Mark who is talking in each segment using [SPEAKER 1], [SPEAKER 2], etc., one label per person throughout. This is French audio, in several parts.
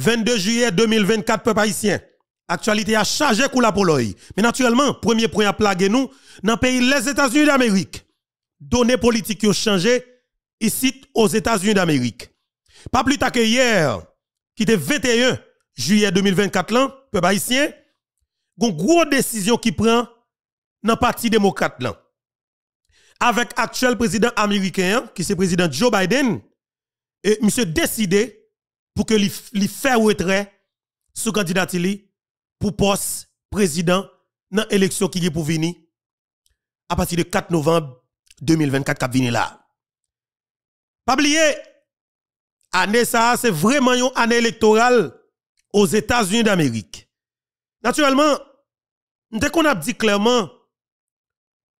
[SPEAKER 1] 22 juillet 2024, peuple haïtien. Actualité a changé pour la Mais naturellement, premier point à plaguer nous, dans le pays les États-Unis d'Amérique. Données politiques ont changé ici aux États-Unis d'Amérique. Pas plus tard que hier, qui était 21 juillet 2024, là, peuple haïtien, une grosse décision qui prend dans le Parti démocrate. Là. Avec actuel président américain, qui le président Joe Biden, et monsieur décidé pour que lui fait retrait sous candidat pour poste président dans l'élection qui est pour venir à partir de 4 novembre 2024 qui là. Pas oublier année ça c'est vraiment une année électorale aux États-Unis d'Amérique. Naturellement, dès qu'on a dit clairement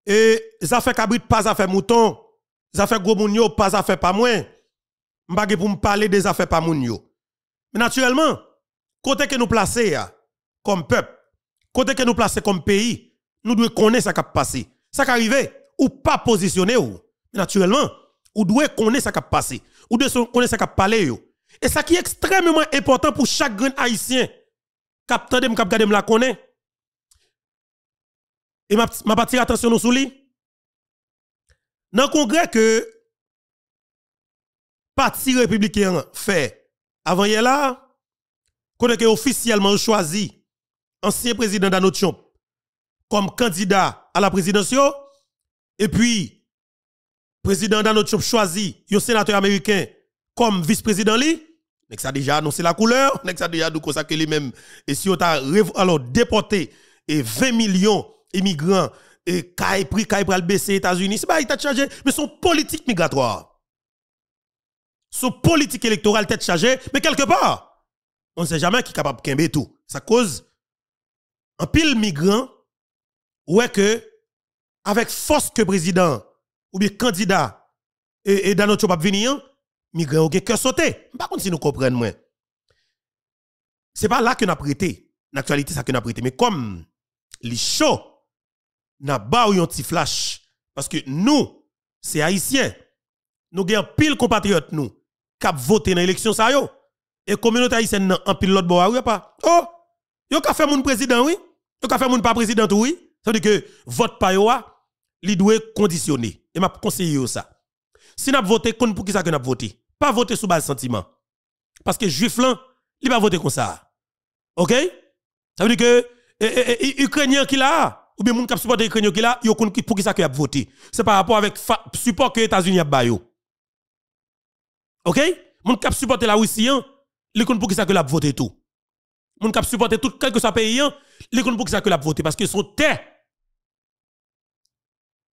[SPEAKER 1] et ça ne sont pas ça fait mouton, les affaires gros pas ça fait pas moins. M'bagé pour me parler des affaires pas moun mais naturellement, côté que nous placer ah, comme peuple, côté que nous placer comme pays, nous devons connaître ce qui a passé. Ça qui arrivé, ou pas positionner ou. Naturellement, ou devons connaître ce qui a passé. Ou devons connaître ce qui a parlé Et ça qui est extrêmement important pour chaque grand haïtien, cap tande m la connaît. Et m'a m'a attention attention nous congrès que parti républicain fait avant hier là, qu'on officiellement choisi ancien président Donald comme candidat à la présidence et puis président Donald Trump choisi un sénateur américain comme vice-président mais a ça déjà annoncé la couleur mais ça déjà dit que lui-même et si on a alors déporté et 20 millions d'immigrants et caille prix caille pral les États-Unis c'est pas il a changé mais son politique migratoire sous politique électorale tête chargée, mais quelque part, on ne sait jamais qui est capable de tout. Ça cause un pile migrant, ouais que, avec force que président, ou bien candidat, et, et dans notre à venir, migrant ou que sauté Par contre, si nous comprenons ce C'est pas là que nous prêté. L'actualité, ça que nous prêté. Mais comme les shows, pas eu un petit flash. Parce que nous, c'est haïtiens. Nous avons pile compatriotes, nous, a voté dans l'élection ça yo. Et communauté haïtienne nan en pile ah ou pas. Oh, yo ka fait mon président oui, yo ka fait mon pas président oui. Ça veut dire que vote pa yo ah, li doit conditionner. Et m'a conseillé ça. Si n'a voté kon pour qui ça que n'a voté. Pas voter sous base sentiment. Parce que juif là il pas voter comme ça. OK Ça veut dire que ukrainien qui là ou bien moun qui supporte ukrainien qui là, yo kon pour qui ça que a voté. C'est par rapport avec support que les États-Unis a ba OK mon cap supporter la Russie, les pour qui ça que l'a voté tout. Mon cap supporter tout quel que soit pays, les pour qui ça que l'a voter. parce que son terre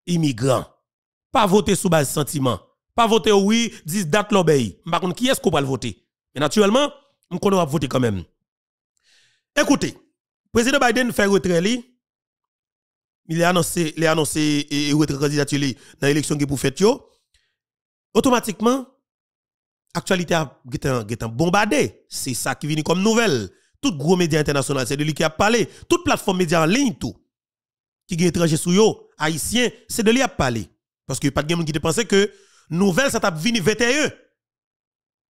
[SPEAKER 1] immigrants. Pas voter sous base sentiment. Pas voter oui, dis date l'obéi. Par contre, qui est-ce qu'on va voter Mais naturellement, on va voter quand même. Écoutez, président Biden fait retrait Il a annoncé, il a annoncé et retrait candidature dans l'élection qui pour fait yo. Automatiquement, actualité a bombardé. C'est ça qui vient comme nouvelle. Tout gros média international, c'est de lui qui a parlé. Toute plateforme média en ligne, tout. Qui est étranger sous yo, haïtien, c'est de lui a parlé. Parce que pas de gens qui te que que nouvelle, ça t'a venu 21.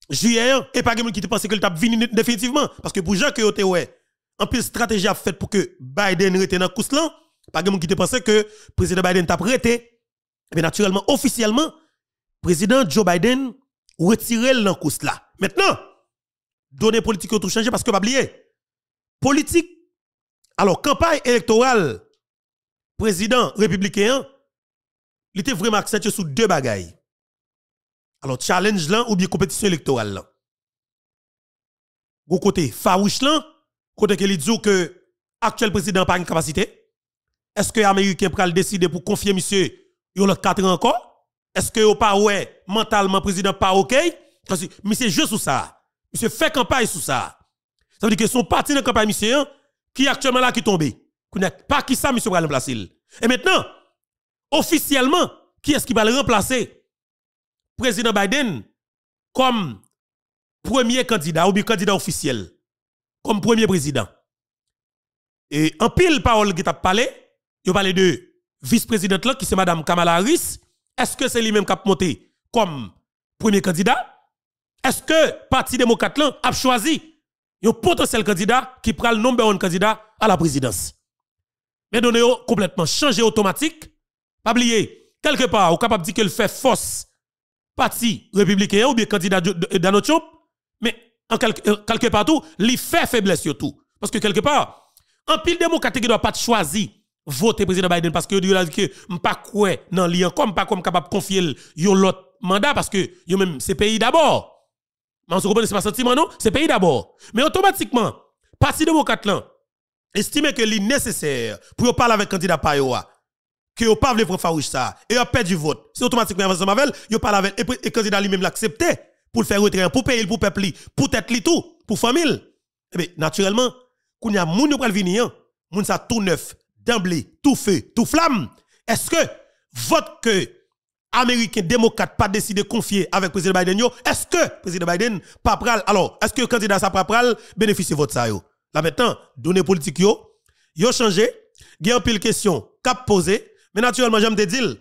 [SPEAKER 1] Juillet, et pas de gens qui te que que t'a venu définitivement. Parce que pour gens que ont ouais, en plus stratégie a fait pour que Biden rete dans course pas de gens qui te que que président Biden t'a prêté. Mais naturellement, officiellement, président Joe Biden retirer le là. Maintenant, donner politique ont tout changé parce que pas oublier. Politique. Alors, campagne électorale, président républicain, il était vraiment accepté sous deux bagailles. Alors, challenge là ou bien compétition électorale là. Au côté, farouche là, côté qu'il dit que actuel président pas une capacité. Est-ce que les Américains le décider pour confier monsieur, il y a 4 ans encore? Est-ce que vous pas mentalement, président pas OK? Parce que, monsieur, je sous ça. Monsieur, fait campagne sous ça. Ça veut dire que son parti de campagne, monsieur, hein, qui est actuellement là, qui tombe. Pas qui ça, monsieur, va remplacer. Et maintenant, officiellement, qui est-ce qui va le remplacer? Président Biden, comme premier candidat, ou bien candidat officiel, comme premier président. Et en pile parole qui t'a parlé, il parlé de vice-présidente là, qui c'est madame Kamala Harris, est-ce que c'est lui-même qui a monté comme premier candidat? Est-ce que le Parti démocrate a choisi un potentiel candidat qui prend le nombre un candidat à la présidence? Mais donné complètement changé automatique. Pas oublier, quelque part, on capable dire qu'il fait force parti républicain ou bien candidat Donald mais en quelque, euh, part il fait faiblesse surtout. Parce que quelque part, un pile démocrate qui doit pas choisir voter président Biden parce que je dit que pas quoi dans lien comme pas comme capable confier yon l'autre mandat parce que même c'est pays d'abord. Mais c'est pas sentiment, non? C'est pays d'abord. Mais automatiquement, Parti démocrate là, estime que est nécessaire pour parler avec candidat Payoa, que vous parlez pour faire ça, et vous perdez du vote. C'est automatiquement avance avec vous parle avec, et candidat lui-même l'accepter pour le faire retirer, pour payer, pour peuple, pour tête li tout, pour famille. Eh bien, naturellement, quand il y a moun qui venir, hein, moun ça tout neuf, d'emblée, tout feu, tout flamme, est-ce que votre que Américain démocrate pas décidé de confier avec président Biden, est-ce que président Biden pas pral, alors, est-ce que le candidat ça pas pral bénéficie votre sa yo? Là maintenant, données politique, yo, yo changé, il pile question cap posé, mais naturellement j'aime te dire,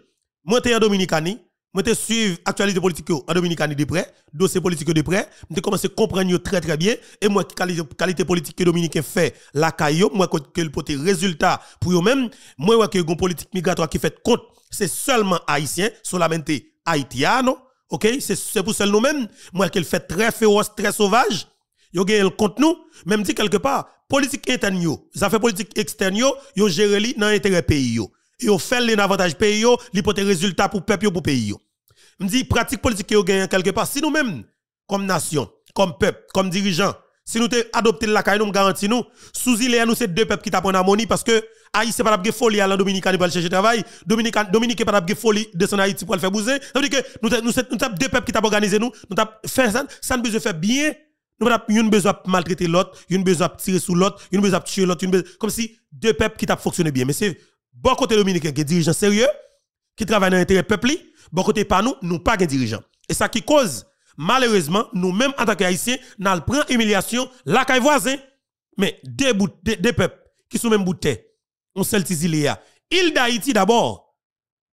[SPEAKER 1] moi t'es en Dominicani, je je suis l'actualité politique en Dominicani de près, dossier politique de près. Je commencé à comprendre très très bien. Et moi, qualité, qualité politique que Dominicain fait, la caillou moi, que le pote résultat pour eux-mêmes. Moi, je que une politique migratoire qui fait compte, c'est seulement haïtien, solamente haïtiano. Ok? C'est pour celle nous-mêmes. Moi, qu'elle fait très féroce, très sauvage. Yo gagne compte nous. Même dit quelque part, politique interne ça fait politique externe yo, yo gère li dans l'intérêt pays yo. fait les avantages pays yo, li pote résultat pour peuple pour pays me dit pratique politique que gagne quelque part si nous-mêmes comme nation, comme peuple, comme dirigeant, si nous adopté la caille nous garantis nous sous il nous c'est deux peuples qui tapent en harmonie parce que Haïti pas de folie à la Dominicaine pour chercher travail, Dominique Dominique pas de folie de son Haïti pour le faire bouser. Ça veut dire que nous nous deux peuples qui tapent organiser nous, nous tapent faire ça, ça ne besoin faire bien. Nous avons besoin de maltraiter l'autre, nous besoin de tirer sur l'autre, nous besoin de tuer l'autre, comme si deux peuples qui tapent fonctionner bien. Mais c'est bon côté dominicain qui est dirigeant sérieux, qui travaille dans l'intérêt peuple, Bon côté pas nous, nous pas de dirigeants. Et ça qui cause, malheureusement, nous-mêmes en tant qu'Haïtiens, nous prenons humiliation la caille voisin. Mais des, des, peuples qui sont même boutés, on seul Iléa. Il d'Haïti d'abord,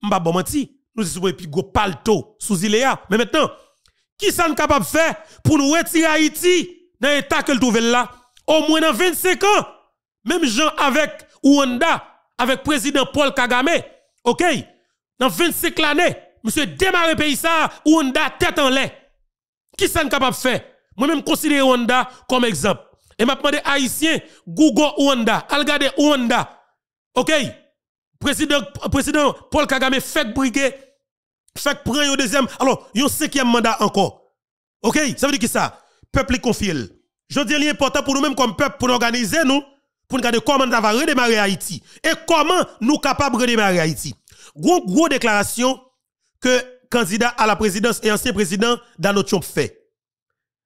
[SPEAKER 1] pas mentir nous sommes plus gros palto sous Iléa. Mais maintenant, qui sont capable de faire pour nous retirer Haïti dans l'état que trouve là, au moins dans 25 ans? Même gens avec OUANDA, avec président Paul Kagame, ok? Dans 25 ans, monsieur démarrer pays ça, Honda tête en l'air. Qui s'en capable de faire? Moi-même, considère Honda comme exemple. Et m'a demandé haïtien, Google Honda, al Algade Honda. OK? Président, président Paul Kagame fait briguer, fait prendre un deuxième, alors, un cinquième mandat encore. OK? Ça veut dire que ça? Peuple confie. Je dis, il est important pour nous-mêmes comme peuple, pour nous organiser, nous, pour nous regarder comment on va redémarrer Haïti. Et comment nous sommes capables de redémarrer Haïti. Gros, gros déclaration, que candidat à la présidence et ancien président Donald Trump fait.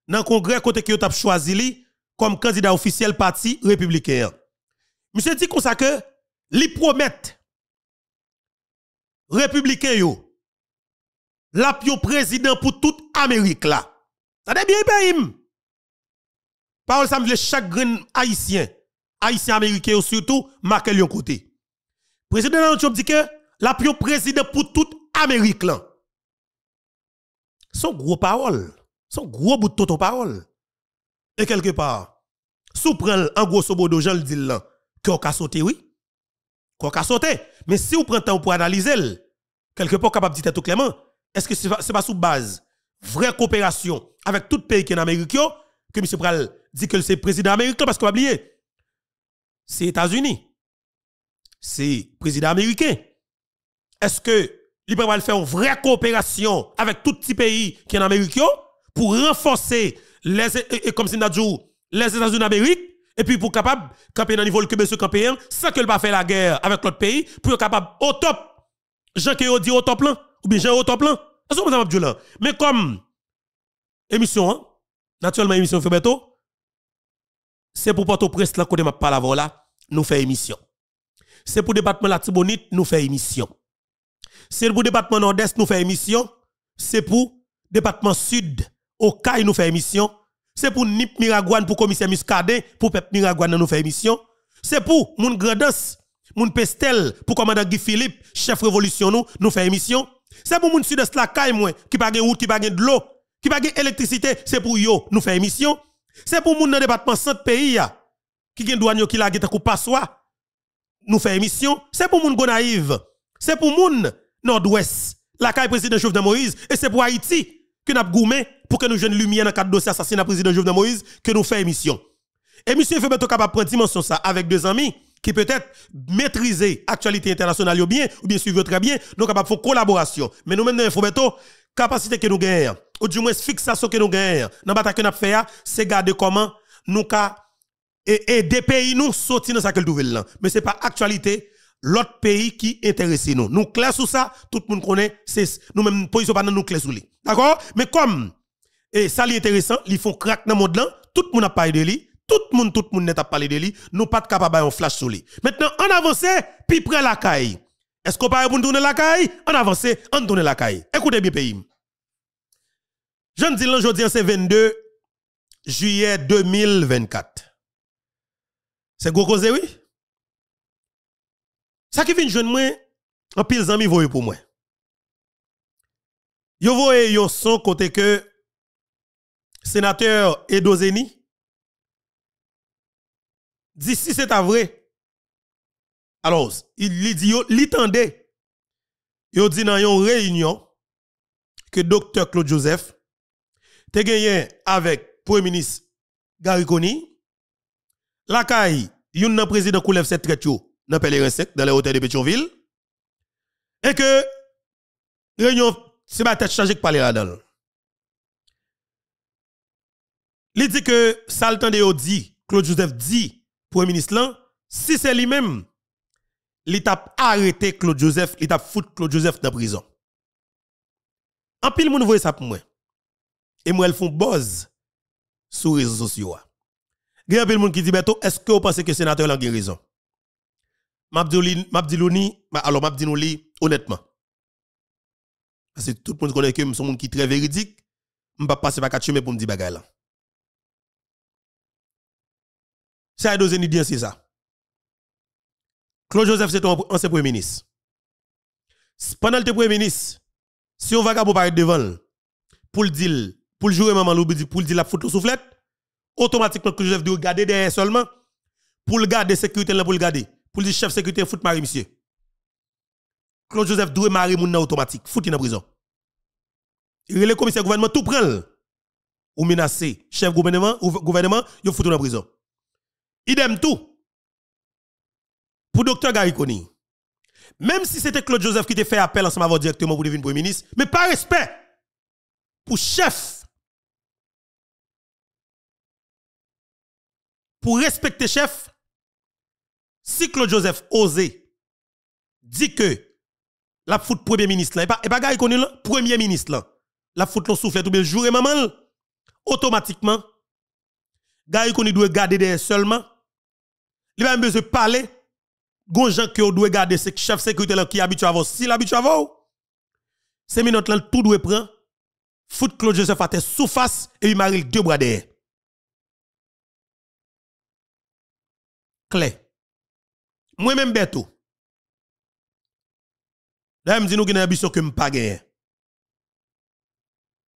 [SPEAKER 1] Dans le congrès, côté qui a choisi comme candidat officiel parti républicain. Monsieur dit comme ça que, les promet républicain yo, la président pour toute Amérique là. Ça bien pays. Parole ça chaque haïtien, haïtien américain surtout, Marquer le côté. Président dit que la président pour toute Amérique là. Son gros parole, son gros bout de toto parole. Et quelque part, sous en gros modo, j'en le dis là, qu'on a sauter, oui. Qu'on a sauter. Mais si vous prenez temps pour analyser, quelque part, capable de dire tout clairement, est-ce que ce n'est pas, sous base vraie coopération avec tout pays qui est en Amérique que M. Pral dit que c'est président américain parce qu'on va oublier. C'est États-Unis. C'est président américain. Est-ce que il peut faire une vraie coopération avec tout petit pays qui est en Amérique pour renforcer les, comme les États-Unis d'Amérique et puis pour capable camper dans niveau que monsieur camper sans que pas faire la guerre avec l'autre pays pour capable au top Jean qui dit au top là, ou bien Jean au top là mais comme émission hein, naturellement émission Febeto c'est pour porter au prince là côté m'a la là nous fait émission c'est pour département la Tibonite nous fait émission c'est pour le département nord-est nous fait émission, c'est pour le département sud au CAI nous fait émission, c'est pour NIP Miragouane pour le commissaire Muscadet, pour Pep Miragouane nous fait émission, c'est pour Moun Grandance, Moun Pestel pour commandant Guy Philippe, chef révolution nous nous fait émission, c'est pour Moun Sud-Est la CAI qui pas de route, qui pas de l'eau, qui pas électricité c'est pour yo nous fait émission, c'est pour Moun dans le département centre pays qui gagne douane qui la geta coup soi nous fait émission, c'est pour Moun Gonaïve, c'est pour Moun nord-ouest, la caille président Jovenel Moïse, et c'est pour Haïti que nous avons pour que nous jeunes lumière dans le cadre de dossier assassinat président Jovenel Moïse que nous faisons émission. Monsieur fait bientôt capable prendre dimension ça avec deux amis qui peut-être maîtriser l'actualité internationale bien, ou bien suivre très bien, donc capable faire collaboration. Mais nous maintenant, nous faut capacité que nous gagnons, ou du moins fixation que nous gagnons, dans la bataille que nous faisons, c'est garder comment nous et, et des pays nous sortir dans cette nouvelle Mais ce n'est pas actualité, l'autre pays qui intéresse nous. Nous clairs sur ça, tout le monde connaît, c'est nous même position pas nous clair sur lui. D'accord? Mais comme, et eh, ça, est intéressant, ils font crack dans le monde là, tout le monde a parlé de lui, tout le monde, tout le monde n'est pas parlé de lui, nous pas capables de flash sur lui. Maintenant, on avance, puis près la caille. Est-ce qu'on parle pour nous donner la caille? On avance, on tourne la caille. Écoutez bien, pays. Je dis l'aujourd'hui, c'est 22 juillet 2024. C'est gros causé oui? Ça qui vient de moi, en pile zami voye pour moi. Yo voye yon son côté que sénateur Edo Zeni dit si c'est vrai. Alors, il dit il attendait Yo dit dans yon réunion que docteur Claude Joseph te gagné avec premier ministre Gariconi la kaye, yon nan président Koulev cette traite yo dans Pèlerin dans les hôtels de Pétionville. Et que, réunion, c'est ma tête chargée qui parle là-dedans. Il dit que, ça le temps de dit, Claude Joseph dit, pour Premier ministre là, si c'est lui-même, il a arrêté Claude Joseph, il a foutu Claude Joseph dans la prison. En pile, monde voit ça pour moi. Et moi, elle font buzz sur les réseaux sociaux. Il y a un pile monde qui dit, est-ce que vous pensez que le sénateur a raison? Mabdilouni, alors Mabdilouni, honnêtement. Parce tout le monde connaît que je suis un monde qui est très véridique. Je ne vais pas passer par quatre chemins pour me dire bagaille là. C'est Aïdo idée, c'est ça. Claude Joseph, c'est ton ancien premier ministre. Pendant le premier ministre, si on va paraître devant, pour le dire, pour le jouer maman pour le dire la photo soufflette, automatiquement Claude Joseph doit regarder derrière seulement, pour le garder sécurité, pour le garder pour le chef sécurité foutre Marie monsieur. Claude Joseph Doué Marie moun automatique, fout en prison. Il le commissaire gouvernement tout prend ou menacé chef gouvernement ou gouvernement yo dans la prison. Idem tout. Pour docteur Gary Même si c'était Claude Joseph qui te fait appel ensemble avant directement pour devenir premier ministre, mais par respect pour chef pour respecter chef si Claude Joseph osé dit que la foutre premier ministre là, et pas, et pas connaît le premier ministre là, la foutre l'on souffle tout bien jour et maman, automatiquement, gars, connaît doit garder derrière seulement, il va même besoin de parler, gon gens qui doit garder, c'est chef sécurité là qui habitue vous. si à vous, ces minutes là, tout doit prendre, foutre Claude Joseph à fait sous face et il marie deux bras derrière. Claire. Moi-même, Beto. je me dis nous avons ambition que je ne pas gagner.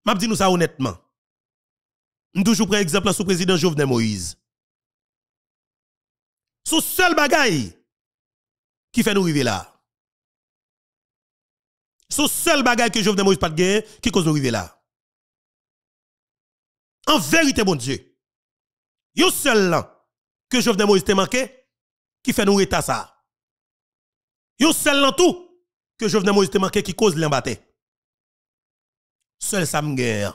[SPEAKER 1] Je dis nous ça honnêtement. Je toujours prends exemple sous président Jovenel Moïse. Sous seul bagaille qui fait nous arriver là. Sous seul bagaille que Jovenel Moïse pas gagner qui cause nous arriver là. En vérité, mon Dieu, Yo seul que Jovenel Moïse t'a manqué, qui fait nous état ça. Yon seul dans tout que Jovenel Moïse te manqué qui cause l'embatté. Seul ça me Et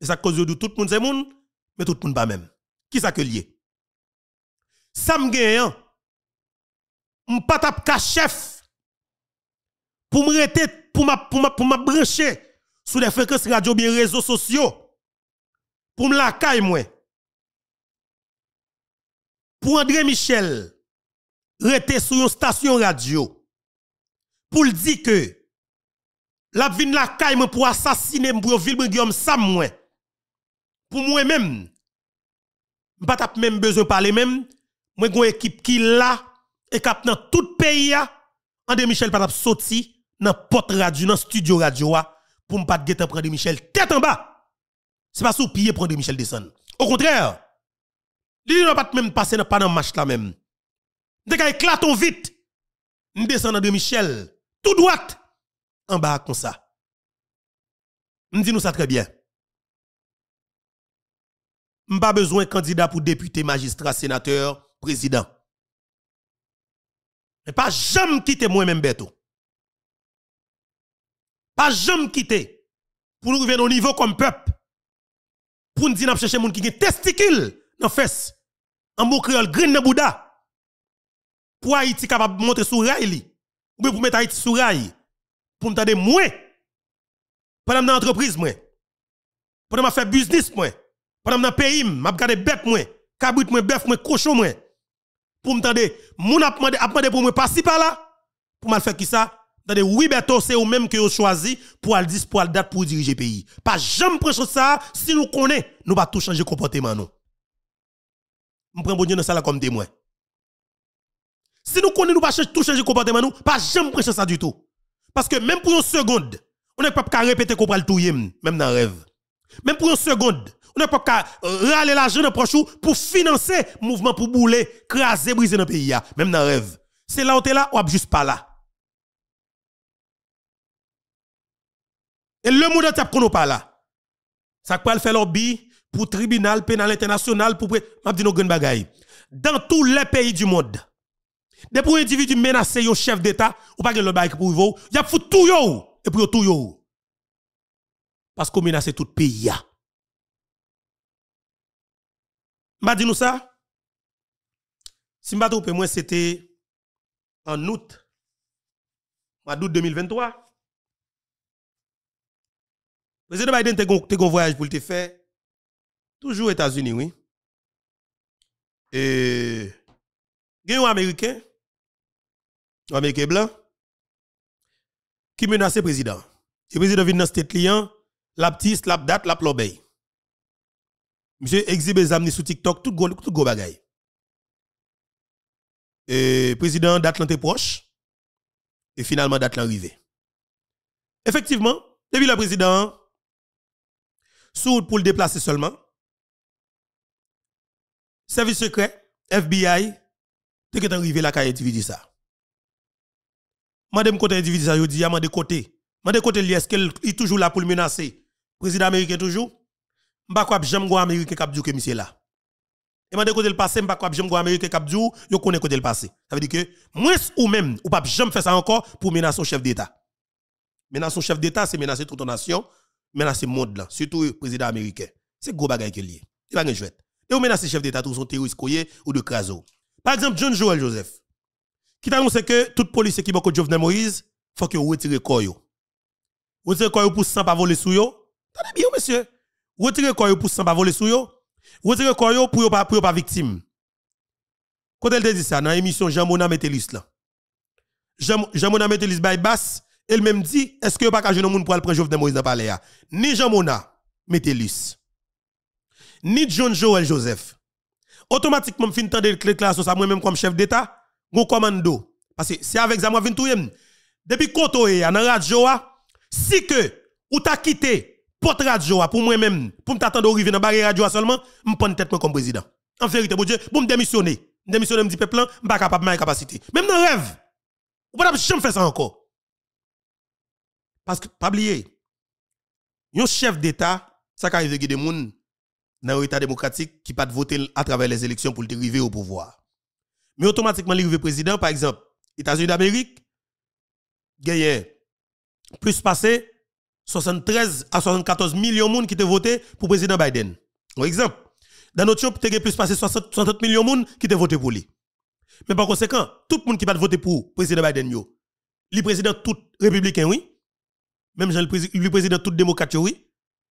[SPEAKER 1] ça cause de tout le monde c'est monde, mais tout le monde pas même. Qui ça que lié? Ça me gagne. Hein. pas chef pour me rester pour ma pour ma pour brancher sous les fréquences radio bien réseaux sociaux pour me la caille moi. Pour André Michel rete sur une station radio pour dire que la vin la caille pour assassiner pour ville Guillaume Sam moi pour moi même pas tap même besoin parler même moi gon équipe qui là et cap dans tout pays André Michel pas sorti dans porte radio dans studio radio pour me pas guetter Michel tête en bas c'est pas sous pied prendre Michel descendre au contraire il n'a pas même passé dans pas match là même Dès éclatons éclate vite, nous descendons de Michel, tout droit... en bas comme ça. Nous disons ça très bien. Pas besoin de candidat pour député, magistrat, sénateur, président. Mais pas jamais quitter moi-même Beto. Pas jamais quitter pour nous revenir au niveau comme peuple. Pour nous dire chercher gens qui ont testicule dans les fesses. En mot créole, green dans Bouddha pour Haïti capable de monter sur rail ou bien pour mettre Haïti sur rail pour me que moins pendant dans entreprise moi pendant m'a faire business moi pendant dans pays m'a gardé bête moi cabrit moi bœuf moi cochon moi pour me tendre mon a demandé pour me passer par là pour m'en faire qui ça Tandis, oui, Beto, c'est vous-même que vous choisi pour aller dire, pour aller date pour diriger le pays. Pas jamais prendre ça, si nous connaissons, nous va tout changer comportement, nous. Je bon Dieu dans ça comme témoin. Si nous connaissons, nous ne pouvons pas changer de comportement, nous pas jamais prêcher ça du tout. Parce que même pour une seconde, on n'est pas capable répéter qu'on prend le tout, même dans le rêve. Même pour une seconde, on n'est pas capable râler l'argent dans le pour financer le mouvement pour bouler, craser, briser dans le pays, même dans le rêve. C'est là où tu es là, ou juste pas là. Et le monde est qu'on pas là. Ça peut faire lobby pour tribunal pénal international pour m'a nos grandes Dans tous les pays du monde, des pour individu menacé yo chef d'État, ou pas que le bail pour vous, y a foutu tout yo, et puis tout yo. Parce qu'on menace tout pays. M'a dit nous ça? Si m'a trompé, moi c'était en août, en août 2023. Président Biden te un voyage pour te faire, toujours aux États-Unis, oui. Et, il un Américain, qui menace le président. Le président vient dans cette client, la petite, la date, la Monsieur exhibe les amis sur TikTok, tout go, tout go bagay. Et président d'Atlante proche, et finalement d'Atlante arrivé. Effectivement, depuis le président, sourd pour le déplacer seulement, service secret, FBI, qui que arrivé la caille, tu dis ça. Madame côté individu ça, yo dit, mandé côté. de côté li, est-ce qu'il est toujours là pour le menacer? Président américain toujours? pas quoi j'aime go américain cap dit que monsieur là. Et mandé côté le passé, m'pa quoi j'aime go américain cap dit, yo connaît côté le passé. Ça veut dire que moins ou même ou pas jamais faire ça encore pour menacer son chef d'état. Menacer son chef d'état, c'est menacer toute nation, menacer monde là, surtout le président américain. C'est gros qui est lié. Il va rien jouer. Et ou menacer chef d'état tout son terroriste ou de craso. Par exemple, John Joel Joseph. Qui t'annonce que toute police qui beaucoup Jovenel Moïse, faut que retire koyo. Retire koyo pour sans pas voler sous yo. Tenez bien monsieur. Retire koyo pour sans pas voler sous yo. Retire koyo pour pas pour pas victime. Quand elle te dit ça dans l'émission Jean-Mona Metelis là. Jean-Mona Metelis by basse, elle même dit est-ce que pas qu'à jeune monde pour prendre Jovenel Moïse dans palais Ni Jean-Mona Metelis. Ni John Joel Joseph. Automatiquement, fin finis de clé classe, ça moi-même comme chef d'État mon commando. Parce que c'est avec Zamoa Vintouyem Depuis Koto, e dans la radio, si que ou t'as quitté pot radio pour moi-même, pour m'attendre arriver dans la radio seulement, je prends tête comme président. En vérité, bon Dieu, pour me démissionner. Démissionner, me suis pas capable de ma capacité. Même dans le rêve, ou pas faire ça encore. Parce que, pas oublier, un chef d'État, ça qui arrive de gens dans l'État démocratique, qui pas voter à travers les élections pour le dériver au pouvoir. Mais automatiquement, le président, par exemple, États-Unis d'Amérique, gagne plus passé 73 à 74 millions de monde qui ont voté pour le président Biden. Par exemple, dans notre shop, il y plus passé 60, millions de monde qui ont voté pour lui. Mais par conséquent, tout le monde qui va voter pour le président Biden, yo, le président tout républicain, oui. Même le président, le président tout démocrate, oui.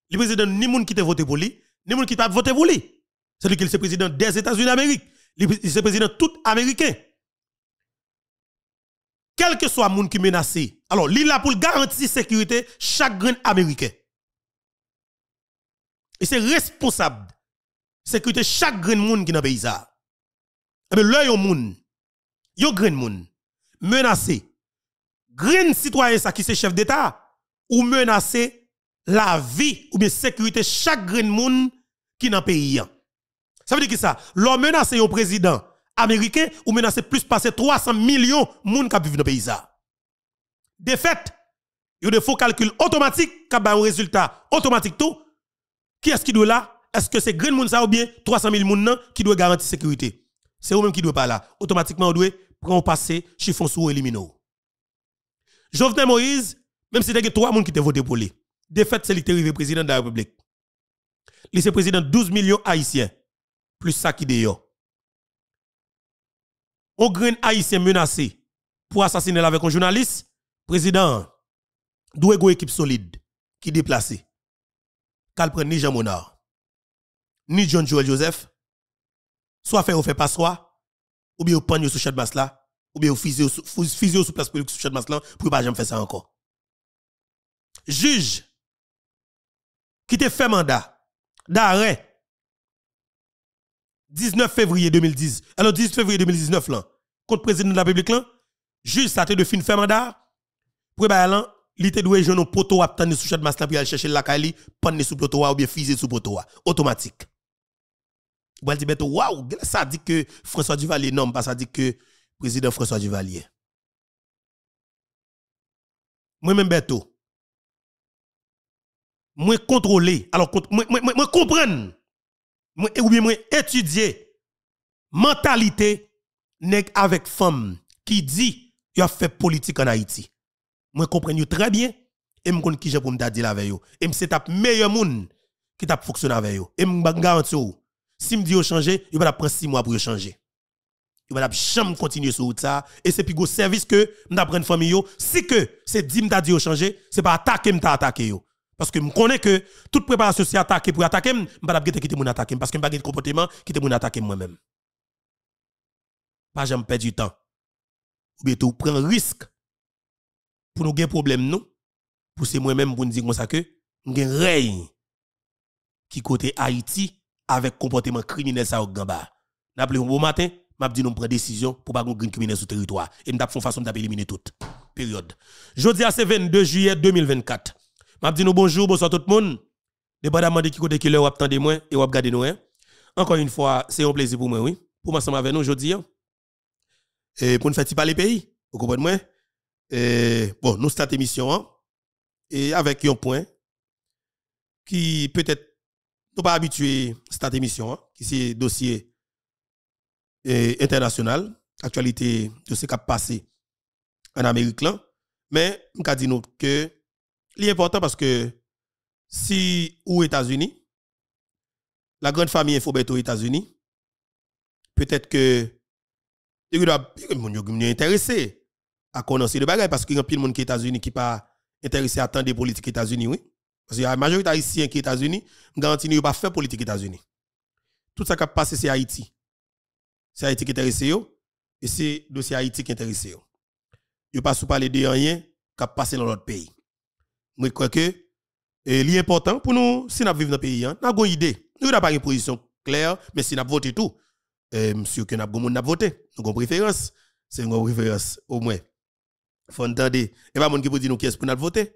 [SPEAKER 1] Le président, ni monde qui a voté pour lui, ni monde qui a voté pour lui. C'est-à-dire qu'il est président des États-Unis d'Amérique c'est président tout américain. Quel que soit le monde qui menace. Alors, il a pour garantir la sécurité chaque grain américain. Et c'est responsable sécurité chaque grain monde qui dans le pays Mais là yon moun, yon grain moun menacé. Grain citoyen ça qui c'est chef d'état ou menacé la vie ou bien sécurité chaque grain monde qui dans le pays. Ça veut dire que ça, l'homme menace un président américain ou menace plus passer 300 millions de monde qui vivent dans le pays. De fait, il y a des faux calculs automatiques qui ont un résultat automatique tout. Qui est-ce qui doit là? Est-ce que c'est Green Moun ou bien 300 000 personnes qui doit garantir sécurité? C'est eux-mêmes qui doivent pas là. Automatiquement, on doit prendre passer, chiffon sous éliminer. Jovenel Moïse, même si c'était trois personnes qui ont voté pour lui. De fait, c'est lui qui est président de la République. Il président 12 millions haïtiens plus ça qui dehors. Au grain haïtien menacé pour assassiner avec un journaliste, président, d'où est équipe solide qui déplacé. Qu'elle prenne ni Jean Monard, ni John Joel Joseph, soit fait ou fait pas soi, ou bien au pan sous chat basse là, ou bien fusil sur sous place publique sous chat basse là, pour pas jamais faire ça encore. Juge, qui te fait mandat d'arrêt 19 février 2010, alors 19 février 2019 là, contre président de la République là, juste ça de fin de mandat, pour bah là, il était doué jeune poteau à tendre sous chat master pour aller chercher la Kali, pendre sous poteau ou bien fiser sous poteau automatique. Bon dit dire, « waouh, ça dit que François Duvalier non, pas ça dit que président François Duvalier. Moi même bientôt. Moi contrôler, alors moi moi ou bien moi étudier mentalité nèg avec femme qui dit il a fait politique en Haïti. Moi comprends très bien et me connais qui j'ai pour me dire avec yo. Et me c'est tap meilleur monde qui t'a fonctionné avec yo. Et me garantis si me dit changer, il va prendre 6 mois pour changer. Il va jamais continuer sur ça et c'est plus gros service que m'apprendre famille yo. Si que c'est dit m'ta dit changer, c'est pas attaquer m'ta attaquer yo. Parce que je connais que toute préparation si attaquée pour attaquer, je ne vais pas quitter mon attaquer parce que je ne vais pas comportement quitter mon attaquer moi-même. Pas jamais perdre du temps. Ou bien tout prendre risque pour nous gagner problème nous pour c'est moi-même pour nous dire comme ça que Un règne qui côté Haïti avec comportement criminel ça au gamba. bon matin, m'a dit nous prendre décision pour pas un criminel sur le territoire et nous une façon d'éliminer tout. période. Jeudi à 22 juillet 2024. Je vous nous bonjour, bonsoir tout le monde. Dépendamment de qui côté qui tout attendez moi et vous regardez nous. Hein. Encore une fois, c'est un plaisir pour moi, oui. Pour m'asseoir avec nous aujourd'hui. Hein. Et pour nous faire parler pays, vous comprenez moi? Et bon, nous cette émission hein. et avec un point qui peut-être nous pas habitué cette émission qui c'est dossier international, actualité de ce qui a passé en Amérique là, mais avons dit nous que important parce que si aux États-Unis, la grande famille est aux États-Unis, peut-être que il y a intéressé à connaître le bagage parce qu'il y a plus de monde qui États-Unis qui pas intéressé à tant des politiques États-Unis, oui. Parce qu'il y a la majorité haïtien qui États-Unis, garantit qu'ils pas fait politique États-Unis. Tout ça qui a passé, c'est Haïti. C'est Haïti qui est intéressé, et c'est dossier Haïti qui est intéressé. Ils ne pas parler de rien qui a passé dans l'autre pays. Je crois que c'est important pour nous, si nous vivons dans le pays, hein, nous avons une idée. Nous n'avons pas une position claire, mais si nous voté tout, eh, monsieur, que nous avons voté. Nous avons une préférence. C'est une préférence, au moins. Il faut entendre. Il n'y a pas de qui peut dire qui est pour nous voter.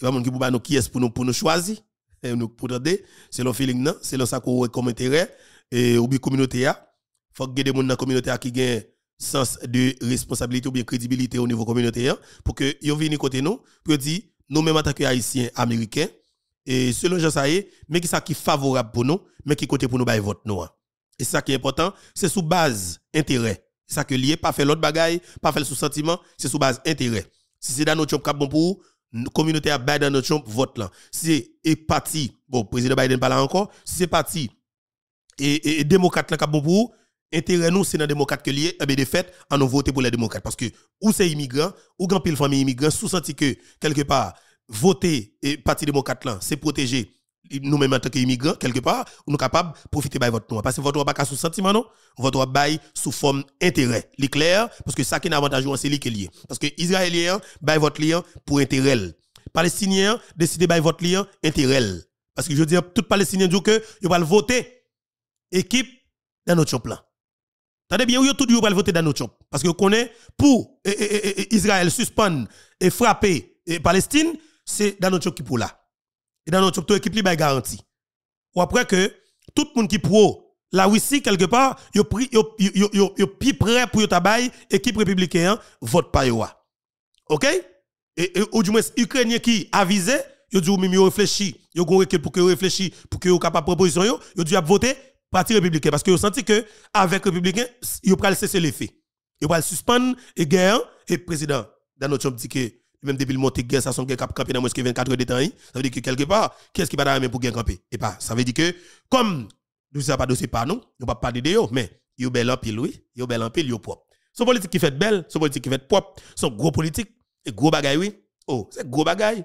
[SPEAKER 1] Il n'y a pas de qui peut dire qui est pour nous, pour nous choisir. Eh, nous pour entendre. C'est le feeling, c'est le a comme intérêt. Et ou bien communauté. Il hein? faut que des gens dans la communauté hein, qui un sens de responsabilité ou bien crédibilité au niveau communautaire pour que yo viennent côté nous pour dire nous-mêmes en tant que haïtiens américains, et selon Jean Saïe, mais qui ça qui favorable pour nous, mais qui côté pour nous vote nous. Et ça qui est important, c'est sous base intérêt. ça que lié, pas faire l'autre bagaille, pas faire sous sentiment, c'est sous base intérêt. Si c'est dans notre champ bon pour nous, communauté à dans notre champ vote là. Si c'est parti, bon, président Biden pas là encore, si c'est parti et, et, démocrate là bon pour intérêt nous c'est dans démocrate que lié mais eh de fait nous voter pour les démocrates parce que ou c'est immigrant ou grand pile famille immigrant sous senti que quelque part voter et parti démocrate là c'est protéger nous-mêmes en tant qu'immigrants, quelque part, nous sommes capables de profiter de votre nom Parce que votre droit pas sous sentiment, non? Votre droit bail sous forme intérêt. C'est clair, parce que ça qui est avantage, c'est Parce que Israélien, bail votre lien pour intérêt. Palestinien, décide bail votre lien intérêt. Parce que je veux dire, tout Palestinien dit que, ils vont voter équipe dans notre plan. Tendez bien, vous tout le monde voter Donald Trump. Parce que vous connaissez, pour Israël suspendre et frapper Palestine, c'est dans notre Trump qui pour là. Et dans Donald Trump, tout équipe est garantie. Ou après que tout le monde qui pro la Russie, quelque part, yo plus prêt pour tabaye équipe républicaine, vote pas OK? Et, ou du moins, Ukrainien qui avisent, yo dit vous même vous réfléchi, gon pour que vous réfléchi, pour que capable proposition yo, dit voter parti républicain. Parce que vous senti que, avec républicain, vous va cesser faits. Vous pouvez suspendre et guerre. Et le président notre dit que, même depuis le monté guerre, ça son guerre cap dans moins que 24 heures de temps. Hein. Ça veut dire que quelque part, quest ce qui va dans la main pour guerre camper? Et eh pas. Ben, ça veut dire que, comme, nous ne pas dossier par nous, nous pas parler de eux, mais, un bel en pile, oui. un bel en pile, yo propre. Son politique qui fait belle, son politique qui fait propre, son gros politique, et gros bagaille, oui. Oh, c'est gros bagaille.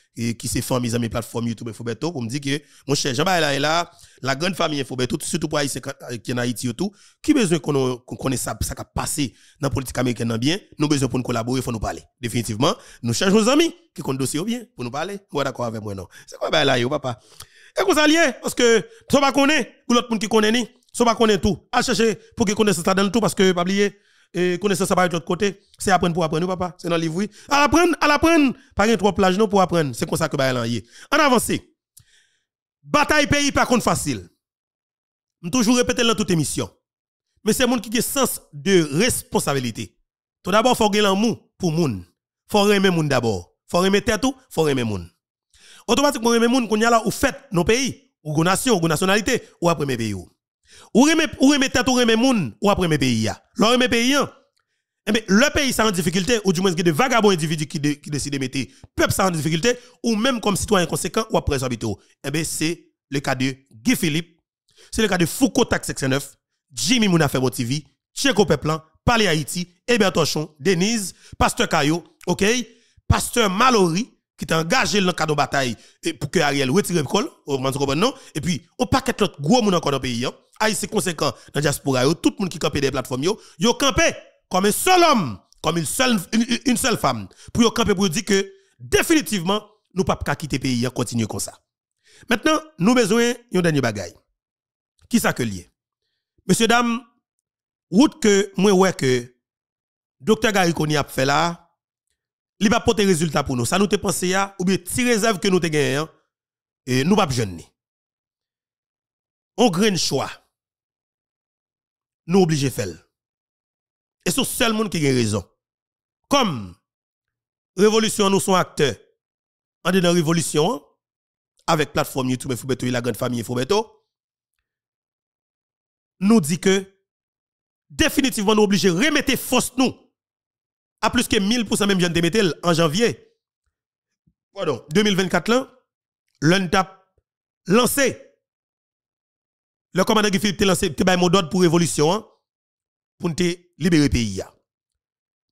[SPEAKER 1] et qui formé dans mes plateformes YouTube et Fobeto, pour me dire que, mon cher, j'en là, là, la grande famille Fobeto, surtout pour Haïti, qui est en Haïti et tout, qui besoin qu'on connaisse ça, ça qui a passé dans la politique américaine bien, nous besoin pour nous collaborer, faut nous parler. Définitivement, nous cherchons nos amis qui comptent dossier bien, pour nous parler. Moi, d'accord avec moi, non. C'est quoi, bah, là, yo, papa? Et qu'on s'allie, parce que, ça va connaître, ou l'autre monde qui connaît ni, ça va connaître tout. À chercher pour qu'ils connaissent ça dans tout, parce que, pas oublier, et connaissance ça par de l'autre côté, c'est apprendre pour apprendre papa, c'est dans le livre oui. À apprendre, à l'apprendre, pas gain trois plages non pour apprendre, c'est comme ça que bail en En avance. Bataille pays pas contre facile. Je toujours répéter dans toute émission. Mais c'est monde qui a sens de responsabilité. Tout d'abord, faut gagner l'amour pour Il Faut aimer monde d'abord. Faut aimer tête tout, faut aimer monde. Automatiquement aimer monde qu'on y a là ou fait nos pays, ou nation, ou nationalité, ou après mes pays. Ou remet, ou remet tête, ou remet moun, ou après mes pays. L'on remet pays, hein. eh le pays ça en difficulté, ou du moins des vagabonds individus qui, qui décident de mettre peuple ça en difficulté, ou même comme citoyen conséquent, ou après Eh bien, c'est le cas de Guy Philippe, c'est le cas de Foucault Tax 69, Jimmy Mounafebo TV, Tcheko Peplan, Palais Haïti, Hébert Tochon, Denise, Pasteur Cayo ok? Pasteur Mallory, qui est engagé dans le cadre de bataille pour que Ariel retire le col, et puis on paquet l'autre gros monde encore dans le pays. Hein? Aïe, c'est conséquent dans la diaspora, tout le monde qui campe des plateformes, yo, yo campé comme un seul homme, comme une seule, une, seule femme, pour yo camper pour dire que définitivement, nous pas quitter quitter pays, continuer comme ça. Maintenant, nous besoin d'un dernier bagay. Qui ça que lié? Monsieur, dame, route que, moi, ouais que, docteur Gary a fait là, il va porter résultat pour nous. Ça nous te pensé ou bien, si réserve que nous te gagné, hein, et nous pas jeune. On grain choix nous obligés de faire. Et c'est seul monde qui a raison. Comme révolution, nous sommes acteurs. En dedans révolution, avec plateforme YouTube la grande famille Foubeto, nous dit que définitivement nous obligés de remettre force nous à plus que 1000% même j'en Demetel en janvier pardon, 2024 là, l'un lancé le commandant qui Philippe te lancé te mot d'ordre pour révolution hein, pour te libérer pays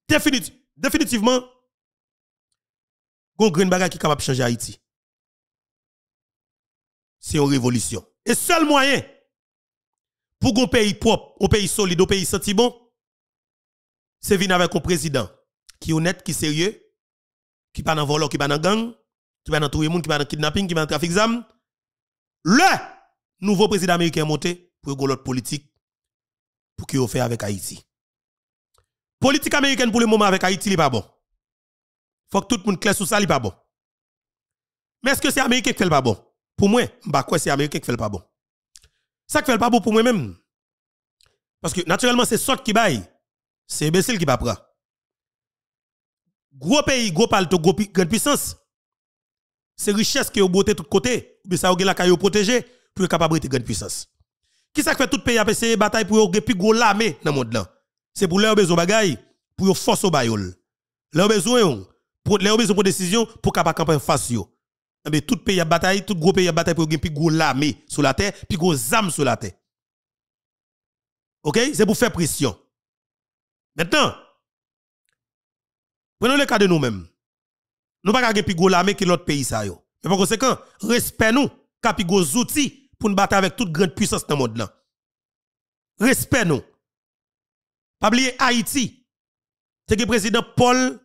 [SPEAKER 1] Définit, définitivement gon green bagarre qui capable changer Haïti. C'est une révolution. Et seul moyen pour un pays propre, un pays solide, un pays senti bon, c'est venir avec un président qui est honnête, qui est sérieux, qui pas dans volant qui pas dans gang, qui pas dans tout le monde, qui pas dans kidnapping, qui pas dans trafic d'armes. Le nouveau président américain monté pour une l'autre politique pour qu'il fait avec Haïti. Politique américaine pour le moment avec Haïti, n'est pas bon. Faut que tout le monde classe sur ça, n'est pas bon. Mais est-ce que c'est américain qui fait le pas bon Pour moi, bah quoi c'est américain qui fait le pas bon. Ça qui fait le pas bon pour moi même. Parce que naturellement c'est sort qui baille. C'est imbécile qui va prendre. Gros pays, gros palto, gros grande puissance. C'est richesse qui est beauté de tous côtés. Mais ça, vous la caillou protéger pour être capable de grande puissance. Qui ça fait tout pays a essayer bataille pour plus gros l'armée dans le monde là. C'est pour leur besoin bagaille pour force au bayol. Leur besoin pour leur besoin pour décision pour capable campagne face Mais eh tout pays à bataille, tout gros pays à bataille pour gagner plus gros l'armée sur la terre, plus gros armes sur la terre. OK, c'est pour faire pression. Maintenant, prenons le cas de nous-mêmes. Nous pas gagner plus gros l'armée que l'autre pays ça yo. Mais par conséquent, respect nous, capigo outils pour nous battre avec toute grande puissance dans le monde. Respect nous. Pas oublier Haïti. C'est le président Paul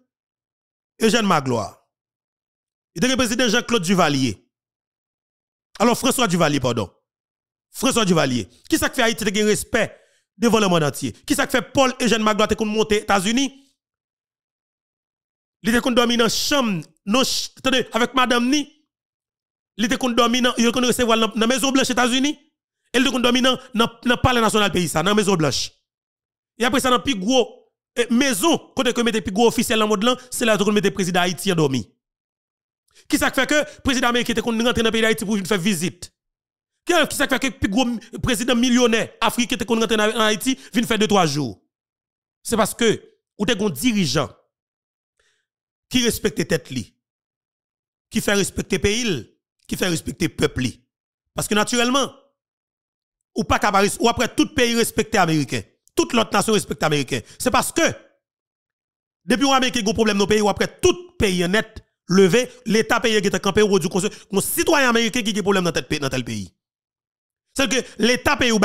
[SPEAKER 1] Eugène Magloire. Il le président Jean-Claude Duvalier. Alors François Duvalier, pardon. François Duvalier. Qui ça fait Haïti de respect devant le monde entier? Qui ça fait Paul Eugène Magloire te monter aux États-Unis? Il te dormi dans la chambre, avec madame ni, il était dormi dans il recevoir dans la maison blanche aux États-Unis et il était dormi dans dans palais national pays ça dans la maison blanche et après ça dans plus gros maison côté que mettez plus gros officiel dans mode là c'est là qu'on mettait président haïtien dormi qui fait que le président américain était rentré dans pays d'Haïti pour faire visite qui ça fait que le président millionnaire africain était rentré en Haïti vient faire 2 trois jours c'est parce que ou des dirigeant qui respecte tête li qui fait respecter pays qui fait respecter le peuple. Parce que naturellement, ou pas ou après tout pays respecté américain, toute l'autre nation respecte américain. C'est parce que, depuis qu'on a un problème dans nos pays, ou après tout pays net levé, l'État pays qui est campé ou du conseil, un citoyen américain qui a un problème dans tel pays. C'est que l'État pays ou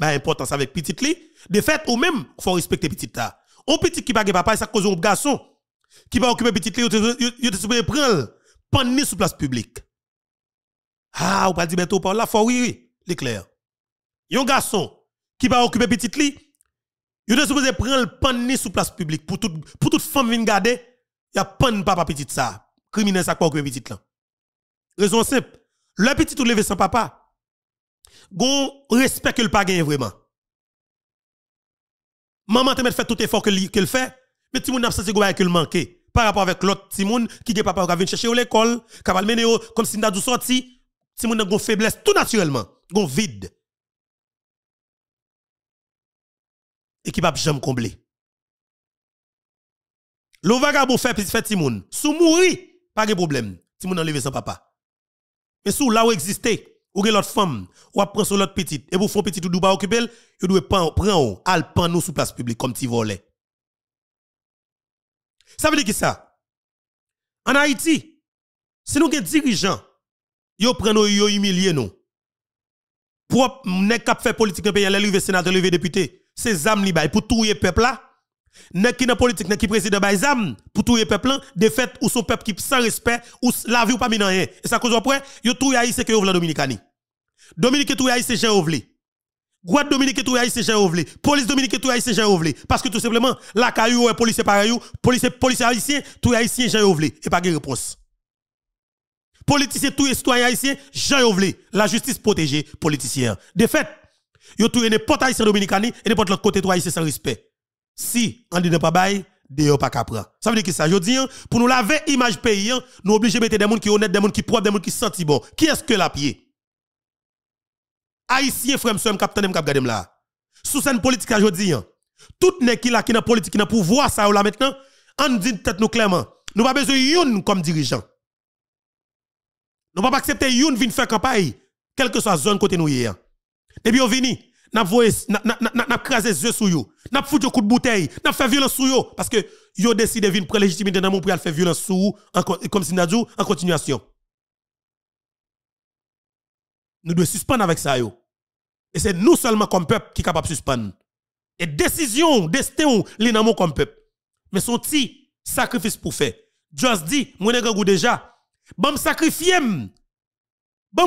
[SPEAKER 1] importance avec petit li, de fait, ou même, faut respecter petit ta. On petit qui pas papa, ça cause un garçon qui va occuper petit li, il te prendre panne sous place publique. Ah, ou pas dit bientôt par là, faut oui, oui, l'éclair. Yon garçon qui va occuper petite lit, yon est supposé prendre le panne sous place publique pour toute pour toute femme vient garder, y a panne papa petite ça. Criminel ça quoi occuper petite là. Raison simple, le petit ou levé sans papa. Gon respect que le pas gagne vraiment. Maman te met fait tout effort que le fait, mais tu monde absence senti que le manquer par rapport avec l'autre Timoun qui est papa qui vient chercher à l'école, qui va mener comme si d'où sorti, petit a une faiblesse tout naturellement, une vide. Et qui va jamais combler. Le vagabond fait petit fait petit sous pas de problème. Petit a enlevé son papa. Mais sous là où existait ou gen l'autre femme, ou après sur l'autre petite, et vous font petit ou pas occupé, vous devez prendre, prendre, al pan nous sous place publique comme petit volet. Ça veut dire que ça. En Haïti, si nous avons dirigeants, ils prennent nous, ils humilient nous. Propre, nèg qui fait politique dans le pays, les levé sénateur, levé députés, ces âmes libres pour pour le peuple là. Nèg qui dans politique, nèg qui président bay âmes pour le peuple là, défaite ou son peuple qui sans respect ou la vie ou pas mis rien. Et ça cause après, tout touyer Haïti que yo vla Dominicani. Dominique touyer Haïti Jean Ovli. Droite Dominique et tout haïtien j'ai Police Dominique et tout haïtien j'ai Parce que tout simplement, la caillou est policier pareil, police policier haïtien, tout haïtien j'ai Et pas de réponse. Politicien tout citoyen haïtien j'ai La justice protégée, politicien. De fait, yo tout n'importe haïtien dominicani et n'importe l'autre côté tout haïtien sans respect. Si, on dit ne pas bail, de pas capra. Ça veut dire que ça, je dis, hein, pour nous laver image pays, hein, nous obliger de mettre des gens qui honnêtes, des gens qui propres, des gens qui sentent bon. Qui est-ce que la pied? Haïtien, frère, monsieur, capitaine, cap m là. Sous scène politique aujourd'hui, hein. tout n'est qui là qui dans politique qui dans pouvoir ça là maintenant, on dit tête nous clairement, nous pas besoin youn comme dirigeant. Nous pas accepter youn vin faire campagne, quelle que soit zone côté nous y Depuis hein. on vini, n'a voyé les yeux sur yo, n'a foutu coup de bouteille, n'a fait violence sur yo parce que yo décidé venir prendre légitimité dans mon pour faire violence sur comme si en continuation nous devons suspendre avec ça. Et c'est nous seulement comme peuple qui est capable de suspendre. Et décision, destin, les comme peuple. Mais son petit sacrifice pour faire. Dieu dit, moi n'ai déjà, bon sacrifier, me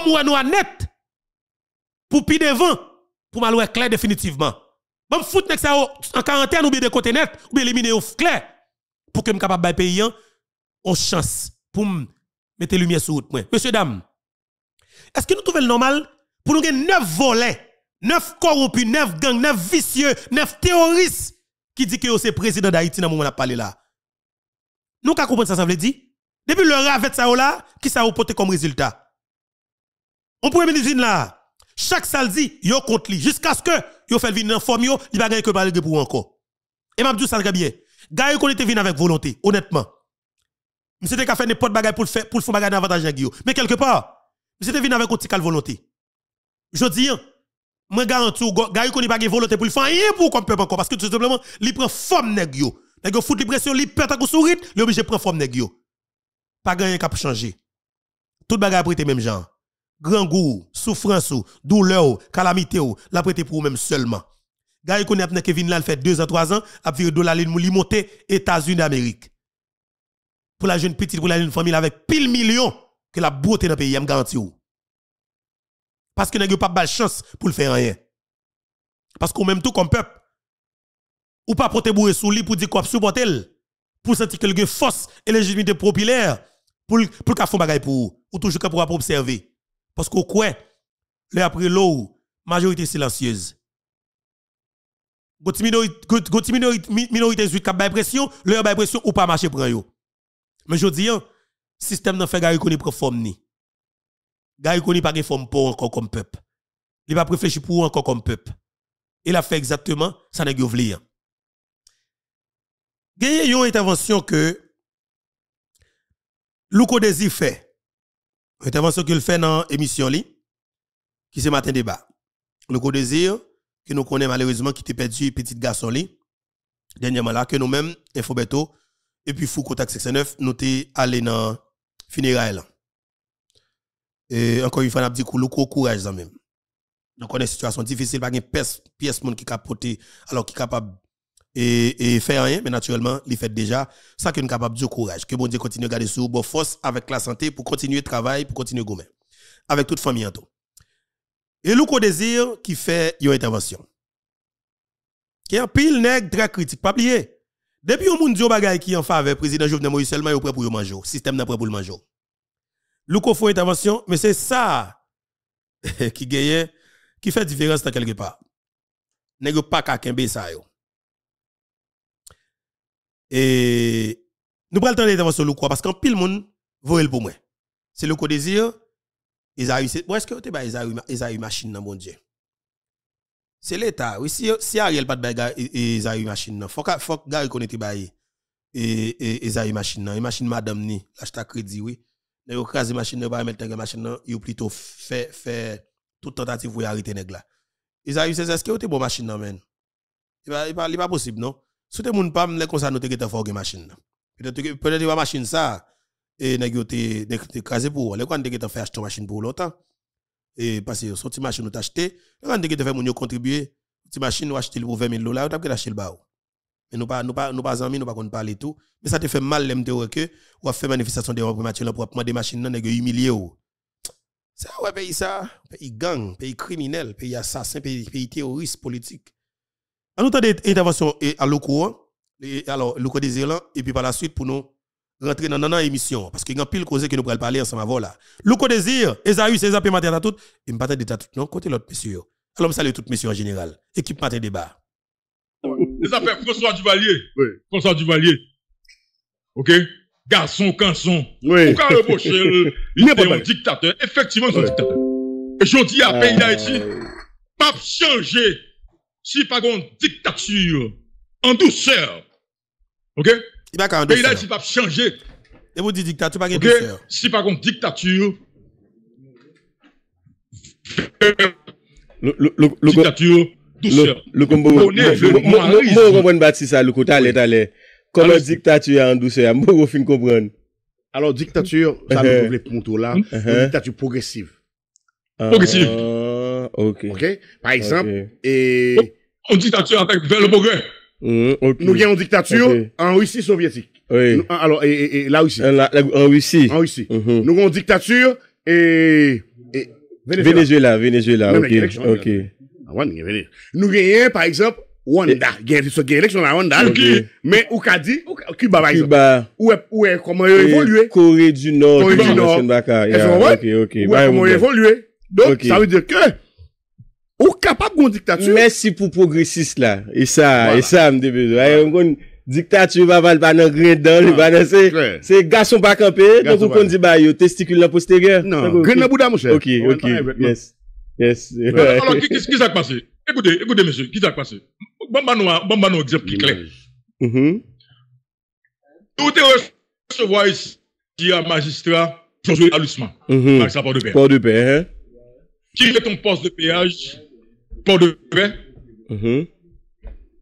[SPEAKER 1] moi noir net, pour pis devant, pour m'alouer clair définitivement. Bon foutre nek ça en quarantaine ou bien de côté net, ou bien éliminer au clair, pour que me capable de payer hein, une chance, pour mettre lumière sur route. Monsieur, dame, est-ce que nous trouvons le normal pour nous avoir 9 volets, 9 corrompus, 9 gangs, 9 vicieux, 9 terroristes qui disent que c'est président d'Haïti dans le moment où on a parlé là? Nous, qu'à comprendre ça, ça veut dire? Depuis le ravet de ça là, qui ça a comme résultat? On pourrait me dire là, chaque samedi, yo compte li jusqu'à ce que yo fait venir en forme yo, il va gagner que parler pour encore. Et m'a dit ça le bien. Gars yo était venu avec volonté, honnêtement. Monsieur te faire fait n'importe bagay pour faire pour faire bagay d'avantage avec yo. Mais quelque part, vous êtes venu avec un petit cal volonté. Je dis, moi garantis, Gary Koni pas de volonté pour le faire rien pour comme pas encore. Parce que tout simplement, il prend forme nèg yo. Nèg yo fout pression, il pète à sourire, il obligé prendre forme nèg yo. Pas qui cap changer. Tout bagay prêté même genre. Grand goût, souffrance, douleur, calamité, la prêté pour même seulement. Gary qui a Kevin là, fait 2 ans, 3 ans, a viré dollar li monter États-Unis d'Amérique. Pour la jeune petite, pour la jeune famille avec pile millions que la beauté dans le pays, je garantis. Parce que n'avez pas de chance pour le faire rien. Parce qu'on même tout comme peuple, ou pas te sous l'île pour dire qu'on supporte pour sentir que force et légitimité populaire pour pour faire bagaille pour ou toujours pour observer parce qu'au quoi le après l'eau majorité silencieuse Gouti minorité minorité minorité, minorité, pression, leur pression ou pas marcher pour minorité, Mais je dis, hein, système n'a fait gari Koni prend forme ni. gari Koni pas forme pour encore comme peuple. Il pas réfléchir pour encore comme peuple. Il a fait exactement ça Il y a une intervention que Louko Désir fait. Intervention qu'il fait dans l'émission li qui se matin débat. Louko Désir que nous connaissons malheureusement qui était perdu petit garçon li dernièrement là que nous-mêmes Infobeto et puis Foucault 69 nous sommes allés dans funérailles Et encore une fois, on a dit que courage le même. Donc on est une situation difficile, pas une pièce, pièce qui capable alors qui est capable et, et faire rien, mais naturellement, il fait déjà. Ça qui est capable du courage. Que bon Dieu continue à garder sur bon force avec la santé pour continuer le travail, pour continuer gommer, Avec toute famille en tout. Et Louko Désir qui fait une intervention. Qui est un pile nègre très critique, pas oublier. Depuis on dit bagay qui en faveur président Jovenel Moïse seulement est prêt pour manger. Système n'a prêt pour le manger. Louko font intervention, mais c'est ça qui gagne qui fait différence dans quelque part. Nèg pas qu'à kembe ça yo. Et nous prenons le temps d'intervention Louko parce qu'en pile monde voit pour moi. C'est Louko désir Esaü c'est est-ce que tu ba Esaü Esaü machine dans mon Dieu c'est l'État. Oui, si, si Ariel pas de bagarre et Esaïe machine, il faut que Gary connaisse bailler. Et Esaïe machine, et machine madame ni, l'achat crédit, oui. Mais au cas de machine, pas mettre machine, il plutôt fait faire toute tentative pour arrêter nèg là. Esaïe, c'est ce qui était bon machine, non men. Il e pas e pas possible, non? Si tu moun pas, les conseils noter que tu fort machine. Peut-être que peut-être machine ça et nèg yo t'écraser pour. Les quand tu fait acheter machine pour longtemps et parce que son petite machine nous acheté, quand tu fait mon contribuer, petite machine nous acheté pour 20 000 dollars, tu as acheté le bar. Mais nous pas nous pas nous pas amis, nous pas qu'on parler tout, mais ça te fait mal l'aime te que ou a fait manifestation de prématurée pour prendre des machines non nèg humilié ou. Ça pays ça, pays gang, pays criminel, pays assassin, pays, pays terroriste politique. En nous l'intervention et à l'eau courant, alors des Désirant et puis par la suite pour nous rentrer dans une émission parce qu'il y a pile causé que nous pourrions parler ensemble avant là. Louko désir, Esaü, César ma matin à tout, et me pas de tout non côté l'autre monsieur. Alors salut tout monsieur en général, équipe matin débat.
[SPEAKER 2] Les appels François Duvalier. Oui. François Duvalier. OK Garçon canson. Oui. Pourquoi le Il est un dictateur. Effectivement, c'est un dictateur. Et je dis à ah. pays d'Haïti, pas changer si pas une dictature en douceur. OK il pas il là, il pas changer. Et vous dites dictature, pas okay. Si par contre, dictature. Le,
[SPEAKER 3] le, le, dictature, douceur. Le, combo. Moi, je comprends ça, le côté, allez, allez. Comment dictature en douceur, moi, je fin comprendre. Alors, dictature, ça
[SPEAKER 4] me uh-huh. trouve les pontons là, uh-huh. dictature progressive. Ah, progressive. ok. Par exemple, et. Une dictature en vers le progrès. Nou gen yon diktatur An Ouissi Sovyetik An Ouissi Nou gen yon diktatur Venezuela Nou gen yon par exemple Rwanda Men Ou Kadi Kuba Kore
[SPEAKER 3] du Nord Ouè komo yon fon lue Donk sa wè
[SPEAKER 2] dire
[SPEAKER 4] ke
[SPEAKER 1] Ou kapap goun diktatü? Mersi pou progresist la. E sa, e sa mdebe. Diktatü yu va val banan gredan, yu banan se gason bakan pe, ton kon di ba yo
[SPEAKER 4] testikul la poste gè. Nan, non, gren nan bouda mouche.
[SPEAKER 3] Ok, ok, yes. Alors,
[SPEAKER 2] kis akpase? Ekoude, ekoude mese, kis akpase? Bamba nou a, bamba nou a ekseptik lè. Yon te ou se vwa si a magistra chanjoui alusman. Par sa port de pè. Ki lè ton poste de peyaj, de paix. Mm-hmm.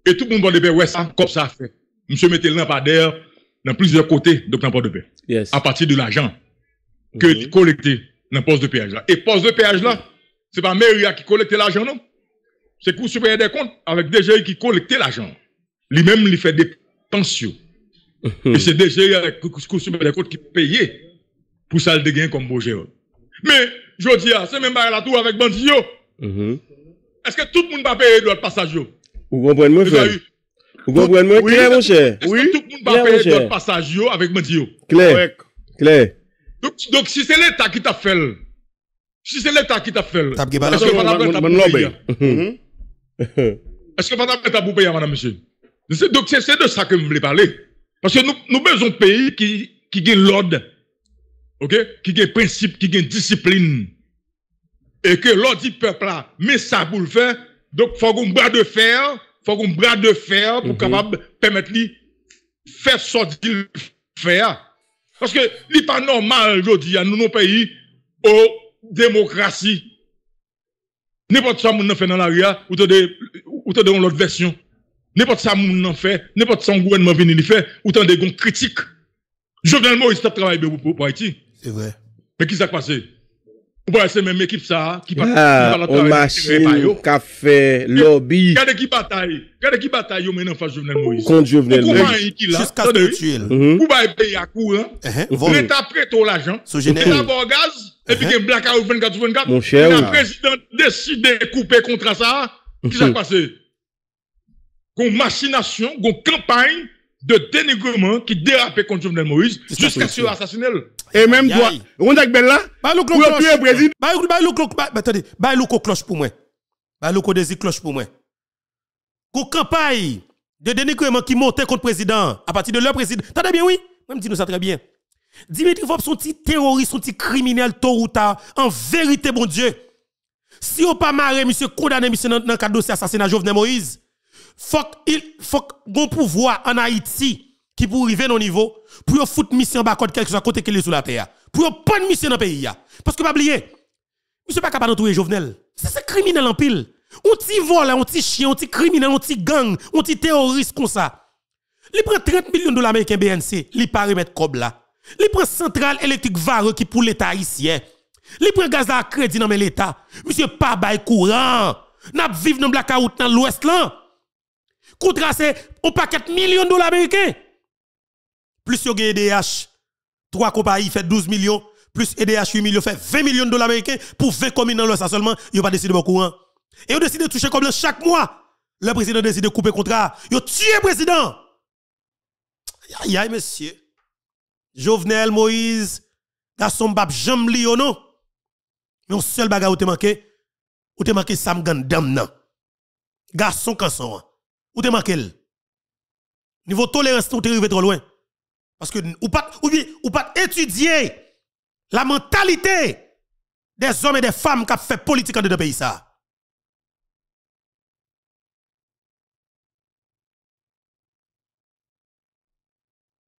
[SPEAKER 2] Et tout le monde de paix, ouais, ça, comme ça fait. Monsieur mettait le lampadaire dans plusieurs côtés de n'importe de paix. À partir de l'argent que mm-hmm. collecté dans le poste de péage là. Et poste de péage là, c'est pas mairie qui collecte l'argent, non? C'est Cour des comptes avec gens qui collectait l'argent. Lui-même, lui fait des pensions. Mm-hmm. Et c'est déjà avec Cour supérieure des comptes qui payait pour ça le dégain comme beau Mais, je dis, ah, c'est même à la tour avec Bandio. Est-ce que tout le monde va payer le passage Vous
[SPEAKER 3] comprenez, mon frère Vous comprenez, mon oui. cher oui. tout le monde va payer le
[SPEAKER 2] passage avec Mandio Claire. Claire. Donc, si c'est l'État qui t'a fait, si c'est l'État qui t'a fait, est-ce que ben. mhm. est-ce que Madame allez vous paye, Madame Monsieur Donc, c'est de ça que je voulais parler. Parce que nous, nous besoin pays qui, qui l'ordre, ok? qui gagne principe, qui gagne discipline et que l'on dit peuple là, mais ça boule fait, faire, donc faut qu'on bras de fer, faut qu'on bras de fer pour mhm. capable permettre lui faire sortir le faire. Parce que n'est pas normal aujourd'hui à hein, nous nos pays aux oh, démocratie. N'importe ça nous fait dans la ria, hein, ou te de ou de l'autre version. N'importe ça moun fait, n'importe ça gouvernement venir fait ou critiques. de veux critique. Jovenel Moïse t'a travaillé pour, pour Haïti. C'est vrai. Mais qui s'est passé ou ça équipe ça équipe ça, qui pa ah, la travay. qui lobby. Kade qui bataille. kade ki bataille, yo men jeune Jovenel Moïse. Kont Jovenel Moïse. Ou kouman yi ki la, ou ba à hein? uh-huh. gaz. akou, ou leta preto gaz, epi qui blaka ou 24-24, décide le couper contre ça qu'est-ce qui s'est mhm. passé qu'on machination gon campagne de dénigrement qui dérapait contre Jovenel Moïse jusqu'à ce assassiné. Et même toi, on a belle là, bah, pour euh, bah, le président. Bah, attendez, baille le cloche pour moi.
[SPEAKER 1] Baille le des cloche pour moi. Qu'au campagne de dénigrement qui montait contre le président à partir de leur président. T'entends bien, oui? Même dis nous ça très bien. Dimitri Vop sont petit terroristes, sont petit criminels tôt ou tard. En vérité, bon Dieu. Si on pas marré, monsieur condamné, monsieur, dans le cadre dossier assassinat Jovenel Moïse, faut il faut bon pouvoir en Haïti qui pour arriver au niveau pour foutre mission bas quelque chose à côté qu'il est sur la terre pour pas de mission dans le pays parce que pas oublier monsieur pas capable de trouver Jovenel c'est criminel en pile on petit vol un petit chien un petit criminel un petit gang un petit terroriste comme ça il prend 30 millions de dollars américains BNC il pas remettre cob là il prend centrale électrique vare qui pour l'état haïtien il prend gaz à crédit dans l'état monsieur pas bail courant n'a vivre dans blackout dans l'ouest là Contrat, c'est un paquet de millions de dollars américains. Plus yon a EDH, trois compagnies fait 12 millions, plus EDH 8 millions fait 20 millions de dollars américains pour 20 communes dans ça seulement, yon pas décidé de courant. Et vous décidé de toucher comme chaque mois. Le président décide de couper le contrat. Vous tuez le président. Aïe, aïe, monsieur. Jovenel Moïse, garçon bab jamli ou non. Mais on seul bagarre ou te manqué, ou te manqué Sam Gandam nan. Garçon hein ou te m'akel. niveau tolérance ou te arrivé trop loin parce que ou pas ou ou pas étudier la mentalité des hommes et des femmes qui ont fait politique dans le pays ça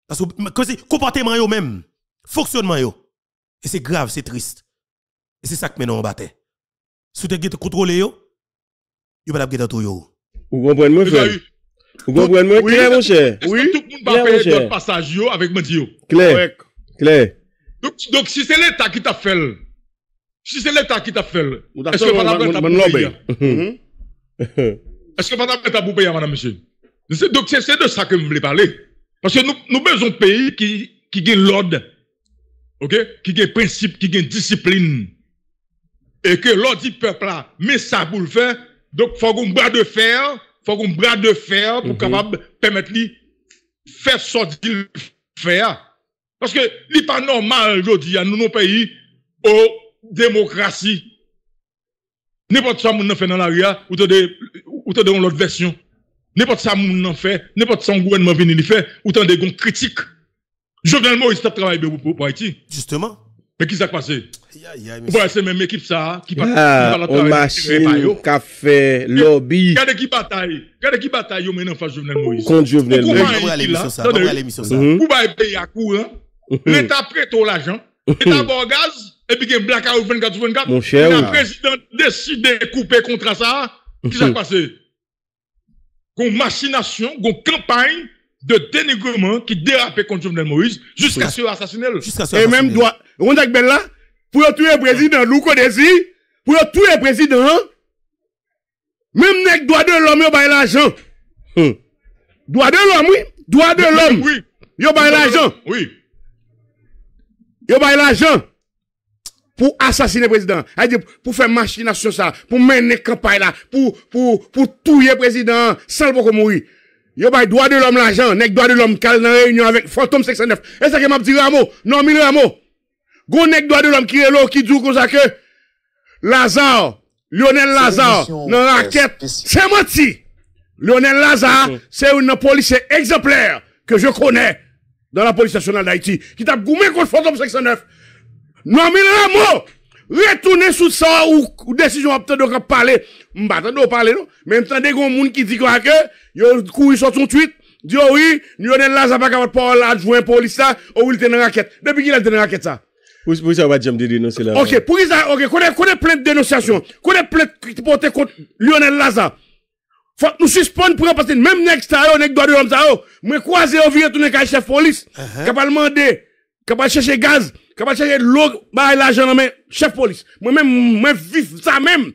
[SPEAKER 1] Parce que comportement yo même, fonctionnement yo. Et c'est grave, c'est triste. Et c'est ça que nous on bataille. Si vous êtes contrôlé yo, pouvez pas la tout vous comprenez monsieur. Eh ben vous Vous monsieur, mon frère Oui. Est-ce que tout
[SPEAKER 2] le monde va payer d'autres passages avec Clair. Claire, Claire. Donc, si c'est l'État qui t'a fait, si c'est l'État qui t'a fait, est-ce que Madame Bête Est-ce que Madame Bête Madame Monsieur Donc, c'est de ça que je voulais parler. Parce que nous, nous besoin pays qui, qui gagne l'ordre, ok? qui gagne principe, qui gagne discipline. Et que l'ordre du peuple là, mais ça pour le donc, faut qu'on bras de fer, faut qu'on bras de fer pour mm -hmm. permettre lui faire sortir faire. Parce que n'est pas normal aujourd'hui à nous nos pays aux démocratie. N'importe ça nous fait dans l'arrière ou te de l'autre version. N'importe ça n'en fait, n'importe ça gouvernement vient le faire ou t'en des critiques. Jovenel Moïse travaille pour, pour Haïti. Justement. Mais qui s'est passé? Voilà, c'est même équipe ça qui ah, on la qui
[SPEAKER 3] a fait lobby. Regardez
[SPEAKER 2] qui bataille. Regardez qui bataille maintenant en face Jovenel Moïse. Contre Jovenel Moïse. On l'émission ça. On va l'émission ça. Pour bailler payer à courant, hein? mhm. l'État prête l'argent, l'État mhm. bon gaz, et puis il y a un blackout 24-24. Mon cher. Le président décide de couper contre ça. Qu'est-ce qui s'est mhm. passé? Une machination, une campagne de dénigrement qui dérape contre Jovenel Moïse jusqu'à ce assassinat. Et même doit. On a
[SPEAKER 4] Bella pour tuer président Louko Desi, pour tuer président. Hein? Même les droit de l'homme, yo pas l'argent. Hein? Droit de l'homme, oui. Droit de l'homme. Oui. Yo pas l'argent. Oui. Yo bay l'argent. Pour assassiner président. pour faire machination ça, pour mener campagne là, pour, pour, pour président, sans le mourir. y bay droit de l'homme l'argent, nek droit de l'homme, calme dans réunion avec Fantôme 609. Et ça que m'a dit Rameau, non, mille Rameau. Gonek doit de l'homme qui est là, qui dit comme ça que Lazare, Lionel Lazare, dans la raquette, c'est menti. Lionel Lazare, c'est une policier exemplaire que je connais dans la police nationale d'Haïti, qui tape goumé contre Fantôme 509. Non, mais là, retournez sous ça ou, décision à peut-être de parler. M'battez de parler, non? Mais des des gens qui dit quoi que, yo couru sur son tweet, dit oh oui, Lionel Lazare pas capable de parler adjoint police là, ou oh, il était dans la raquette. Depuis qu'il a été dans la raquette ça? Pour ça, on va dire dénoncer là. Ok, pour ça, ok, a plein de dénonciations, a plein de portées contre Lionel Laza, Faut nous suspendre pour parce que même l'extérieur, oh, nèg droit de l'homme ça, oh, moi que au vieux tourner chez chef police, capable uh-huh. demander, capable chercher gaz, capable chercher l'eau, bah l'argent mais chef police. Moi même moi vif ça même.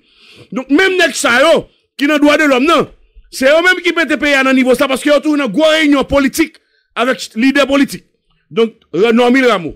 [SPEAKER 4] Donc même yo, oh, qui n'a droit de l'homme non, c'est eux mêmes qui mettent payer à un niveau ça parce que autour une réunion politique avec leader politique. Donc renommer Rameau.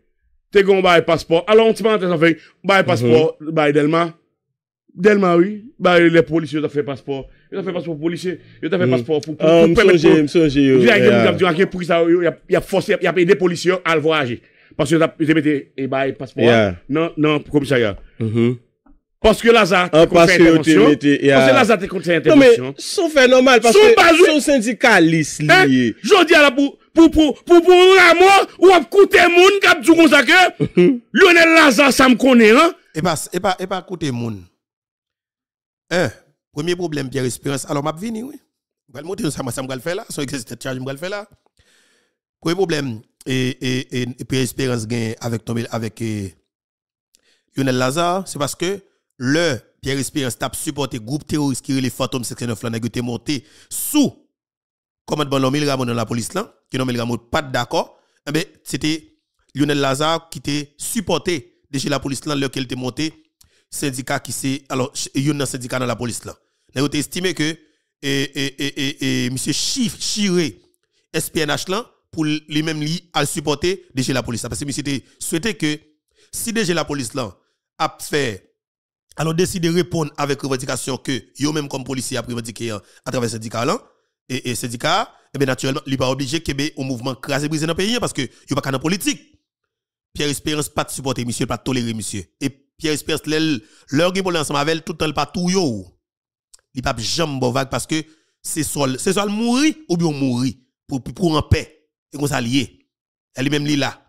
[SPEAKER 4] Te kon baye paspor. Alon ti man te san fey, baye paspor, mhm. baye delman. Delman, oui. Baye le polis yo ta fey paspor. Yo ta fey paspor polisye. Yo ta fey mhm. paspor pou premet kon. Msonje, msonje yo, ya. Ya force, ya pey de polisye yo alvo aji. Paske yo te mette, baye paspor. Ya. Nan, nan, pou komisya ya. Mhan. Paske yo laza te kon fey intervensyon. Ha, paske yo te mette, ya. Paske yo laza te kon fey intervensyon. Non, men, sou fey normal. Sou bazou. Sou syndikalis li. Jodi a la pou. pour pour pour pour Ramon ou à coûter moun cap du ça que Lionel Lazare ça me connaît hein
[SPEAKER 1] et pas et pas coûter moun un eh, premier problème Pierre Espérance alors m'a venir oui je vais monter ça ça me faire là son existe de charge me faire là premier problème et et Pierre Espérance gagne avec avec Lionel Lazare c'est parce que le Pierre Espérance tape supporté groupe terroriste qui est les fantômes 69 qui nèg monté sous commandement nommé le dans la police là, qui n'a pas d'accord, eh c'était Lionel Lazare qui était supporté de la police là lequel était monté syndicat qui c'est alors un syndicat dans la police là. Nous avons estimé que et et et monsieur Chiré SPNH là pour lui-même lui à supporter déjà la police parce que monsieur souhaitait que si déjà la police là a fait alors décidé de répondre avec revendication que lui même comme policier a revendiqué hein, à travers le syndicat là et, et syndicat, et eh bien naturellement, il n'est pas obligé qu'il y ait un mouvement crasé brisé dans le pays hein, parce qu'il n'y a pas de politique. Pierre Espérance pas de supporter monsieur, pas de tolérer monsieur. Et Pierre Espérance, leur qui ensemble avec tout le temps, pas tout yo. Il pas jamais vague parce que c'est sol, c'est sol mourir ou bien mourir pour, pour, en paix. Et qu'on s'allie. Elle est même là.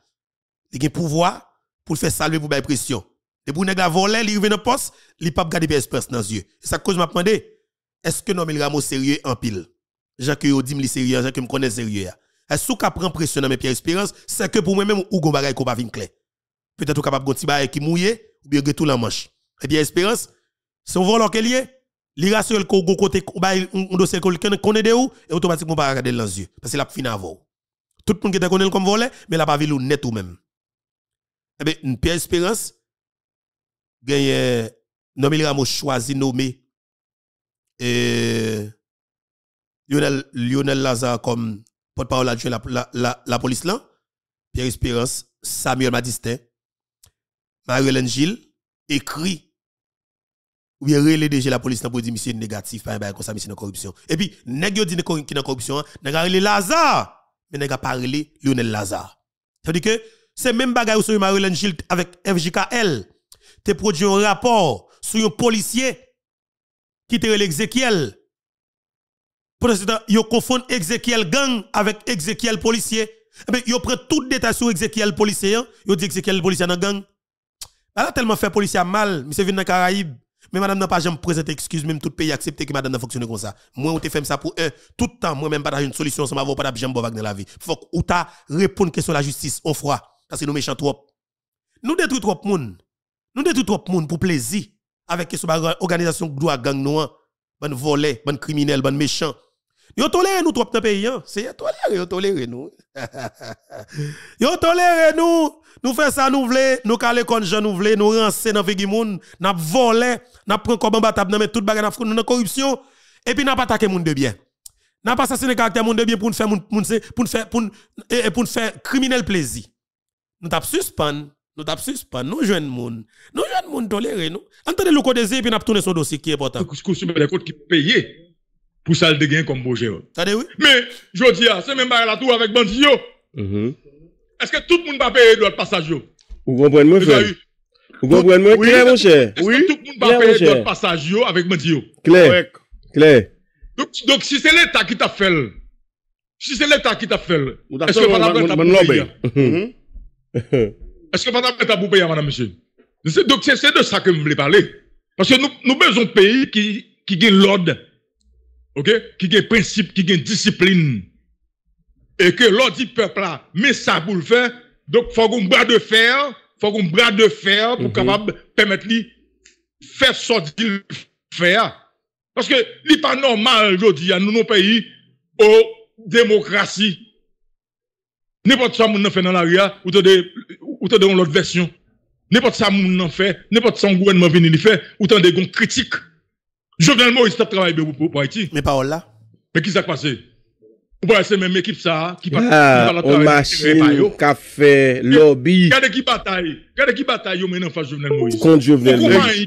[SPEAKER 1] Il a pouvoir pour faire salver pour la pression. Et pour la volé, il revient dans le poste, il pas garder Pierre Espérance dans les yeux. Et ça cause m'a demandé, est-ce que Nomil Rameau sérieux en pile? Jean que yo dit sérieux, Jean que me connaît sérieux. Est-ce que prend pression dans mes pierres espérance, c'est que pour moi même ou gon bagaille ko pa vin clair. Peut-être ou capable gon ti bagay qui mouillé ou bien tout la manche. Et bien espérance, son on qu'il y li l'irrationnel qu'on gon côté on dossier quelqu'un connaît de ou et automatiquement pas regarder dans yeux parce qu'il a fini avant. Tout le monde qui connaît comme volé, mais la pas vu net ou même. Eh bien, une pierre espérance gagne euh, Nomil Ramos choisi nommé et euh, Lionel, Lionel comme porte-parole à la, police là, Pierre Espérance, Samuel Madiste, Marie-Hélène Gilles, écrit ou bien relé déjà la police pour dire monsieur négatif, pas un comme ça, monsieur corruption. Et puis, nèg yo dit qu'il la corruption, n'a hein, a relé Laza mais nèg a pas Lionel Laza cest à dire que c'est même bagay ou sur Marie-Hélène Gilles avec FJKL, te produit un rapport sur un policier qui te relé président, yo confond Ezekiel gang avec Ezekiel policier. Eh ben, yo prend tout détail sur Ezekiel policier, hein. yo dit Ezekiel policier dans gang. Elle a tellement fait policier mal, monsieur vient dans Caraïbes. Mais madame n'a pas jamais présenté excuse, même tout pays accepté que madame n'a fonctionné comme ça. Moi, on te fait ça pour eux. Tout le temps, moi-même, pas une solution, ne m'a pas de dans la vie. Faut que ou ta répondre question la justice au froid. Parce que nous méchants trop. Nous détruisons trop de monde. Nous détruisons trop de monde pour plaisir. Avec question organisation être gang noir, hein. bon volé, bon criminel, bon méchant. Yo toléré nous trop dans pays hein. c'est yo toléré yo toléré nous. yo toléré nous, nous faisons ça nous voulons, nous caler comme gens nous voulons, nous rancer dans figi moun, n'a volé, n'a prend comme batab dans mettre tout bagarre dans nous dans corruption et puis n'a pas attaqué moun de bien. N'a pas assassiné caractère moun de bien pour nous faire moun pour nous faire pour pour faire criminel plaisir. Nous t'a suspend, nous t'a suspend, nous jeunes moun, nous jeunes moun toléré nous. Entendez le code
[SPEAKER 2] et puis n'a tourner son dossier qui est important. Couche les comptes qui paye? pour ça de gain comme projet. Oui? Mais, je dis, c'est même pas la tour avec Bandio. Mm-hmm. Est-ce que tout le monde va payer d'autres passages?
[SPEAKER 3] Vous comprenez, monsieur? frère? Vous comprenez, mon Est-ce que tout
[SPEAKER 2] le monde va payer le passage avec Bandio. Claire. Donc, donc, si c'est l'État qui t'a fait, si c'est l'État qui t'a fait, mm-hmm. est-ce que Madame t'a boupé? Est-ce que Madame à payer, Madame Monsieur? Donc, c'est de ça que je voulais parler. Parce que nous, nous besoin pays qui, qui gagne l'ordre ok, qui gagne principe, qui gagne discipline, et que l'autre dit peuple là, mais ça pour le donc faut qu'on bras de fer, faut qu'on bras de fer pour mhm. capable permettre lui faire sortir qu'il faire. Parce que n'est pas normal aujourd'hui à nous nos pays aux démocratie. N'importe ça moun fait dans la rue ou de ou de l'autre version. N'importe ça moun fait, n'importe ça gouvernement vient fait ou des gens critique. Jouvenel Moïse tap trabaye be pou Pouayti? Mè pa ou la? Mè ki sa kwa se? Mè mè ekip sa? O machin,
[SPEAKER 3] kafe, lobby Kade
[SPEAKER 2] ki bataye? Kade ki bataye yo menan fwa Jouvenel Moïse? Konde Jouvenel Moïse?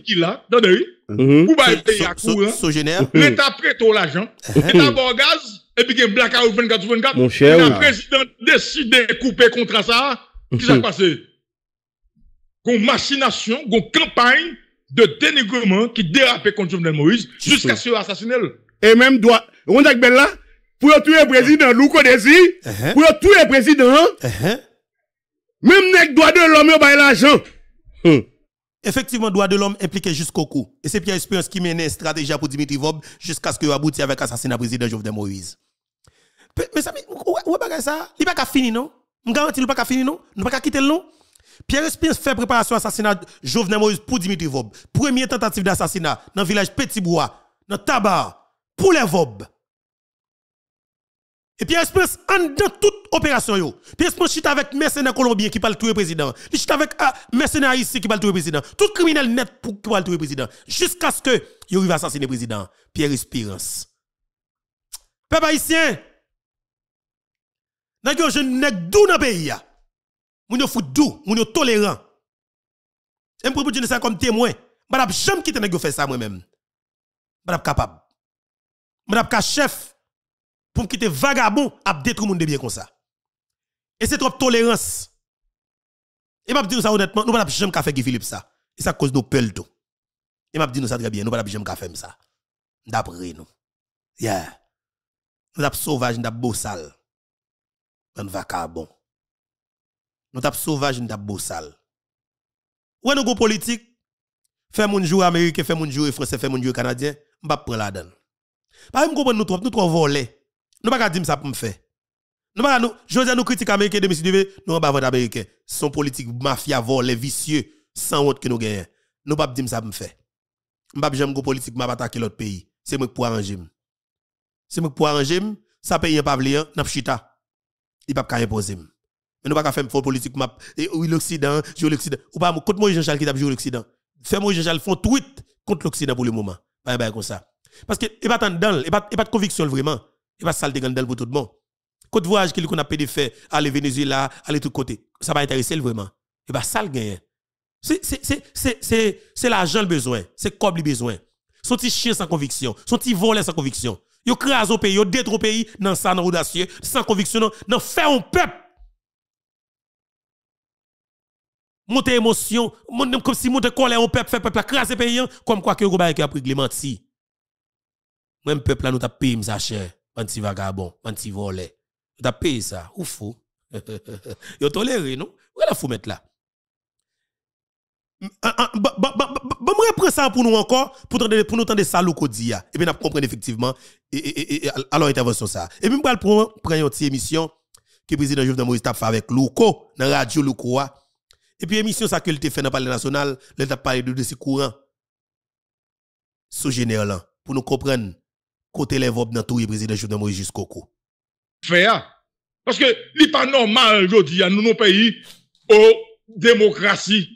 [SPEAKER 2] Mè ta preto la jan Mè ta borgaz Mè ta president Deside koupe kontra sa Ki sa kwa se? Kon machinasyon Kon kampany de dénigrement qui dérapait contre Jovenel Moïse jusqu'à ce assassiné Et même doit, Rondak là,
[SPEAKER 4] pour tuer le président Louko Desi, uh pour tuer le président, uh même nek droit de l'homme, il l'argent.
[SPEAKER 1] Hein. Effectivement, droit de l'homme impliqué jusqu'au coup. Et c'est Pierre Espérance qui mène une stratégie pour Dimitri Vob jusqu'à ce qu'il aboutir avec l'assassinat président Jovenel Moïse. Mais ça, est ou, que ça, il n'est pas fini, non? Je garantis qu'il n'est pas finir non? ne n'est pas quitter, le non? Pierre Espirance fait préparation assassinat Jovenel Moïse pour Dimitri Vob. Première tentative d'assassinat dans le village Petit-Bois, dans Tabar, pour les Vob. Et Pierre Espirance en dans toute opération, yo. Pierre Espirance chita avec mercenaire colombien qui parle tout le président. Il chita avec ah, mercenaire Haïtien qui parle tout le président. Tout criminel net pour qui parle tout le président. Jusqu'à ce que arrive à assassiner le président. Pierre Espérance. Peuple haïtien, n'a pas jeune nèg dou pays moun yo fout dou, moun yo tolérant. Et pour dire ça comme témoin, je j'aime jamais quitter de faire ça moi-même. Je kapab. capable. Je chef pour quitter vagabond à détruire monde de bien comme ça. Et c'est trop tolérance. Et m'a dire ça honnêtement, nous pas jamais faire Guy Philippe ça. Et ça cause nos peuls Et m'a dire ça très bien, nous pas jamais faire ça. D'après nous. Yeah. Nous sauvage, nous beau sal. Nous nous tape sauvage, nous tape Ou nous go politique, fait mon jouer américain, fait mon jouer français, fait mon jouer canadien, m'pa prendre la donne. Par exemple, nous trop nous trop volés. Nous pas dire ça pour me faire. Nous pas nous José nous critique américain de monsieur Nous, nous pas voir américain. Son politique mafia volé vicieux sans honte que nous gagnons. Nous pas dire ça pour me faire. M'pa j'aime go politique m'a attaquer l'autre pays. C'est moi qui pour arranger. M'm. C'est moi pour arranger, m'm. ça paye pas vliant, n'a chita. Il pas imposer. M'm. Mais nous pas faire faux politique map. Et oui, l'Occident, je l'Occident. Ou pas, contre moi, Jean-Charles qui tape joué l'Occident. Fais moi, Jean-Charles, font tweet contre l'Occident pour le moment. Pas comme ça. Parce que, il pas dans, il pas, pas de conviction vraiment. Il pas sale de gandel pour tout le monde. Côte voyage qu'il qu'on a pédé faire, aller Venezuela, aller tout côté. Ça va intéresser vraiment. Il pas sale gagner. C'est c'est c'est c'est c'est l'argent le besoin. C'est cob le besoin. Sont ils chiens sans conviction. Sont ils volés sans conviction. Ils crase au pays, ont détruit au pays, dans ça, non audacieux, sans conviction, dans faire fait un peuple monte émotion, comme si monte colère au peuple, fait peuple craser pays hein. comme quoi que vous avez a réglementi. Même peuple nous avons payé ça cher, anti vagabond, anti volé. Nous t'a payé ça, ou fou. Yo toléré non? Où la faut mettre là? Ah, ah, bon, bah, bah, bah, reprends prends ça pour nous encore, pour nous entendre ça, l'oukodia. Et bien, nous comprenons effectivement, alors, intervention ça. Et bien, nous prenons une petite émission que le président Jovenel Moïse a fait avec Louko, dans la radio Loukoua. Et puis, émission, ça que le fait dans le palais national, l'État parle parlé de, ce courant. courants. Sous général, hein, pour nous comprendre, côté les dans tout le président Jovenel Moïse jusqu'au coup.
[SPEAKER 2] Fait, parce que, n'est pas normal, je dis, à nous, nos pays, aux oh, démocratie.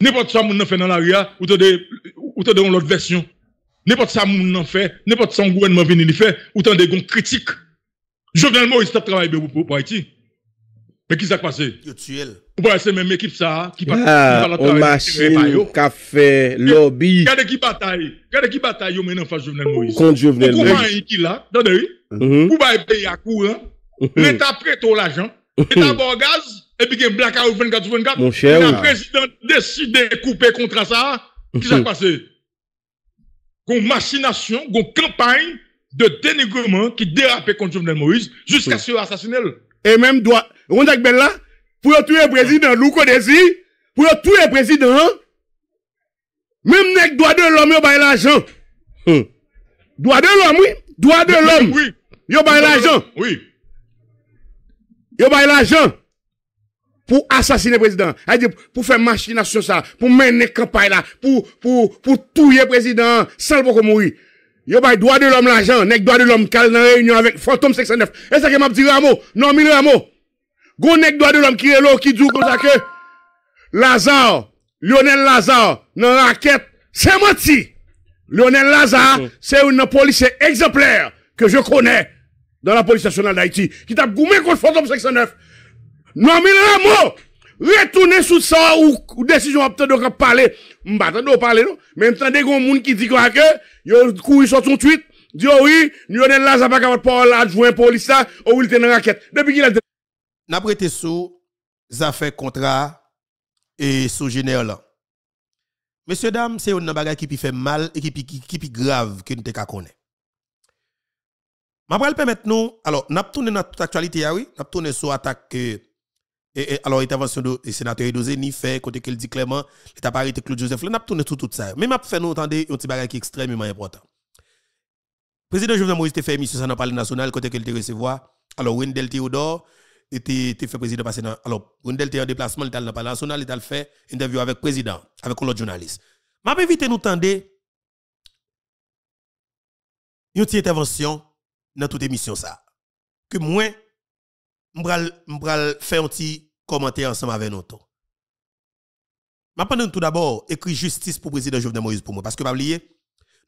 [SPEAKER 2] N'importe ça, moun fait dans la hein, ou de, ou de l'autre version. N'importe ça, moun fait, n'importe ça, gouvernement vient le faire, ou t'en de gon critique. Jovenel Moïse, as travaillé pour, pour Haïti. Mais qui s'est passé? Ou c'est même équipe ça qui bataille. On machine,
[SPEAKER 3] café, lobby. Regardez
[SPEAKER 2] qui bataille. Regardez qui bataille. Vous en face de Jovenel Moïse. Contre Jovenel Moïse. qui là, dans le Ou pas, il paye à courant. Hein. Mhm. L'État prête au l'argent. L'État mhm. bon gaz. Et puis, il y a un 24 24. Mon cher. Le président décide de couper contre ça. Qui s'est mhm. passé? Une machination, une campagne de dénigrement qui dérape contre Jovenel Moïse jusqu'à ce assassiné. Et même, doit. On a belle là? pour
[SPEAKER 4] tuer le président Louko Desi, pour tuer le président. Hein. Même le droit de l'homme, yo bay l'argent. Hein. Droit de l'homme, oui. Droit de l'homme. Oui. Yo pas l'argent. Oui. Yo pas l'argent. Pour assassiner le président. Pour faire machination ça. Pour mener campagne là. Pour, pour, pour tuer le président sans le mourir. Yo bay droit de l'homme l'argent. Nek droit de l'homme calme dans réunion avec Fantôme 69, Et ça que m'a dit Rameau. Non, mille Rameau. Gonek doit de l'homme qui est là, qui dit comme ça que Lazare, Lionel Lazare, dans la raquette, c'est menti. Lionel Lazare, mm. c'est une policier exemplaire que je connais dans la police nationale d'Haïti, qui t'a goumé contre Fantôme 509. Non, mais mot retournez sous ça ou, décision à de parler. pas de parler, non? Mais entendez des gens qui dit que, il courir sur son tweet, dit oh oui, Lionel Lazare pas avoir de adjoint police ou oh, il était dans la raquette. Depuis qu'il a n'a prêté sous
[SPEAKER 1] affaires contrat et sous général. Messieurs, dames, c'est une bagarre qui fait mal et qui qui grave que nous te connaît. Je vais permettre nous, alors, nous avons tourné notre actualité, ah oui, nous avons tourné sur attaque, euh, et, et, alors, intervention du sénateur Edozé, ni fait, côté qu'elle dit clairement, l'État pas arrêté Claude Joseph, nous avons tourné tout, tout ça. Mais nous avons fait nous entendre un petit bagarre qui est extrêmement important. président Jovenel Moïse a fait émission sur la parle nationale, côté qu'elle te recevoir. Alors, Wendel Théodore, était fait président passé dans alors Rundel était en déplacement il dans palais national il a fait interview avec président avec l'autre journaliste m'a de nous tendez une petite intervention dans toute émission ça que moi m'bral faire un petit commentaire ensemble avec nous m'a tout d'abord écrit justice pour président Jovenel Moïse pour moi parce que pas oublier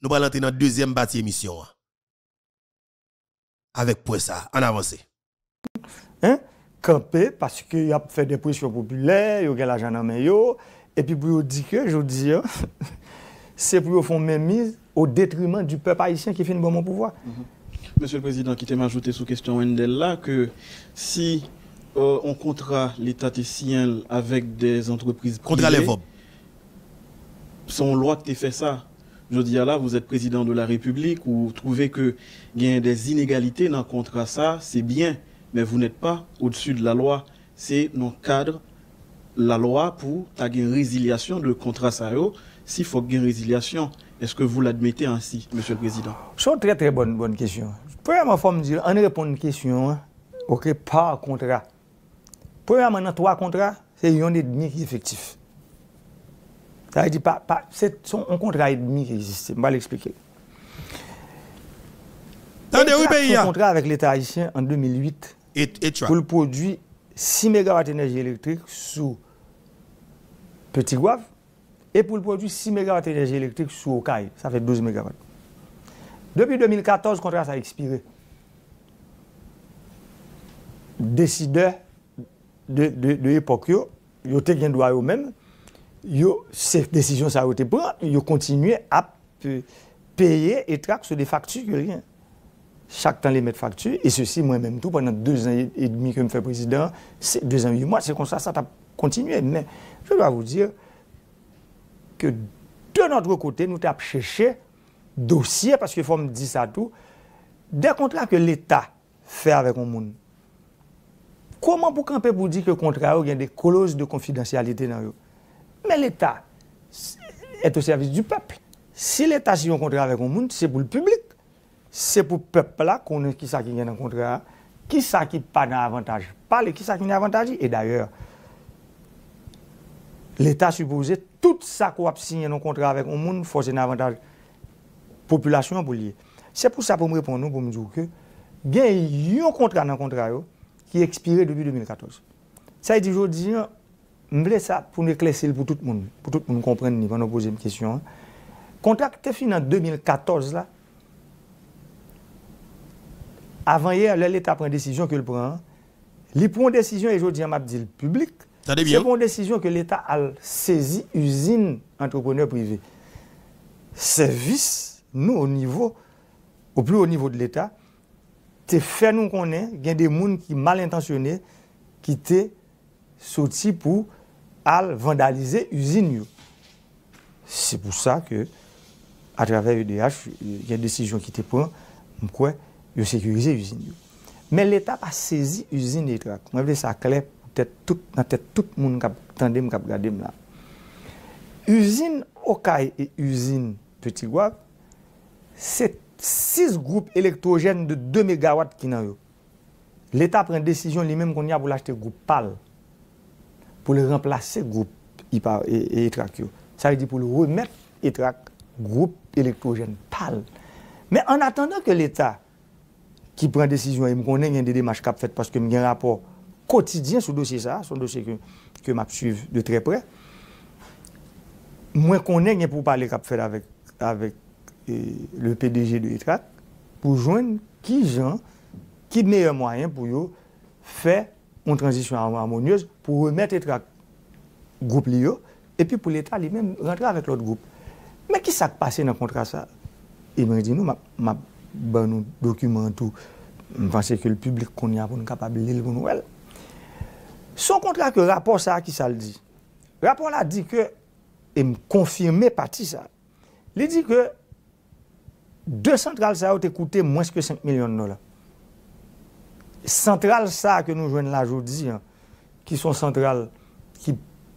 [SPEAKER 1] nous allons entrer dans la deuxième partie émission hein.
[SPEAKER 5] avec pour ça en avancée Hein? Campé parce qu'il y a fait des pressions populaires, il y a l'argent dans les et puis pour dire que, je dis, hein, c'est pour faire même mise au détriment du peuple haïtien qui fait une bon pouvoir. Mhm.
[SPEAKER 3] Monsieur le Président, qui m'a ajouté sous question Wendell là, que si euh, on contrat l'État haïtien avec des entreprises privées... Contrat les VOB. Son loi qui fait ça, je dis à là, vous êtes président de la République, vous trouvez que il y a des inégalités dans le contrat, ça, c'est bien mais vous n'êtes pas au-dessus de la loi. C'est dans cadre la loi pour ta une résiliation de contrat s'il faut une résiliation. Est-ce que vous l'admettez ainsi, Monsieur le Président C'est une très très bonne, bonne question. Premièrement, il faut
[SPEAKER 5] me dire, on répond à une question, hein. ok, par contrat. Premièrement, dans trois contrats, c'est un et demi qui est effectif. Ça veut dire, pas, pas, c'est un contrat et demi qui existe. Je vais l'expliquer. Il oui, pays. un contrat avec l'État haïtien en 2008 pour le produit 6 MW d'énergie électrique sous Petit Guave et pour le produit 6 MW d'énergie électrique sous Okaï. Ça fait 12 MW. Depuis 2014, le contrat a expiré. Décideur de, de, l'époque, ils ont eu droit eux-mêmes. Ces décisions, ça a été prises. Ils ont continué à payer et traquer sur des factures. rien chaque temps les mettre facture. Et ceci, moi-même, tout pendant deux ans et demi que je me fais président, c'est deux ans et huit mois, c'est comme ça, ça a continué. Mais je dois vous dire que de notre côté, nous avons cherché dossier, parce qu'il faut me dire ça tout, des contrats que l'État fait avec un monde. Comment pour camper pour dire que le contrat a des clauses de confidentialité dans eux? Mais l'État est au service du peuple. Si l'État signe un contrat avec un monde, c'est pour le public. Se pou pep la konen ki sa ki gen nan kontra, ki sa ki pa nan avantaj, pa le ki sa ki nan avantaj, e dayor, l'Etat suppose, tout sa ko ap sinye nan kontra vek, ou moun fose nan avantaj, populasyon pou liye. Se pou sa pou mwepon nou, pou mwizouke, gen yon kontra nan kontra yo, ki ekspire debi 2014. Sa yi di jodi, mwle sa pou mwen klesel pou tout moun, pou tout moun kompren ni, pou mwen nou pose mw kesyon. Kontrak te fin nan 2014 la, Avant hier, l'État prend une décision qu'il prend. Il prend une décision, et je dis à dit public. C'est une décision que l'État a saisi usine entrepreneur privé. Service, nous, au niveau, au plus haut niveau de l'État, c'est fait nous connaître il y a des gens qui mal intentionnés qui sont sortis pour al vandaliser l'usine. C'est pour ça que, à travers EDH, il y a une décision qui était prise. Yo sekurize usine yo. Men l'Etat pa sezi usine etrak. Mwen ve sa klep, nan tete tout moun kap tendem kap gade m la. Usine Okai e usine Petit Gouak, se 6 group elektrojen de 2 MW ki nan yo. L'Etat pren desisyon li menm kon ya pou l'achete group pal pou le remplase group etrak yo. Sa re di pou le remet etrak group elektrojen pal. Men an atendo ke l'Etat ki pren desisyon yon konen yon dede maj kap fet paske m gen rapor kotidyen sou dosye sa, sou dosye ke map suive de tre pre. Mwen konen yon pou pale kap fet avek euh, le PDG de Etrak pou jwenn ki jan, ki meye mwayen pou yo fe yon transisyon amonyez pou remet Etrak goup li yo epi pou l'Etat li men rentre avek l'ot goup. Mwen ki sak pase nan kontra sa? Yon mwen di nou map Ben, nous documents tout que le public qu'on a pour nous capable lire pour nous son contrat que rapport ça qui ça le dit rapport a dit que et me confirmer partie ça il dit que deux centrales ça ont coûté moins que 5 millions de dollars Centrales, ça que nous joignons là aujourd'hui hein, qui sont centrales qui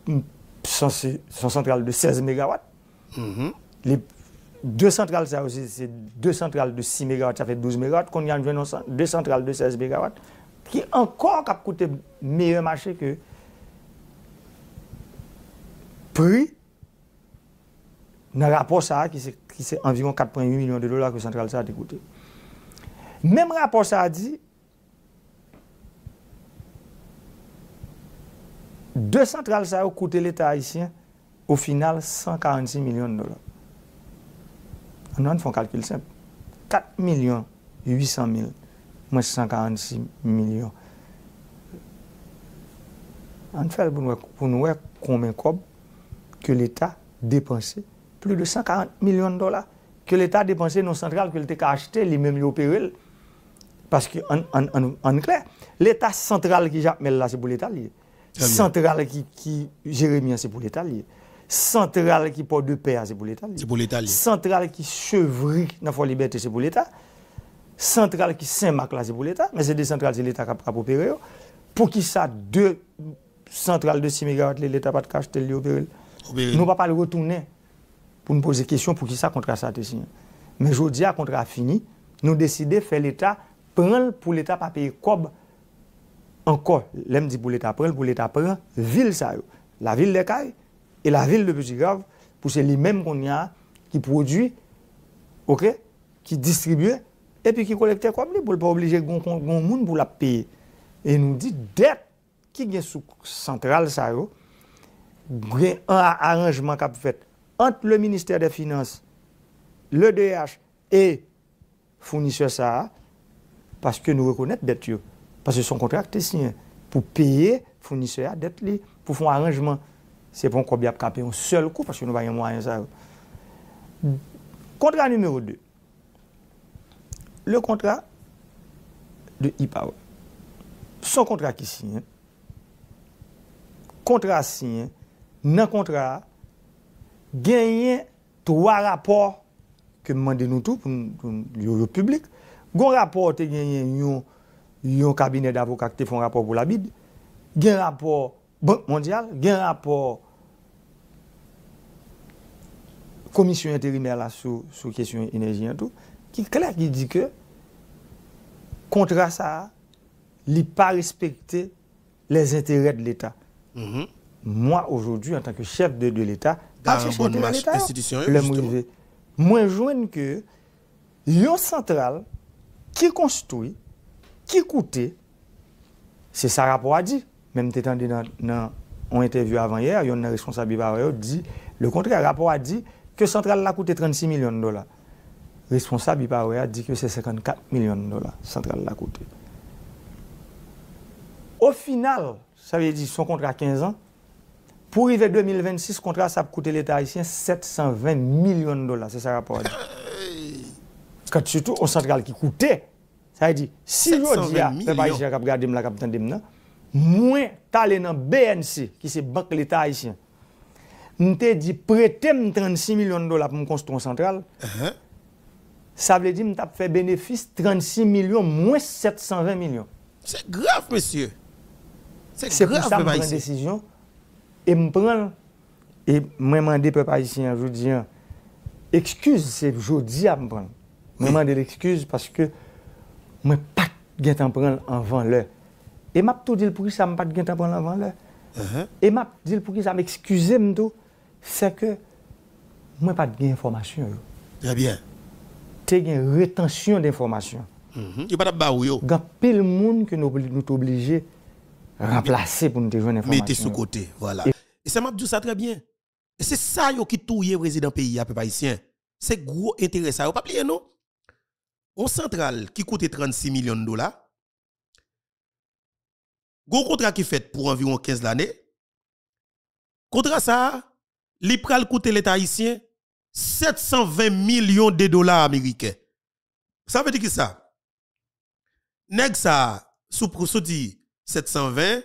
[SPEAKER 5] mm, sont centrales de 16 mégawatts mm-hmm. les 2 Central Sao, c'est 2 Central de 6 MW, ça fait 12 MW, 2 Central de 16 MW, qui est encore cap coûté meilleur marché que prix d'un rapport Sao qui c'est environ 4,8 millions de dollars que Central Sao a coûté. Même rapport Sao a dit 2 Central Sao coûté l'état haïtien au final 146 millions de dollars. On a fait un calcul simple. 4 millions 800 000 moins 146 millions. On fait pour nous voir combien que l'État dépensé plus de 140 millions de dollars que l'État dépensait nos centrales que l'État a acheté lui-même opéré parce que en, clair l'État central qui j'appelle là c'est pour l'État central qui qui Jérémie c'est pour l'État Sentral ki po de pe a zepou l'Etat li. Zepou l'Etat li. Sentral ki chevri nan fwa libeti zepou l'Etat. Sentral ki sen mak la zepou l'Etat. Men se de sentral zel Eta kapra pou pere yo. Pou ki sa de sentral de 6 MW li, l'Eta pat kache tel li yo pere yo. Nou pa pali rotounen pou nou pose kesyon pou ki sa kontra sa te si. Men jodi a kontra fini, nou deside fè l'Eta pren l pou l'Eta pa peye kob. Ankor, lem di pou l'Eta pren l pou l'Eta pren, vil sa yo. La vil de kaj yo. E la vil de Petit Grave, pou se li menm kon ni a, ki produy, ok, ki distribuye, epi ki kolekte kwa mli, pou li pa oblije goun moun pou la peye. E nou di det ki gen souk sentral sa yo, gen an aranjman kap fet, ant le Ministère des Finances, le DH, e founisye sa a, paske nou rekonet det yo, paske son kontrakt esyen, pou peye founisye a det li, pou fon aranjman kap. Se pon kouby ap kampe yon sel kou, fache yon va yon mwanyan sa. Kontra nimeyo 2. Le kontra de Ipaw. Son kontra ki sinye. Kontra sinye. Nan kontra genye 3 rapor ke mwande nou tou, yon rapor te genye yon kabine davokak te fon rapor pou la bid. Gen rapor bank mondial, gen rapor commission intérimaire sur sur question énergie et tout qui clair qui dit que contrat ça il pas respecté les intérêts de l'État. Mhm. Moi aujourd'hui en tant que chef de, de l'État, dans un bon match institution moi que une centrale qui construit qui coûte, c'est ça rapport a dit même t'étendais dans, dans on interview avant hier, il a responsable qui dit le contraire. rapport a dit que centrale là coûté 36 millions de dollars. Responsable il a dit que c'est 54 millions de dollars centrale l'a coûté. Au final, ça veut dire son contrat 15 ans. Pour arriver 2026, contrat ça a coûté l'État haïtien 720 millions de dollars. C'est ça rapport. Quand surtout au central qui coûtait, ça veut dire, si je dis, pas je regarde, moins t'aller dans BNC, qui c'est Banque l'État haïtien, m te di prete m 36 milyon dola pou m konstron sentral, sa vle di m te ap fè benefis 36 milyon mwen 720 milyon. Se graf, monsye. Se graf, mwen pa yisi. Se graf, mwen pa yisi. E m pren, e mwen mende pe pa yisi anjou diyan, ekskuse se joudi anjou pren. Mende l'ekskuse paske mwen pat gen tan pren anvan lè. E map tou dil pou ki sa m pat gen tan pren anvan lè. E map dil pou ki sa m ekskuse m tou c'est que moi pas de information. Très bien. Tu as une rétention d'informations.
[SPEAKER 1] Mm-hmm. Il n'y a pas de barou. Il y a
[SPEAKER 5] de monde que nous sommes obligés de remplacer pour nous donner une information. Mettez sous côté,
[SPEAKER 1] voilà. Et, ça m'a dit ça très bien. Et c'est ça qui touille le président pays, hein, peu haïtien. C'est gros intérêt ça. Pas oublier, non? On centrale qui coûte 36 millions de dollars. Gros contrat qui fait pour environ 15 l'année. Contrat ça, li pral l'État haïtien 720 millions de dollars américains. Ça veut dire qui ça? Nèg ça, sous dit 720,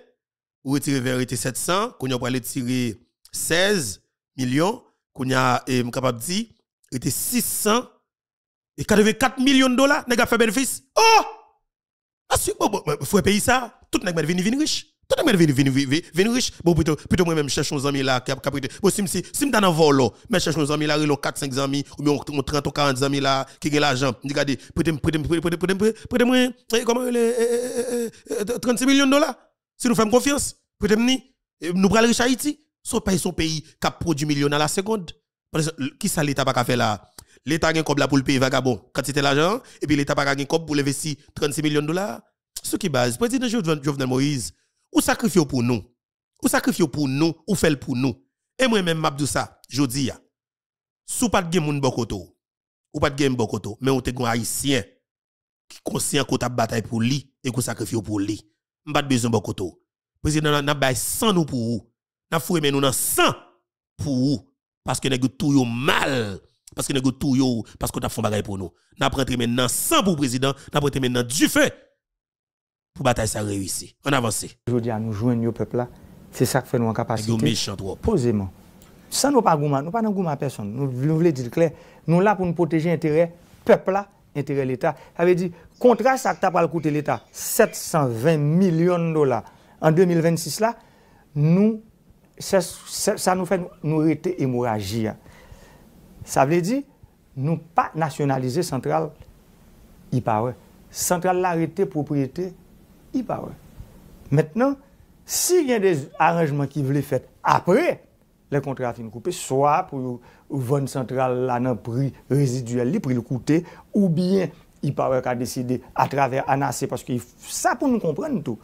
[SPEAKER 1] ou retirer vers 700, qu'on a aller tirer 16 millions, qu'on a eh, capable dire, 600 et 84 millions de dollars, nèg a fait bénéfice. Oh! Ah, si, bon, faut payer ça, tout nèg pas venu riche. Tout le monde venu riche. Bon, plutôt, plutôt moi-même, cherche nos amis là. Bon, si me dans un volo, je cherche nos amis là, 4-5 amis, ou bien 30 ou 40 amis là, qui ont l'argent. Regardez, prêtez-moi, eh, comment, 36 eh, eh, millions de dollars. Si nous faisons confiance, prêtez-moi, nous prenons riche Haïti. Son pays, son pays, qui produit millions à la seconde. Qui ça l'État pas fait là? L'État a un cob là pour le pays vagabond, quand c'était l'argent, et puis l'État a un cob pour l'investir 36 millions de dollars. Ce qui base, président Jovenel Moïse, ou sacrifiez pour nous. Ou sacrifiez pour nous. Ou fait pour nous. Et moi-même, m'abdou ça, je dis, sous pas de moun bokoto, ou pas de game bokoto, mais on te un haïtien qui conscient qu'on t'a bataille pour lui et qu'on sacrifie pour lui. pas besoin bokoto. Président n'a bail sans nous pour vous N'a foué mais nous dans pour vous parce que nous nèg tout yo mal parce que nous nèg tout yo parce qu'on t'a fait bataille pour nous. N'a prendre maintenant sang pour président, n'a prendre maintenant du feu pour bataille ça réussir.
[SPEAKER 5] On avance. Aujourd'hui, nous joindre au peuple là, c'est ça qui fait nous en capacité. Nous trop. Posément. Sans nous pas nous pas dans à personne. Nous voulons dire clair, nous là pour nous protéger intérêt peuple là, intérêt l'État. Ça veut dire contrat ça qui pas le coûter l'État 720 millions de dollars en 2026 là, nous ça, nous fait nous arrêter agir. Ça veut dire nous pas nationaliser centrale. Il paraît. Centrale l'arrêté propriété I pa wè. Mètnen, si gen de aranjman ki vle fèt apre, le kontra fin koupè, swa pou yon von sentral la nan pri reziduel li pri l koute, ou byen, i pa wè ka deside a traver anase, paske yon, sa pou nou komprenn tou.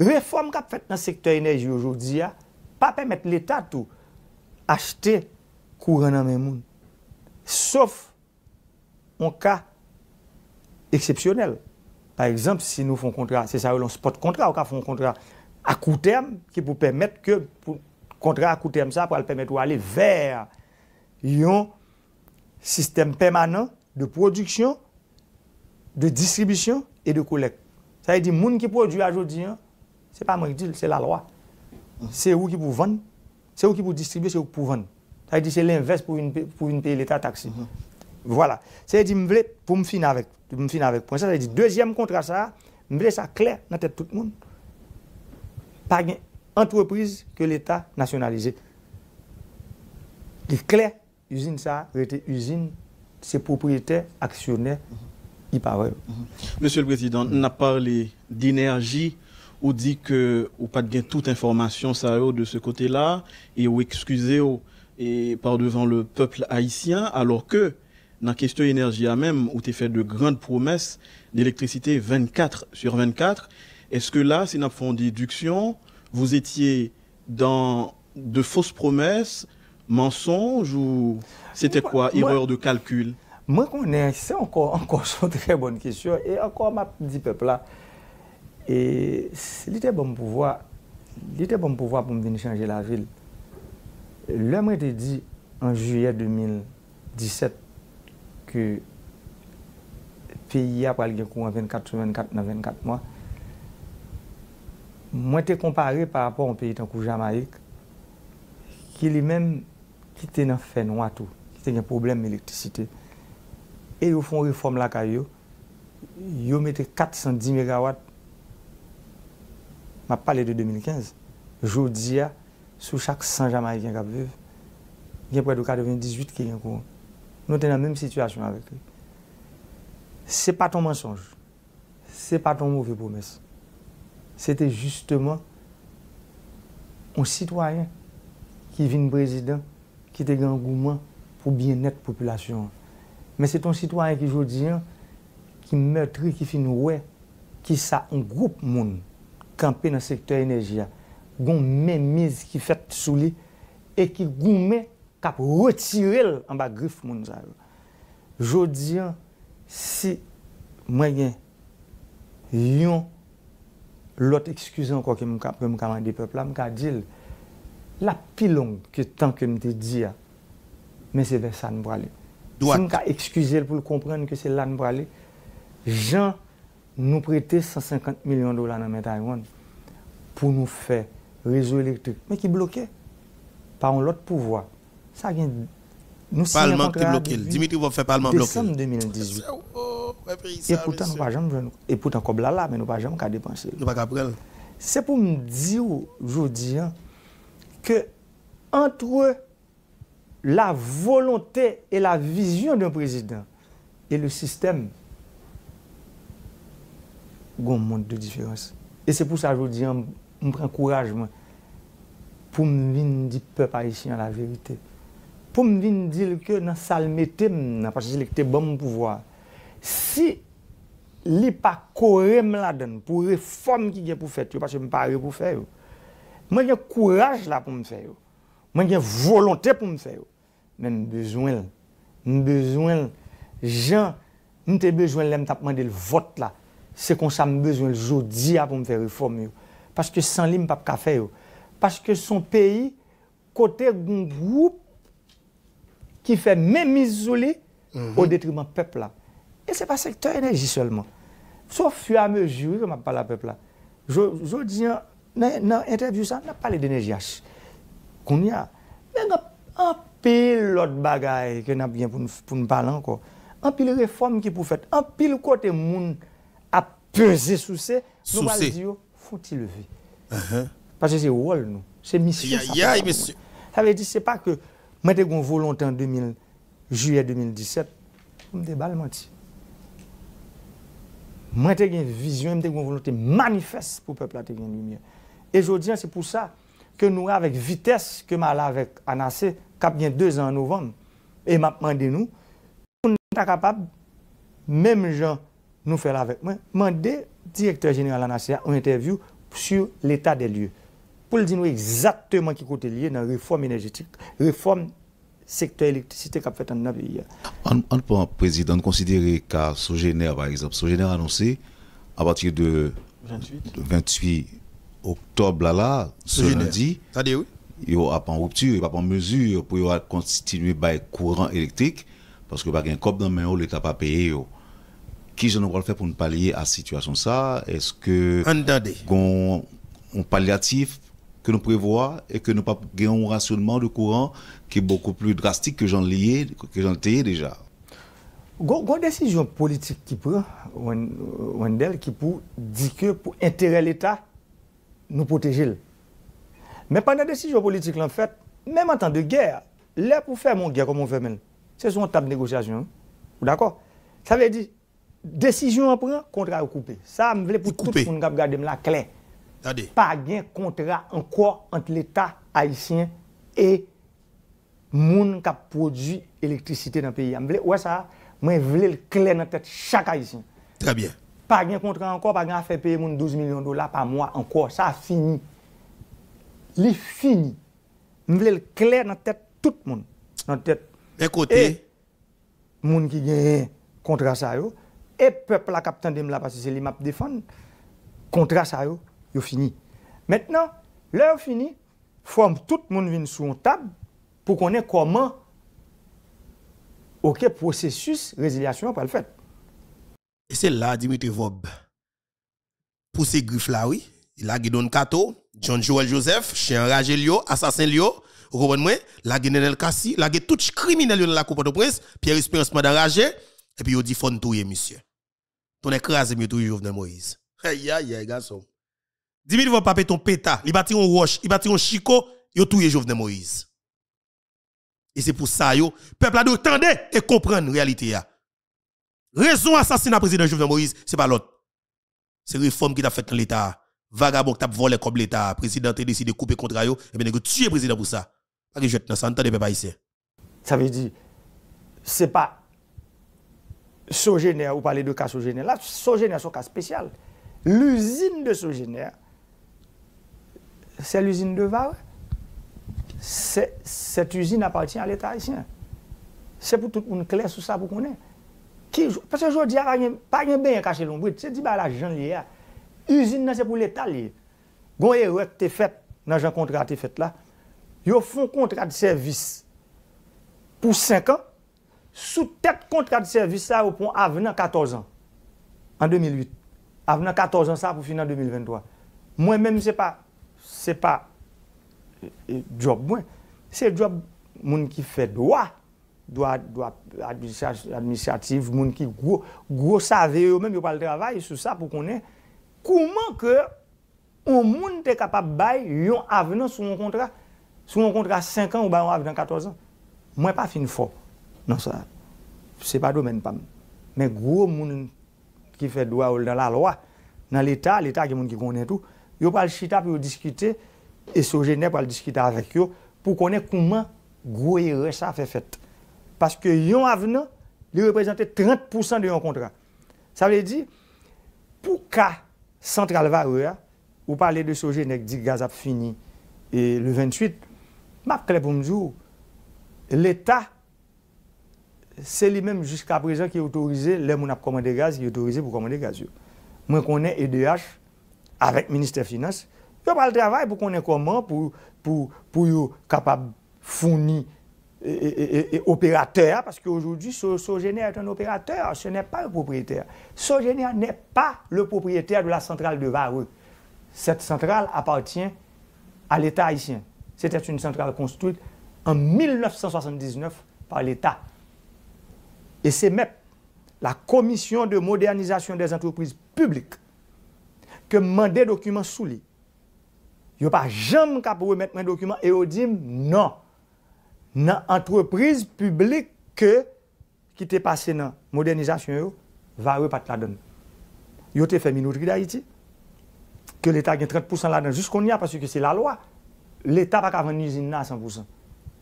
[SPEAKER 5] Reform kap fèt nan sektor enerji yojodi ya, pa pèmèt l'Etat tou, achete kouran nan mè moun. Sòf yon ka eksepsyonel, Par exemple, si nou fon kontra, se sa ou l'on spot kontra ou ka fon kontra akou term ki pou pemet ke kontra akou term sa pou al pemet ou ale ver yon sistem pemanen de prodiksyon, de distribisyon et de kolek. Sa e di moun ki produ a jodi yon, se pa mwen ki dil, se la loa. Se ou ki pou ven, se ou ki pou distribisyon, se ou ki pou ven. Sa e di se l'invest pou yon pi l'Etat taksi. Voilà. C'est dit, dire pour me finir avec, me finir avec Ça veut dire, deuxième contrat, ça, je ça clair dans la tête de tout le monde. Pas une entreprise que l'État nationalisé. C'est clair, usine ça, usine, c'est propriétaire, actionnaire, mm-hmm. il parle.
[SPEAKER 3] Mm-hmm. Monsieur le Président, on a parlé d'énergie ou dit que ou pas de toute information ça de ce côté-là et vous excusez et par devant le peuple haïtien alors que dans la question énergie à même, où tu fait de grandes promesses d'électricité 24 sur 24, est-ce que là, si nous avons une déduction, vous étiez dans de fausses promesses, mensonges ou c'était quoi Erreur de calcul Moi, connais, c'est encore, une très bonne question. Et encore, ma petite peuple
[SPEAKER 5] là, et c'était bon pouvoir, était bon pouvoir pour venir changer la ville. L'homme était dit en juillet 2017 ke peyi apal gen kou an 24 sou 24 nan 24 mwa, mwen te kompare par rapport an peyi tan kou Jamaik, ki li men ki te nan fè nou atou, ki te gen problem mè elektrisite. E yo fon reform lak a yo, yo mète 410 MW, mwen pale de 2015, jodi a, sou chak 100 Jamaik gen kap vev, gen prè do kade ven 18 ke gen kou an. Nou te nan menm situasyon avèk te. Se pa ton mensonj. Se pa ton mouvè pòmès. Se te justèman ou sitwayen ki vin brezidè ki te gen gouman pou bien net populasyon. Men se ton sitwayen ki jò diyan ki mè tri ki fin wè ki sa un goup moun kampe nan sektèr enerji ya. Gon menmèz ki fèt souli e ki goun menmèz kap retirel an ba grif moun zayl. Jodi, si mwen gen yon lot ekskuse an kwa ke mwen ka mwen ka mandi pepla, mwen ka di l la pilong ke tanke mwen te di ya, mwen se ve san mbrale. Si mwen ka ekskuse l pou l komprenne ke se lan mbrale, jan nou prete 150 milyon dolan an mwen ta yon pou nou fe rezo elektrik, mwen ki bloke, pa yon lot pouvoi. Palman ki blokil. Dimitri Vopfe, Palman blokil. Desen 2018. E pourtant, kou blala, men nou pa jèm kade pensè. Se pou m di ou, joudi, ke antre la volontè e la vizyon d'un prezident e le sistem, goun moun de diférense. E se pou sa joudi, m pren kouraj mwen pou m vin di pe parisyon la vèritè. pou m di n di l ke nan salmete m nan, pas se li kte bon m pou vwa. Si li pa kore m la den, pou reform ki gen pou fet yo, pas se m pa re pou fet yo, mwen gen kouraj la pou m fet yo, mwen gen volonte pou m fet yo, mwen m bezwen l, mwen m bezwen l, jan, mwen te bezwen l, m tap man de l vot la, se kon sa m bezwen l jodi a pou m fet reform yo, paske san li m pap ka fet yo, paske son peyi, kote gounp wou pwede, ki fè mè mizouli ou detrimant pepla. E se pa sektor enerji selman. So fè a me juri pou mè pala pepla. Jou diyan, nan entevyousan, nan pali dene jih. Koun ya, vè nga anpil lot bagay kè nan byen pou mbalan kò. Anpil reform ki pou fèt, anpil kote moun apèzè sousè, nou mal diyo, fouti levé. Pasè se wol nou. Se misyon sa pa sa moun. Sa ve di se pa ke... Mwen te gwen volonte an 2000, juye 2017, mwen te bal mwen ti. Mwen te gwen vizyon, mwen te gwen volonte manifest pou peplate gwen lumi. E jodi an se pou sa, ke nou avèk vites ke mwen alavèk anase, kap gen 2 an novem, e mwen ap mende nou, mwen ta kapab, mwen mwen jan nou fèl avèk mwen, mende direktor jenye alanase an interview sur l'état de lye. pour le dire nous exactement qui est lié dans la réforme énergétique, réforme secteur électricité qu'a fait en notre pays.
[SPEAKER 6] En, peut, tant président, considérer qu'à Sogener, par exemple, Sogener a annoncé à partir de 28, octobre, là, là ce lundi, oui. il n'y a pas en rupture, il n'y a pas en mesure pour continuer par le courant électrique parce que pas un cop dans main, l'État pas payé. Qui je ne le faire pour ne pas lier à la situation ça Est-ce que. on palliatif que nous prévoit et que nous pas un rationnement de courant qui est beaucoup plus drastique que j'en lié que j'en déjà.
[SPEAKER 5] Une décision politique qui prend Wendel qui dit que pour intérêt l'État nous protéger. Mais pendant la décision politique en fait, même en temps de guerre, là pour faire mon guerre comme on fait maintenant, c'est une table de négociation. Hein. D'accord Ça veut dire décision en prendre, contrat couper. Ça me veut pour tout le monde garder la clé pas de contrat encore entre l'État haïtien et les gens qui produisent produit électricité dans le pays. Je veux ça, je veux le clair dans la tête de chaque haïtien. Très bien. Pas de contrat encore, pas de faire payer 12 millions de dollars par mois encore. Ça a fini. C'est fini. Je veux le clair dans la tête de tout le monde. Dans la tête. Écoutez. Moun qui un contrat ça yo. Et peuple la a de là parce que c'est lui m'a défendre. Contrat ça fini. Maintenant, là fini, forme tout le monde vient sur une table pour qu'on ait comment OK processus résiliation pas le fait.
[SPEAKER 1] Et c'est là Dimitri Vob. Pour ces griffes là oui, il a Guidon Kato, John Joel Joseph, Chien Ragelio, Assassin Lio, Robin la Guinel Kassi, la tout criminel dans la Coupe de presse Pierre Espérance Madarage, et puis il dit fon monsieur. Ton écrasé mieux Jovenel Moïse. Aïe aïe garçon. Dimitri va paper ton pétat, il battent un roche, il battent un chico, il a tué Jovenel Moïse. Et c'est pour ça, yo, peuple a dû attendre et comprendre la réalité. Ya. Raison assassinat président Jovenel Moïse, c'est pas l'autre. C'est réforme qui a fait dans l'État. Vagabond qui t'a volé comme l'État. Président a décidé de couper contre yo, et eh bien, tu
[SPEAKER 5] es président pour ça. Pas que je te ça, peuple ici. Ça veut dire, c'est pas Sogénère, vous parlez de cas Sogénère. Là, Sogénère, c'est un cas spécial. L'usine de Sogénère, Sè l'usine deva, wè. Sèt usine apatien al etat isi, wè. Sè pou tout pou nou kles sou sa pou konen. Pase jodi, pa yon ben kache l'on bwit. Sè di ba la jan li, wè. Usine nan sè pou l'etat li. Gon yon wè te fèt nan jan kontrat te fèt la. Yo fon kontrat di servis pou 5 an. Sou tèt kontrat di servis sa ou pou avenan 14 an. An 2008. Avenan 14 an sa pou finan 2023. Mwen men mse pa... Se pa job mwen, se job mwen ki fe doa, doa administrativ, mwen ki gwo save yo, mwen yo pale travay sou sa pou konen, kouman ke ou mwen te kapab bay yon avenan sou mwen kontra, sou mwen kontra 5 an ou bay yon avenan 14 an. Mwen pa fin fo. Non sa, se pa do men pa mwen. Men gwo mwen ki fe doa ou la lawa nan l'Etat, l'Etat ki mwen ki konen tou, Ils parlent chita pour discuter et Sojourner parle discuter avec eux pour connaître comment gros ça fait fait. Parce que yon avenant, il représentait 30% de yon contrat. Ça veut dire, pour cas central va vous parlez de Sojourner dit gaz a fini et le 28, m'a l'État c'est lui-même jusqu'à présent qui a autorisé, les gens qui commandé gaz, qui autorisé pour commander gaz. Moi, connais EDH, avec le ministère des Finances, a pas le travail pour qu'on ait comment, pour, pour, pour être capable de fournir et, opérateur, parce qu'aujourd'hui, Sogénia est un opérateur, ce n'est pas le propriétaire. Sogénia n'est pas le propriétaire de la centrale de Vareux. Cette centrale appartient à l'État haïtien. C'était une centrale construite en 1979 par l'État. Et c'est même la Commission de modernisation des entreprises publiques ke mande dokumen sou li. Yo pa jem ka pou we met men dokumen e o dim, nan, nan entreprise publik ke ki te pase nan modernizasyon yo, va we pat la don. Yo te fe minoutri da iti, ke l'Etat gen 30% la don, jus kon ya, pasi ki se la loa, l'Etat pa ka ven nizine nan 100%.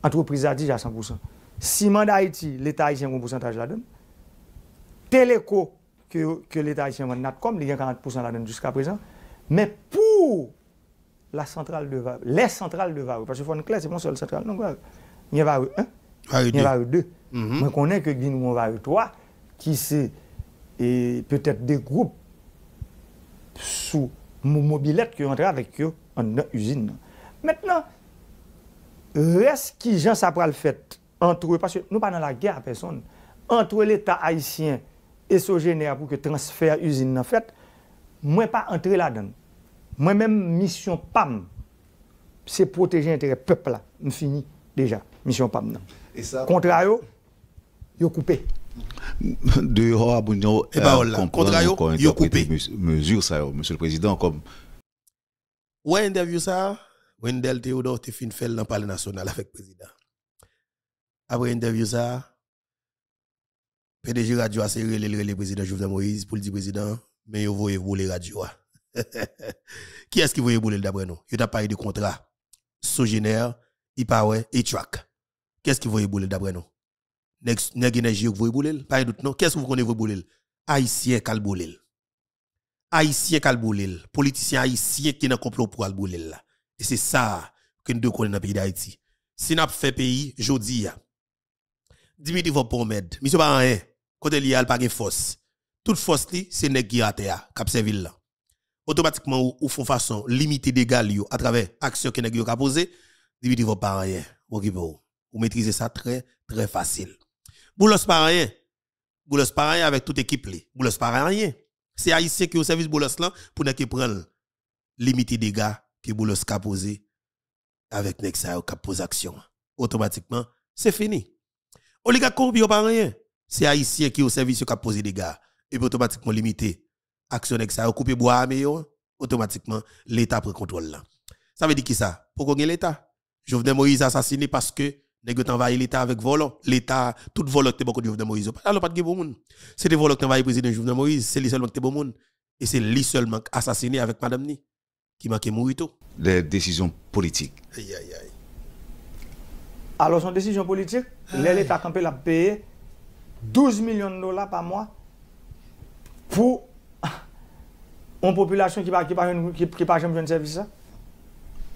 [SPEAKER 5] Entreprise a di, jan 100%. Si mande a iti, l'Etat gen 50% la don. Teleko, que, l'État haïtien va comme il y a 40% la donne jusqu'à présent, mais pour la centrale de Varou, les centrales de Varou, parce que Foncle, c'est mon seul centrale, il y a Varou 1, il y a Varou 2. mais on connaît que Guinou varou 3, qui c'est peut-être des groupes sous mobilette qui rentrent avec eux en usine. Maintenant, reste qui gens ça le fait entre parce que nous pas dans la guerre à personne, entre l'État haïtien et SOGNR pour que transfert usine en fait, moi pas entrer là-dedans. Moi-même, mission PAM, c'est protéger l'intérêt peuple là. Je fini déjà, mission PAM. Non. Et ça... Contrario, yo coupé.
[SPEAKER 6] Dehors, Abouno, et bah, voilà. Contrario, yo coupé. Mesure ça, monsieur le président, comme.
[SPEAKER 1] Ouais, interview ça, Wendell Théodore Tiffin Fell dans le Palais national avec le président. Après interview ça, PDG Radio a serré le président Jovenel Moïse pour le dire président, mais vous voyez bouler radio. Ah. qui est-ce qui voyait bouler d'après nous Il pas eu de contrat. Sogénère, Ipawe et Track. Qu'est-ce qui voyait bouler d'après nous Nèg énergie voyez bouler Pas d'autre non. Qu'est-ce que vous connaissez bouler Haïtien kal bouler. Haïtien kal bouler. Politicien haïtien qui n'a complot pour le bouler là. Et c'est ça que nous connaissons dans le pays d'Haïti. Si n'a fait pays, dis, ah. Dimitri Vopomed, monsieur pas Côté li al pa de force. Toute force li, c'est nèg qui a cap cette ville. Automatiquement ou, ou font façon limiter dégâts li à travers action que nèg yo ka poser, dividu vont pas rien. Ou maîtriser ça très très facile. Boulos pas rien. Boulos pas rien avec toute équipe li. Boulos pas rien. C'est haïtien qui au service Boulos là pour nèg qui prendre limiter dégâts que Boulos ka poser avec nèg ça ka poser action. Automatiquement, c'est fini. Oligarque corrompu pas rien c'est haïtien qui est au service qui a posé des gars et puis automatiquement limité action avec ça couper bois mais automatiquement l'état prend contrôle là ça veut dire qui ça pourquoi ait l'état Jovenel Moïse assassiné parce que nèg envahi l'état avec volant l'état toute volant te beaucoup Jovenel Moïse alors pas de bon monde c'était volant qui envahi président Jovenel Moïse c'est lui seulement qui bon monde et c'est lui seulement assassiné avec madame ni qui manquait mourir tout
[SPEAKER 6] les décisions politiques aïe aïe aïe
[SPEAKER 5] alors son décision politique l'état campé l'a payer. 12 millions de dollars par mois pour une population qui n'a pas de service.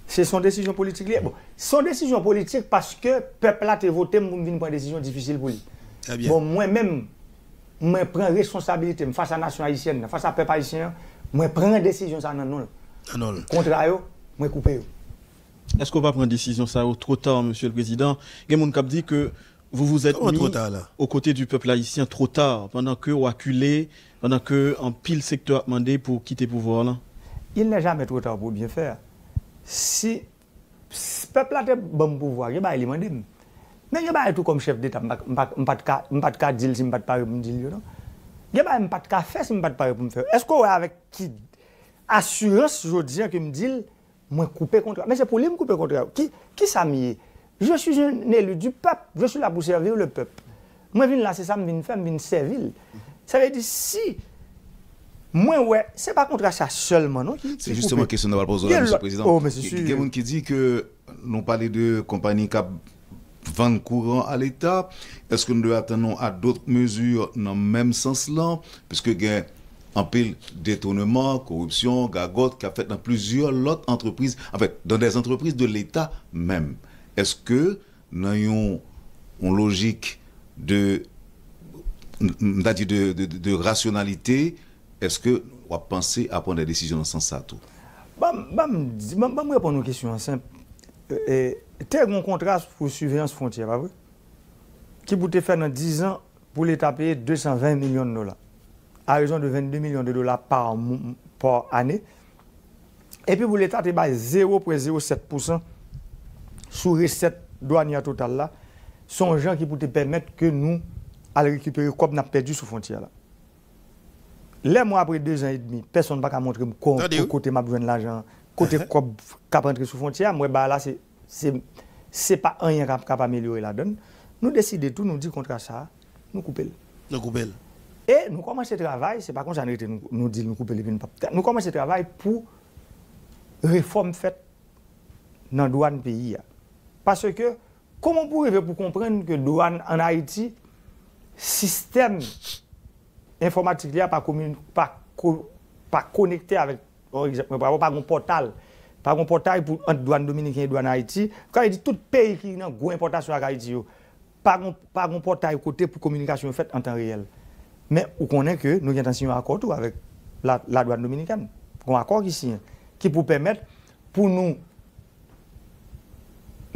[SPEAKER 5] C'est son décision politique. Bon, son décision politique parce que le peuple a voté pour une décision difficile pour lui. Bon, moi-même, je prends responsabilité face à la nation haïtienne, face à peuple haïtien, je prends une décision ça à Contre je je coupe.
[SPEAKER 3] Est-ce qu'on va prendre une décision ça trop tard, Monsieur le Président Il y a dit que vous vous êtes mis tard, aux côtés du peuple haïtien trop tard, pendant que vous acculez, pendant que en pile secteur a demandé pour quitter le pouvoir là Il n'est jamais trop tard pour bien faire. Si le peuple a
[SPEAKER 5] bon pouvoir, il va le demander. Mais il va tout comme chef d'État, je ne pas de dire si je ne pas parler pour me dire. Il va pas de faire si je ne pas faire pour me faire. Est-ce qu'on a avec qui assurance, je dis que me dit, moi couper contre. Mais c'est pour lui que je me couper contre. Qui, qui s'amuse je suis un élu du peuple. Je suis là pour servir le peuple. Moi, je viens là, c'est ça, je viens faire, je viens servir. Ça veut dire, si moi, ouais, c'est pas contre ça
[SPEAKER 6] seulement. non? Se la question question de poser, pose, M. le Président. Oh, Il y a quelqu'un qui dit que nous parlons de ce que nous est à d'autres mesures dans le à d'autres mesures dans le même sens un pile détournement, corruption, gagote, qui a fait dans plusieurs autres entreprises, en fait, dans des entreprises de l'État même. Est-ce que nan yon logik de rationalite, est-ce que wap pense a pon de desijon ansansato?
[SPEAKER 5] Bam repon nou kisyon ansen, e, e, tel moun kontras pou suveyans fontye, ki boute fè nan 10 an pou li tapye 220 milyon de dola, a rejon de 22 milyon de dola par ane, epi pou li tate ba 0,07%, sous recette douanière totale là, sont gens qui pourraient permettre que nous allons récupérer quoi qu'on a perdu sous frontière là. Les mois après deux ans et demi, personne ne va montrer comment côté m'a besoin de l'argent, côté quoi uh-huh. cap rentrer sous frontière, moi bah là c'est c'est pas un qui capable améliorer la donne. Nous décidons tout, nous dit contre ça, nous couper. Nous couper. Et nous commençons le travail, c'est pas comme ça nous, nous dit nous couper les vignes Nous commençons le travail pour réforme faite dans le douane pays. Parce que, comment pouvez-vous pour comprendre que douane en Haïti, système informatique n'est pas pas connecté avec par exemple par un portal par un portail pour entre douane dominicaine et douane Haïti quand il dit tout pays qui n'a gros importation à Haïti par un un portail côté pour communication faite en temps réel mais on connaît que nous avons un accord avec la, douane dominicaine un accord ici qui pour permettre pour nous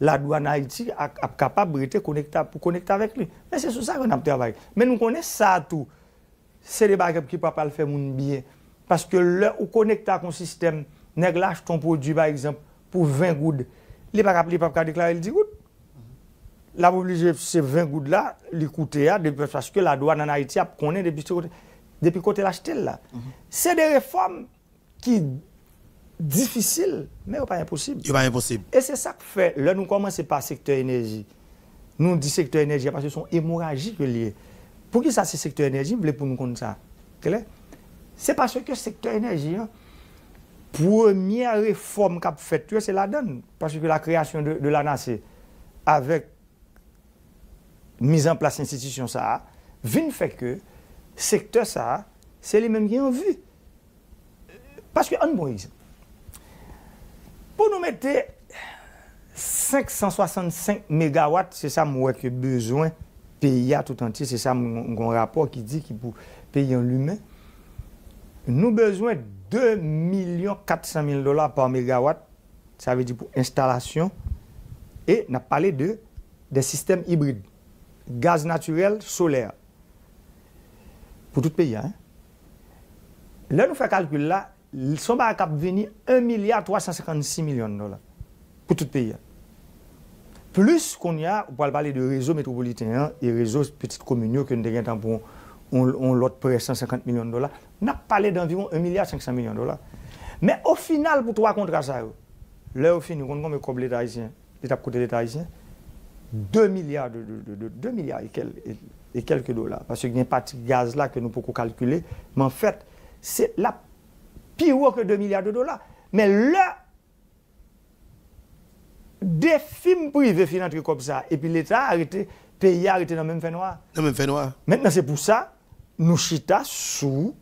[SPEAKER 5] la douane Haïti est capable de connecter pour connecter avec lui. Mais c'est sur ça qu'on a travaillé. Mais nous connaissons ça tout. C'est les bagages qui ne peuvent pas le faire bien. Parce que là, on connecte à un système, nègre lâche ton produit, par exemple, pour 20 gouttes. Il pas peuvent pas déclarer 10 gouttes. La obligé, ces 20 gouttes là, l'écouter, hein, parce que la douane en Haïti a connu depuis côté, depuis côté l'acheter là. Mm-hmm. C'est des réformes qui difficile, mais pas impossible. pas impossible. Et c'est ça que fait, là nous commençons par secteur énergie. Nous dit secteur énergie parce que sont est liés. Pour qui ça c'est secteur énergie, vous voulez pour nous connaître ça. C'est parce que secteur énergie, hein, première réforme qu'a fait c'est la donne. Parce que la création de, de l'ANAC, e avec mise en place institution ça, vient fait que secteur ça, c'est les mêmes qui ont vu. Parce que, un bon pou nou mette 565 megawatt, se sa mwen wèk yo bezwen, peyi a tout an ti, se sa mwen goun rapor ki di ki pou peyi an l'humè, nou bezwen 2 milyon 400 mil dolar par megawatt, sa ve di pou instalasyon, e nan pale de de sistem hibrid, gaz naturel, solèr. Pou tout peyi a. Le nou fè kalkul la, son bagage a venir 1 milliard 356 millions de dollars pour tout le pays. Plus qu'on y a, on va parler de réseaux métropolitains, et réseaux petites communes que nous avons pour on, l'autre près 150 millions de dollars. On a parlé d'environ 1 milliard 500 millions de dollars. Mais au final, pour trois contrats, là, au final, on compte l'État haïtien, côté l'État 2 milliards, de, 2 milliards et, quelques dollars. Parce qu'il y a pas de gaz là que nous pouvons calculer. Mais en fait, c'est la pire que 2 milliards de dollars. Mais là, des films privés finissent comme ça. Et puis l'État a arrêté, pays a arrêté dans le même fait noir. Dans même Maintenant, c'est pour ça, nous chita sous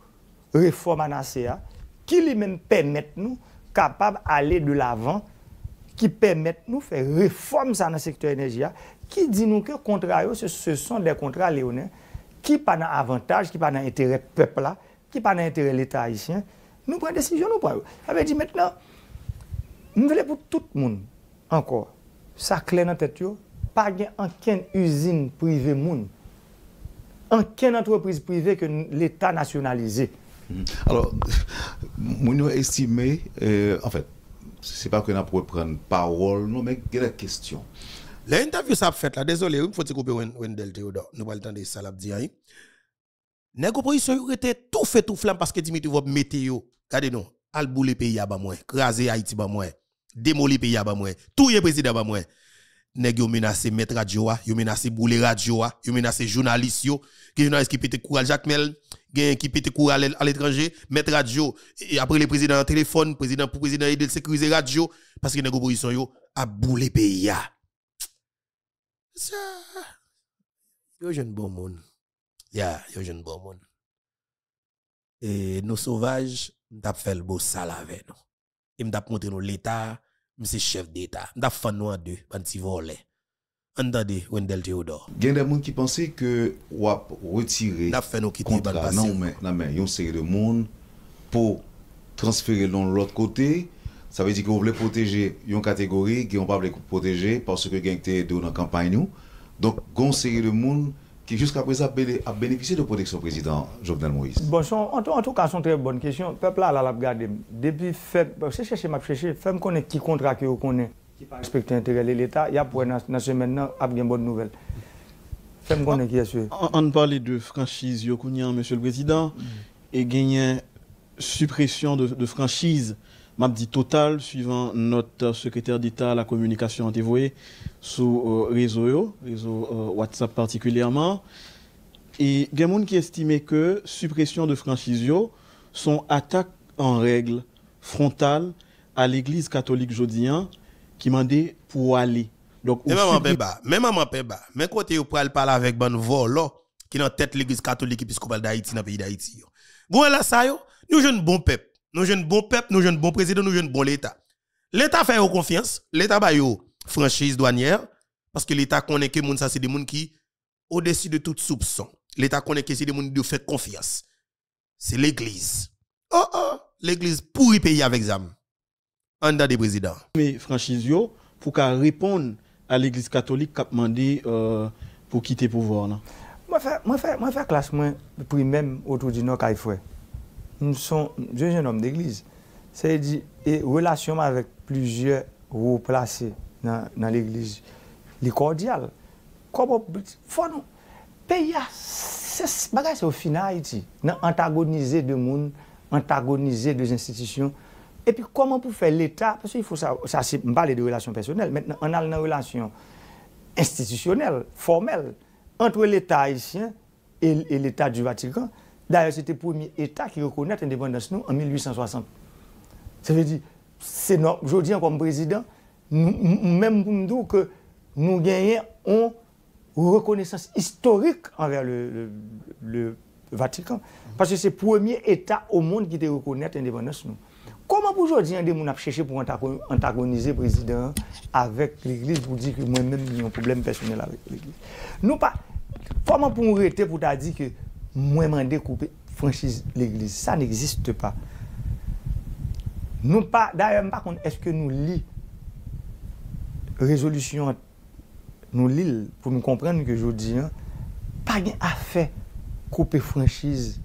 [SPEAKER 5] réforme ANACEA, hein, qui lui-même permet nous capable d'aller de l'avant, qui permet nous faire réforme dans le secteur énergie, hein, qui dit nous que contrats, ce sont des contrats léonins qui pas d'avantage, qui n'ont pas d'intérêt peuple là, qui pas d'intérêt l'État haïtien nous prenons décisions, nous prenons. Ça dit maintenant, nous voulons pour tout le monde, encore, ça clair dans la tête, pas aucune usine privée monde, aucune entreprise privée que l'État nationalisé.
[SPEAKER 6] Mhm. Alors, nous estimé, euh, en fait, c'est pas que nous pour prendre parole, non, mais quelle question
[SPEAKER 1] L'interview ça fait là, désolé, il faut que couper Wendell Théodore, Nous pas le temps de ça, là, dit. Les oppositions étaient tout fait tout flamme parce que Dimitri Vob météo. Regardez nous, al bouler pays à moi, craser Haïti ba moi, démolir pays à Tout touyer président ba moi. Neg yo menacé mettre radio, yo menacé bouler radio, yo menacé journaliste yo, que journaliste qui pété courage Jacques Mel, gen qui pété courage à l'étranger, mettre radio et après le président en téléphone, président pour président de sécuriser radio parce que nèg opposition yo a bouler pays à. Ça yo jeune bon monde. Ya, yeah, yo jeune bon monde. Et nos sauvages m'tap fait le beau sale avec nous. Et m'a montré l'État, Monsieur chef d'État. M'a fait nous en deux, un petit volet. Entendez, Wendell Theodore.
[SPEAKER 6] Il y a des gens qui pensaient que on retirer M'tap fait nous quitter contrat. Non, mais, il y a une série de monde pour transférer dans l'autre côté. Ça veut dire qu'on voulait protéger une catégorie qui on pas les protéger parce que gagne été dans la campagne nous. Donc, une série de monde qui jusqu'à présent a bénéficié de protection président Jovenel Moïse
[SPEAKER 5] Bon, en, tout cas, c'est une très bonnes questions. Le peuple là, là, regardé. Depuis, fait, c'est chercher, m'a chercher fait me connaître qui contrat que vous qui pas respecté l'intérêt de l'État, il y a pour une
[SPEAKER 3] semaine, il y a une bonne nouvelle. Fait me connaître qui est sûr. On parlait de franchise, M. monsieur le président, mm. et gagnent suppression de franchise m'a total suivant notre secrétaire d'État à la communication dévouée sur euh, réseau, réseau euh, WhatsApp particulièrement. Et il y a des gens qui estimaient que suppression de franchise sont attaques en règle frontale à l'Église catholique jodien qui m'a dit pour aller. Donc, même maman Peba,
[SPEAKER 1] même maman Peba,
[SPEAKER 3] mais côté vous parler avec bonne volo qui est tête l'Église catholique
[SPEAKER 1] épiscopale d'Haïti dans le pays d'Haïti. Vous là ça yo, nous jeunes bon peuple nous jeunes bon peuple, nous jeunes bon président, nous jeunes bon l'État. L'État fait confiance, l'État une franchise douanière, parce que l'État connaît que ça c'est des gens qui, au-dessus de tout soupçon, l'État connaît que c'est des gens qui fait confiance. C'est l'Église. Oh oh, l'Église pourri payer avec ZAM.
[SPEAKER 3] En des présidents. Mais franchise pour qu'elle réponde à l'Église catholique qui a demandé euh, pour quitter le pouvoir.
[SPEAKER 5] Moi, je fais classe, moi, pour même autour du Nord, m son, je jen om d'eglize, se y di, e relasyon m avèk plujè ou plase nan l'eglize, li kordial, komop, fonon, pe ya, se, bagay se ou finay ti, nan antagonize de moun, antagonize de jen sitisyon, e pi koman pou fè l'Etat, pè se y fò sa, sa si m bale de relasyon personel, men nan an nan relasyon institisyonel, formel, antwe l'Etat ayisyen e l'Etat du Vatican, D'ailleurs, c'était le premier État qui reconnaît l'indépendance nous en 1860. Ça veut dire, c'est aujourd'hui, comme président, nous, même nous que nous gagnons une reconnaissance historique envers le, Vatican. Parce que c'est le premier État au monde qui reconnaît l'indépendance nous. Comment pour aujourd'hui, on a cherché pour antagoniser le président avec l'Église pour dire que moi-même, j'ai un problème personnel avec l'Église Nous pas. Comment pour arrêter pour dire que mwen mande koupe franchise l'Eglise. Sa n'existe pa. Nou pa, da yon bakon, eske nou li rezolution nou li, pou mwen komprenne ke jodi, pa gen afe koupe franchise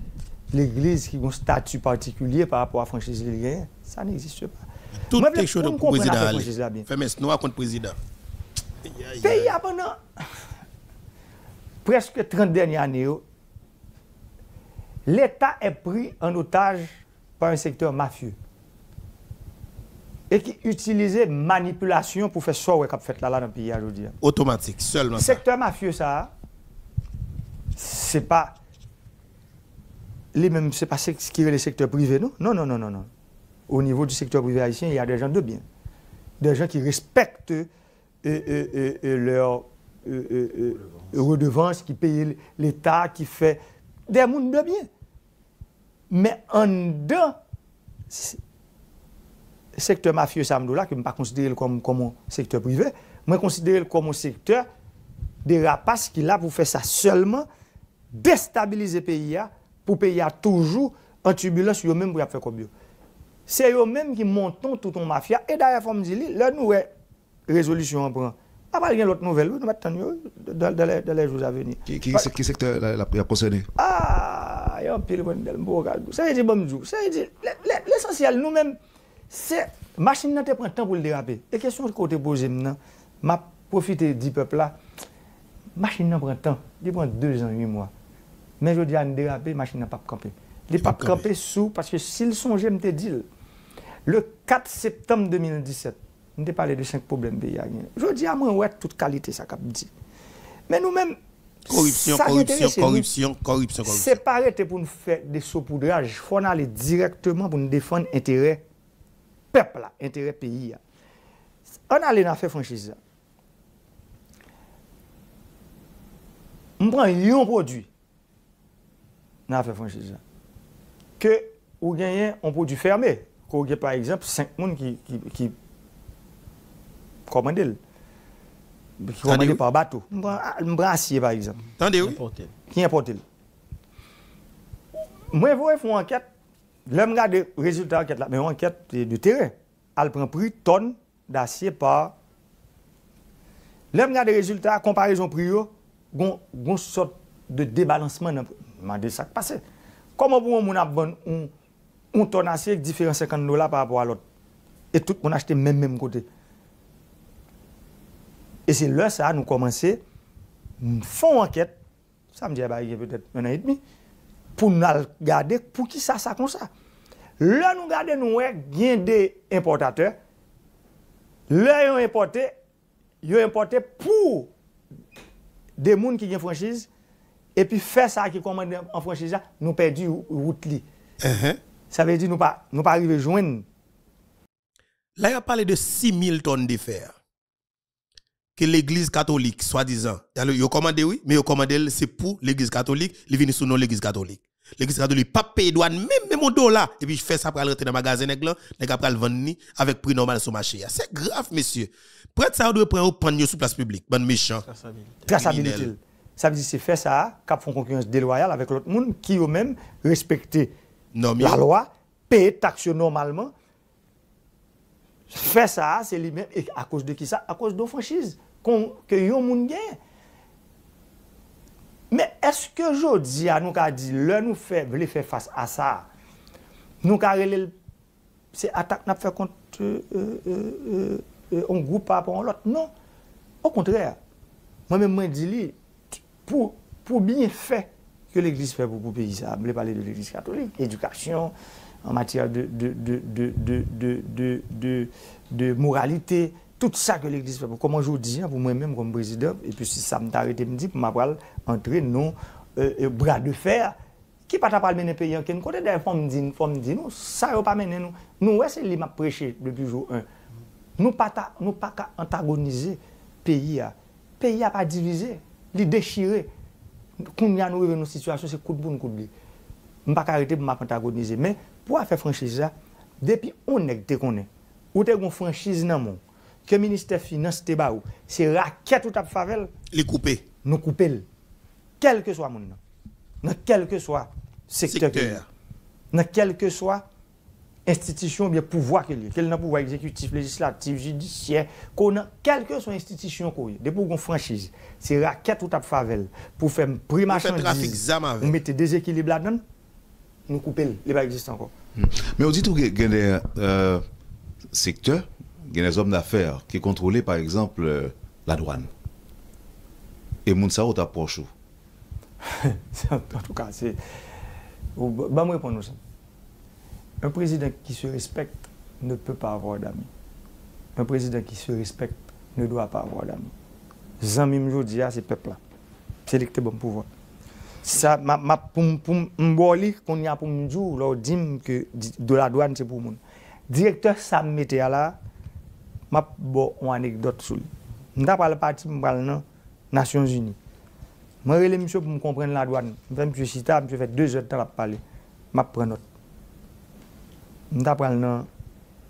[SPEAKER 5] l'Eglise ki goun statu partikulye par rapport a franchise l'Eglise, sa n'existe pa. Mwen vle pou mwen komprenne afe franchise la bine. Femes, nou akon prezida. Te y apen nan. Preske 30 denye ane yo, l'État est pris en otage par un secteur mafieux et qui utilisait manipulation pour faire ça ouais qu'a fait là là dans le pays aujourd'hui. Hein, Automatique seulement. Le secteur mafieux ça c'est pas les mêmes c'est pas ce qui est le secteur privé non non non non non non. Au niveau du secteur privé haïtien, il y a des gens de bien. Des gens qui respectent euh, euh, euh, euh leur redevances, qui payent l'État, qui fait des gens de bien. Mais en dedans, secteur mafieux, ça me que je ne pas comme, comme un secteur privé, je considère comme un secteur des rapaces qui là pour faire ça seulement, déstabiliser le pays, pour le pays toujours en turbulence, eux-mêmes pour faire comme C'est eux-mêmes qui montent tout en mafia. Et d'ailleurs, il faut me dire, là, nous, résolution en prend. Après, ah, bah, il y a d'autres nouvelles. On va dans les dans les jours à venir. qui qui qui
[SPEAKER 6] secteur la la concerné.
[SPEAKER 5] ah un y de un mbogaadu ça veut dire ba ça veut dire l'essentiel, nous mêmes c'est la machine na pris le temps pour le déraper et question de côté maintenant, maintenant? vais ma profité du peuple là machine na pas le temps Il prend deux ans huit mois mais je dis à déraper machine na pas Il n'a pas campé sous parce que s'ils songeait me te dit le 4 septembre 2017. Nde pale de 5 problem beyan. Je di a mwen wè tout kalite sa kap di. Men nou men, koripsyon, koripsyon, koripsyon,
[SPEAKER 1] koripsyon, koripsyon. Se
[SPEAKER 5] pare te pou nou fè de sopoudrage, fòn ale direktman pou nou defon interè pepla, interè peyi ya. On ale nan fè franchisa. Mwen pran yon prodwi nan fè franchisa. Ke ou genyen an prodwi ferme. Kou genyen par exemple, 5 moun ki komandil. Komandil par batou. Mbra asye, par exemple. Ki importil. Mwen vwe fwen anket, lèm gade rezultat anket la, mwen anket di teren, al pren pri ton d'asye par lèm gade rezultat a komparison pri yo, goun sot de debalansman man de sak pase. Koman pou moun ap bon, un ton asye ek diferent 50 dola par ap walot et tout moun achete men men kote. Et c'est là ça, nous commençons, nous une enquête, ça me dit, eh ben, peut-être un an et demi, pour nous regarder pour qui ça, ça comme ça. Là, nous regardons, nous a des importateurs. Là, ils ont importé, ils ont importé pour des gens qui ont franchise. Et puis, faire ça qui commande en franchise, nous perdons route. Uh-huh. Ça veut dire que nous ne pas, nous pas arriver à joindre.
[SPEAKER 1] Là, il a parlé de 6 000 tonnes de fer que l'église catholique, soi-disant, ils a commandé, oui, mais ils a commandé, c'est pour l'église catholique, ils viennent sous nom l'église catholique. L'église catholique, pas payer douane, même, mon au dollar. Et puis, je fais ça pour aller rentrer dans le magasin, nèg là, après le vendre avec prix normal sur le marché. Ah, c'est grave, monsieur. Prête ça, on doit prendre au panier sur place publique. Bonne
[SPEAKER 3] méchant. Traçabilité.
[SPEAKER 5] Ça veut dire, c'est faire ça, cap font concurrence déloyale avec l'autre monde qui eux-mêmes respectent la loi, payer taxe normalement. Fait ça, c'est lui-même. Et à cause de qui ça? À cause de franchise. kon ke yon moun gen. Mè eske jò di a nou ka di lè nou fè, vle fè fàs a sa, nou ka relel se atak nap fè kont an goupa pou an lot, non. An kontrèr, mè mè mwen di li, pou bin fè ke l'Eglise fè pou pou peyi sa, mwen palè de l'Eglise katholik, edukasyon, an matyè de moralite, Tout sa ke l'Eglise fè pou. Koman joudi, pou mwen mèm kom prezidè, epi si sa mtare te mdi, pou ma pral entre nou, bradou fè, ki pata pral mènen peyi anken. Kote dè fòm di nou, fòm di nou, sa rò pa mènen nou. Nou wè se li ma preche depi jò un. Nou pata, nou pata antagonize peyi a. Peyi a pa divize, li dechire. Koum ya nou ive nou situasyon, se kout pou nou kout li. Mpa karete pou ma antagonize. Men, pou a fè franchize a, depi ou nek te konen. Ou te kon franchize nan moun. que le ministère des Finances te c'est raquette ou tape favelle. Les couper. Nous couper. Quel que soit monde. Dans quel que soit secteur. secteur. Dans quel que soit institution ou bien pouvoir y a Quel est pouvoir exécutif, législatif, judiciaire, qu'on a, quel que soit l'institution qu'on a, des pour franchise, c'est raquette ou tape favelle. pour faire prix marchandise. On des déséquilibre là-dedans, nous couper, il n'est pas encore.
[SPEAKER 6] Hmm. Mais on dit tout il y a secteurs il y a des hommes d'affaires qui contrôlaient par exemple euh, la douane. Et Mounsao t'approche
[SPEAKER 5] En tout cas, c'est. Bah, bah me répondre ça. Un président qui se respecte ne peut pas avoir d'amis. Un président qui se respecte ne doit pas avoir d'amis. Zami m'jodi à ces là ah, C'est lui bon pouvoir. Ça, ma, ma, pour, pour qu'on y a pour que de la douane, c'est pour moi. Directeur, ça me là, map bo anekdot sou li. Mwen ta pral pa ti mwen pral nan Nasyon Zini. Mwen rele mwen sou pou mwen kompren la douan nan. Mwen fèm chwe sita, mwen chwe fèm 2 jotan la pral li. Map pren not. Mwen ta pral nan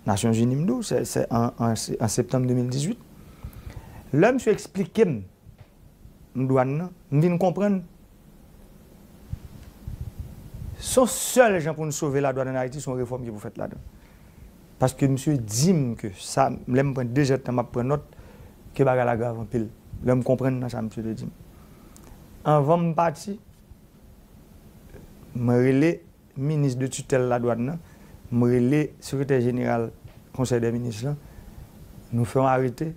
[SPEAKER 5] Nasyon Zini mdou, se an septem 2018. Le mwen chwe explik kem mwen douan nan, mwen di mwen kompren son selle jen pou mwen souve la douan nan Haiti son reform ki mwen fèt la douan. Parce que monsieur dit que ça, je prends deux jets, je note, que bagarre la grave en pile. Je comprends dans ça, monsieur dit. Avant de partir, je relais ministre de tutelle de la douane, je relais secrétaire général conseil des ministres, là. nous faisons arrêter,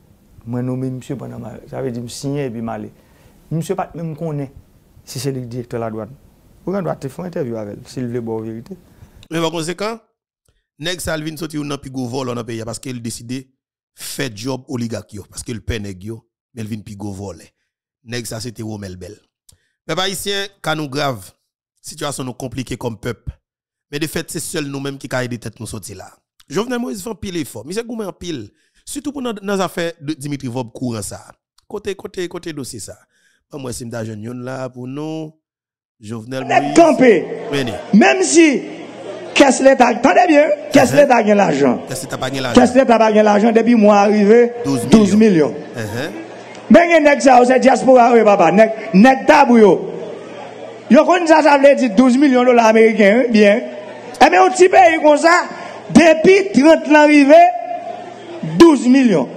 [SPEAKER 5] je nomme monsieur pendant ma... Ça veut dire, je signe et puis m'aller. Monsieur pas même connaît si c'est le directeur de la douane. Vous avez fait une interview avec elle, s'il veut la vérité.
[SPEAKER 1] Mais par conséquent, nèg Salvin sorti ou nan pigo vol nan pays parce qu'il décidé faire job oligarque parce qu'il paie nèg yo mais il vient pigo vol nèg ça c'était Romel Bel peuple haïtien quand nous grave situation nous compliquée comme peuple mais de fait c'est seul nous-mêmes qui caille des tête nous sortir là Jovenel Moïse fait pile Mais c'est Goumen en pile surtout pour nos affaires de Dimitri Vob courant ça côté côté côté dossier ça moi c'est m'ta jeune là pour nous Jovenel Moïse
[SPEAKER 5] même si Qu'est-ce que l'État, attendez bien, qu'est-ce que uh-huh. l'État gagné l'argent? Qu'est-ce que tu l'État gagné l'argent depuis moi arrivé? 12 millions. Mais il y a ça, c'est diaspora, oui, papa, Il tabou yo. Yo kon ça, ça veut dire 12 millions de dollars américains, hein, bien. Et eh bien, un petit pays comme ça, depuis 30 ans arrivé, 12 millions.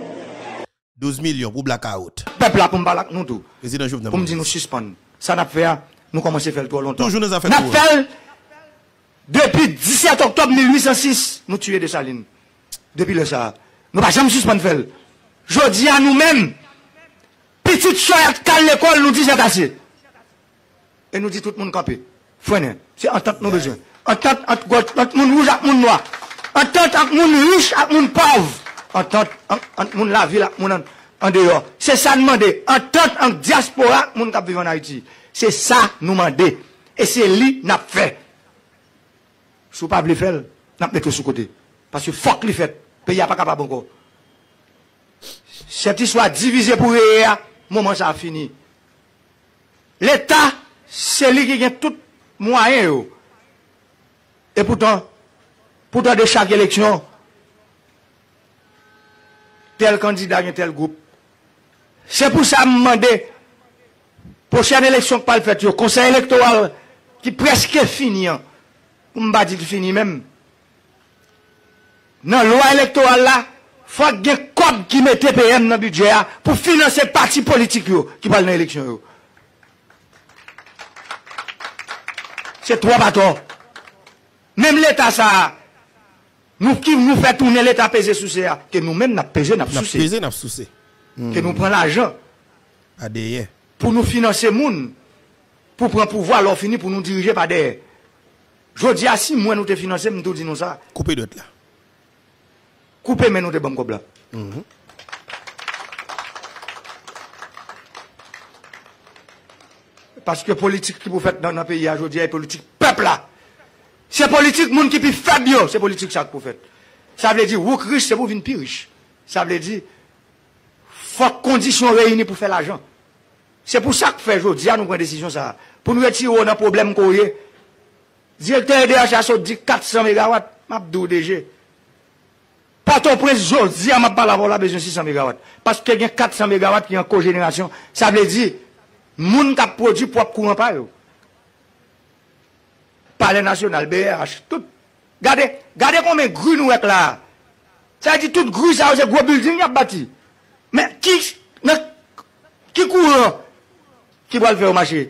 [SPEAKER 5] 12 millions pour blackout. Peuple là pour me nous tout. Président Jovenel. Pour me dire nous suspendre. Ça n'a pas fait, hein. nous commençons à faire trop longtemps. Toujours nous a fait trop. Depi 17 oktob 1806, nou tuey de chaline. Depi le chaline. Nou pa jam suspan fel. Jodi an nou men. Petit choy ak kal l'ekol nou di se kase. E nou di tout moun kapi. Fwenen. Se antant nou bejen. Antant ant gout. Ant moun wouj ak moun moua. Antant ant moun wouj ak moun pauv. Antant ant moun la vil ak moun an deyo. Se sa nou mande. Antant ant diaspora ak moun kap vivan na iti. Se sa nou mande. E se li nap fey. sou pa blifel, nan pete sou kote. Pas yo fok li fet, pe ya pa kapa bonko. Sè ti swa divize pou e ya, mouman sa a fini. L'Etat, se li ki gen tout mouayen yo. E poutan, poutan de chak eleksyon, tel kandida yon tel goup. Se pou sa mouman de, pochè an eleksyon kwa pal fet yo, konsen elektoran ki preske fini an. que c'est fini même. Dans la loi électorale, il faut que les codes un code qui mette PM dans le budget hein, pour financer parti politique qui parlent dans l'élection. C'est trois bâtons. Même l'État, ça, nous qui nous fait tourner l'État peser sous ça, que nous-mêmes n'a pesé, n'a Que nous hmm. prenons l'argent. Pour nous financer pour prendre pouvoir, leur finir pour nous diriger par des dis à ah, six mois nous te financer, nous dit nous ça. Couper d'autres là. Coupez mais nous te banque là. Mhm. Parce que politique qui vous faites dans notre pays aujourd'hui est politique peuple là. C'est politique monde qui puis Fabio, c'est politique ça que vous faites. Ça veut dire vous riche c'est vous venir plus riche. Ça veut dire faut conditions réunies pour faire l'argent. C'est pour ça que fait aujourd'hui nous prenons décision ça. Pour nous retirer dans problème qu'on Ziye ki te e de a chaso di 400 MW, map do DG. Paton prez yo, ziye ma pa lavo la bezon 600 MW. Paske gen 400 MW ki an kogenenasyon, sa vle di, moun ka produp wap kouan pa yo. Palen nasyonal, BRH, tout. Gade, gade kon men grou nou ek la. Sa di tout grou sa wese, gwo building ap bati. Men, ki, men, ki kouan? Ki wale fe w machi?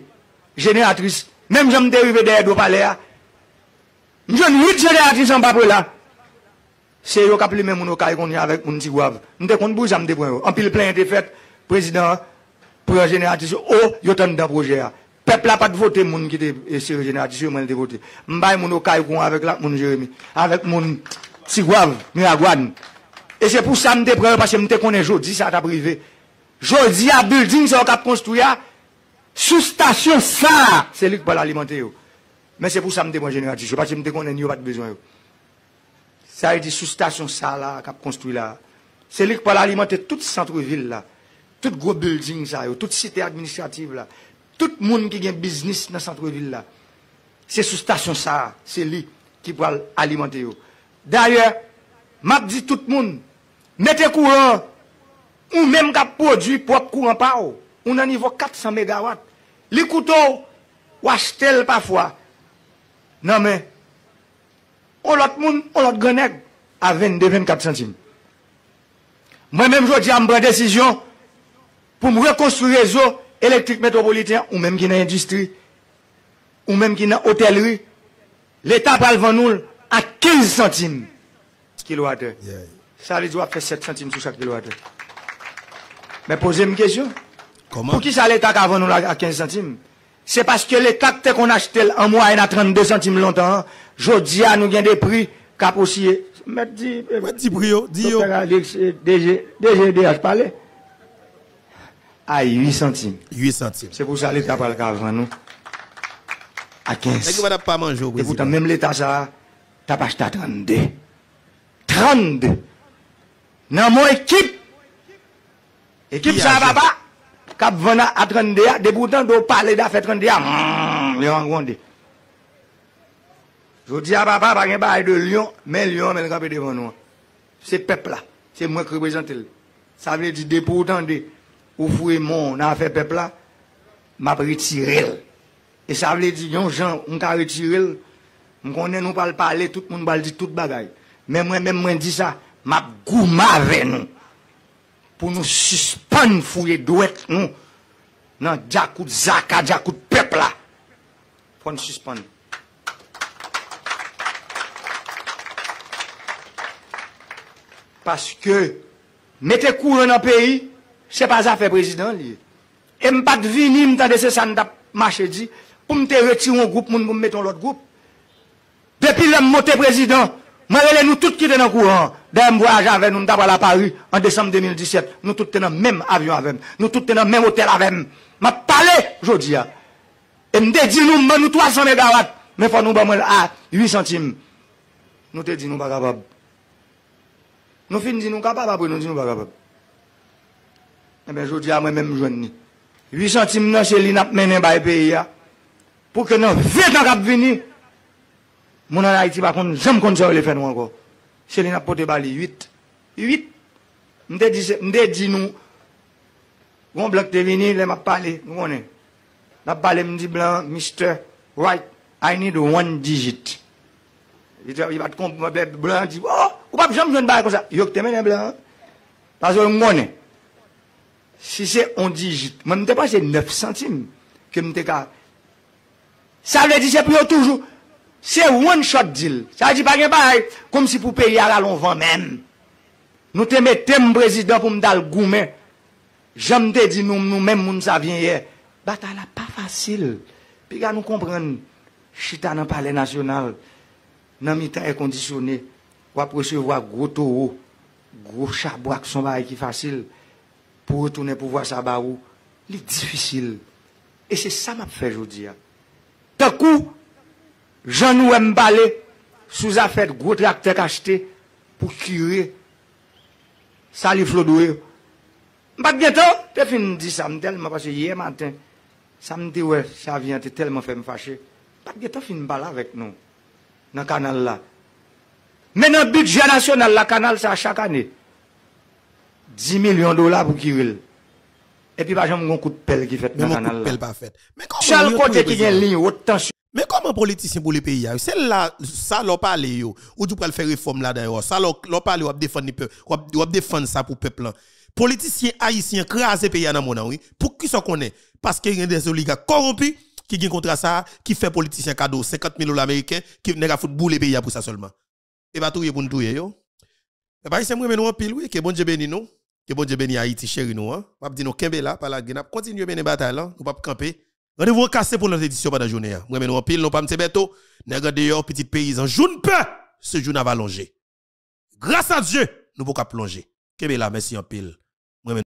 [SPEAKER 5] Genenatris. Mem jom de vive de edo palen ya, Mwen joun 8 jeneratisyon pa pou la. Se yo ka plime moun okay kon ya avèk moun tigwav. Mwen te kon brisa mwen depren yo. An pil plen te fet, prezident, prer jeneratisyon, o, yo ton da proje a. Pepl apak vote moun ki te e ser jeneratisyon, mwen te vote. Mwen bay moun okay kon avèk lak moun jeremi, avèk moun tigwav, mwen agwad. E se pou sa mwen depren yo, pasye mwen te konen jodi, sa ta privé. Jodi a building sa okap konstou ya, sou stasyon sa, se lik pa lalimante yo. Men se pou sa mde mwen genyo ati. Se pati mde konen yo pati bezon yo. Sa yi di sou stasyon sa la kap konstri la. Se li kwa lalimante tout centrouvil la. Tout gro building sa yo. Tout site administrativ la. Tout moun ki gen biznis nan centrouvil la. Se sou stasyon sa. Se li kwa lalimante yo. Darye, mak di tout moun. Mete kou an. Ou men kap podi prop kou an pa ou. Ou nan nivo 400 megawatt. Li koutou. Ou ashtel pafwa. Nan men, ou lot moun, ou lot gwenèk, a 22-24 centime. Mwen men mjou di an mbre desisyon pou m rekonstruye zo elektrik metropolitè, ou menm ki nan industri, ou menm ki nan otelri, l'etap alvanoul a 15 centime. Kilo wate, sa li dwa apre 7 centime sou chak kilo wate. Men pose m kèsyon, pou ki sa l'etap alvanoul a 15 centime? Se paske le kakte kon achetel an mwa en a 32 centime lontan Jodi an nou gen de pri kaposye Met di pri yo, di yo DG, DG, DG a jpale A 8 centime 8 centime Se pou sa li tapal kajan nou A 15 Ekoutan menm le tasa Tapache ta 32 32 Nan mwen ekip Ekip sa vapa Kap vwena atrande ya, depoutan do pale da fè atrande ya, mmmmm, lè vangwande. Jou di a papa, pa gen pale de lyon, men lyon men kapè devan wan. Se pepla, se mwen krepèzantel. Sa vle di depoutan di, oufouye moun nan fè pepla, map retirel. E sa vle di, yon jan, un ka retirel, mwen konen nou pale pale, moun baldi tout bagay. Men mwen, men mwen di sa, map goumave nou. pou nou suspon fwo ye dwek nou nan diakout zaka, diakout pepla. Pou nou suspon. Paske, mette kou ren nan peyi, se pa zafè prezident liye. E mpad vini mtande se san da machedi, pou mte retiron goup moun pou mmeton lot goup. Depi lèm motè prezident, Ma rele nou tout ki te nan kouan. Deyem voyaj avè nou nda wala pari. An december 2017. Nou tout te nan mèm avyon avèm. Nou tout te nan mèm hotel avèm. Ma pale jodi ya. E mde di nou manou 300 MW. Mè fò nou ba mèl a 8 centime. Nou te di nou ba kabab. Nou fin di nou kabab apou. Nou di nou ba kabab. E eh mè jodi ya mèm mèm jouni. 8 centime nan chèli nap menen bay peyi ya. Pou ke nan vèk nan kab vini. Mè mèm mèm mèm mèm mèm mèm mèm mèm mèm mèm mèm mèm mè Mounan a iti bakon, jom konti sa ou le fen wanko. Se li napote bali 8. 8. Mwen te di nou. Goun blanke te vini, le map pale, gounen. Nap pale mwen di blanke, mister, right, I need one digit. I bat konp mwen ble blanke, di wou, oh, wou papi jom joun bali kon sa. Yo k temene blanke. Pas wou mwen mwen. Si se on digit, mwen te panse 9 centime ke mwen te ka. Sa vle di se pou yo toujou. Se one shot deal. Sa di pa gen paray. Kom si pou pe yara lon van men. Nou te metem prezident pou m dal goumen. Jam te di nou men moun sa vyen ye. Ba ta la pa fasil. Pi ga nou kompren. Chita nan pale nasyonal. Nan mi ta e kondisyone. Wap presew wak gro toho. Gro chabwak son baray ki fasil. Po retounen pou wak sa barou. Li difisil. E se sa map fe jodi ya. Ta kou. Jean-Noël Mbalé, sous affaire gros tracteur acheté pour curer Salif Lodoué. Pas bah, bientôt, tu fini dis ça tellement parce que hier matin, ça me dit ouais, ça vient tellement fait me fâcher. Pas bah, bientôt fin parler avec nous dans le canal là. Mais dans le budget national, le canal ça chaque année. 10 millions de dollars pour curer. Et puis, pas bah, j'aime un coup de pelle qui fait dans le canal. Là. Pas fait. Mais comment côté qui a ligne haute mais comment politicien pour les
[SPEAKER 1] pays hein? C'est là ça l'a parlé, yo. Ou tu peux faire réforme là d'ailleurs. Ça l'a parlé, ou défendre ou défendre ça pour peuple hein. Politicien haïtien craser pays dans mon hein, oui. Pour qui ça connaît Parce qu'il y a des oligarques corrompus qui gagnent contre ça, qui fait politicien cadeau 50 000 dollars américains qui venir pas foutre bouler pays pour ça seulement. Et bah tout pour nous tout yo. Et eh bah ben, c'est moi mais nous en pile oui que bon Dieu béni nous. Que bon Dieu béni Haïti chéri nous Je vais dire nous kembe là par la Guinée. Continuer mener bataille là, nous pas camper. Rendez-vous cassé pour notre édition pendant la journée. Hein. Moi, nous en pile, nous pas me bêto. Nous dehors, petit paysan. ne peux ce jour va pas Grâce à Dieu, nous pouvons plonger. bien là, merci en pile.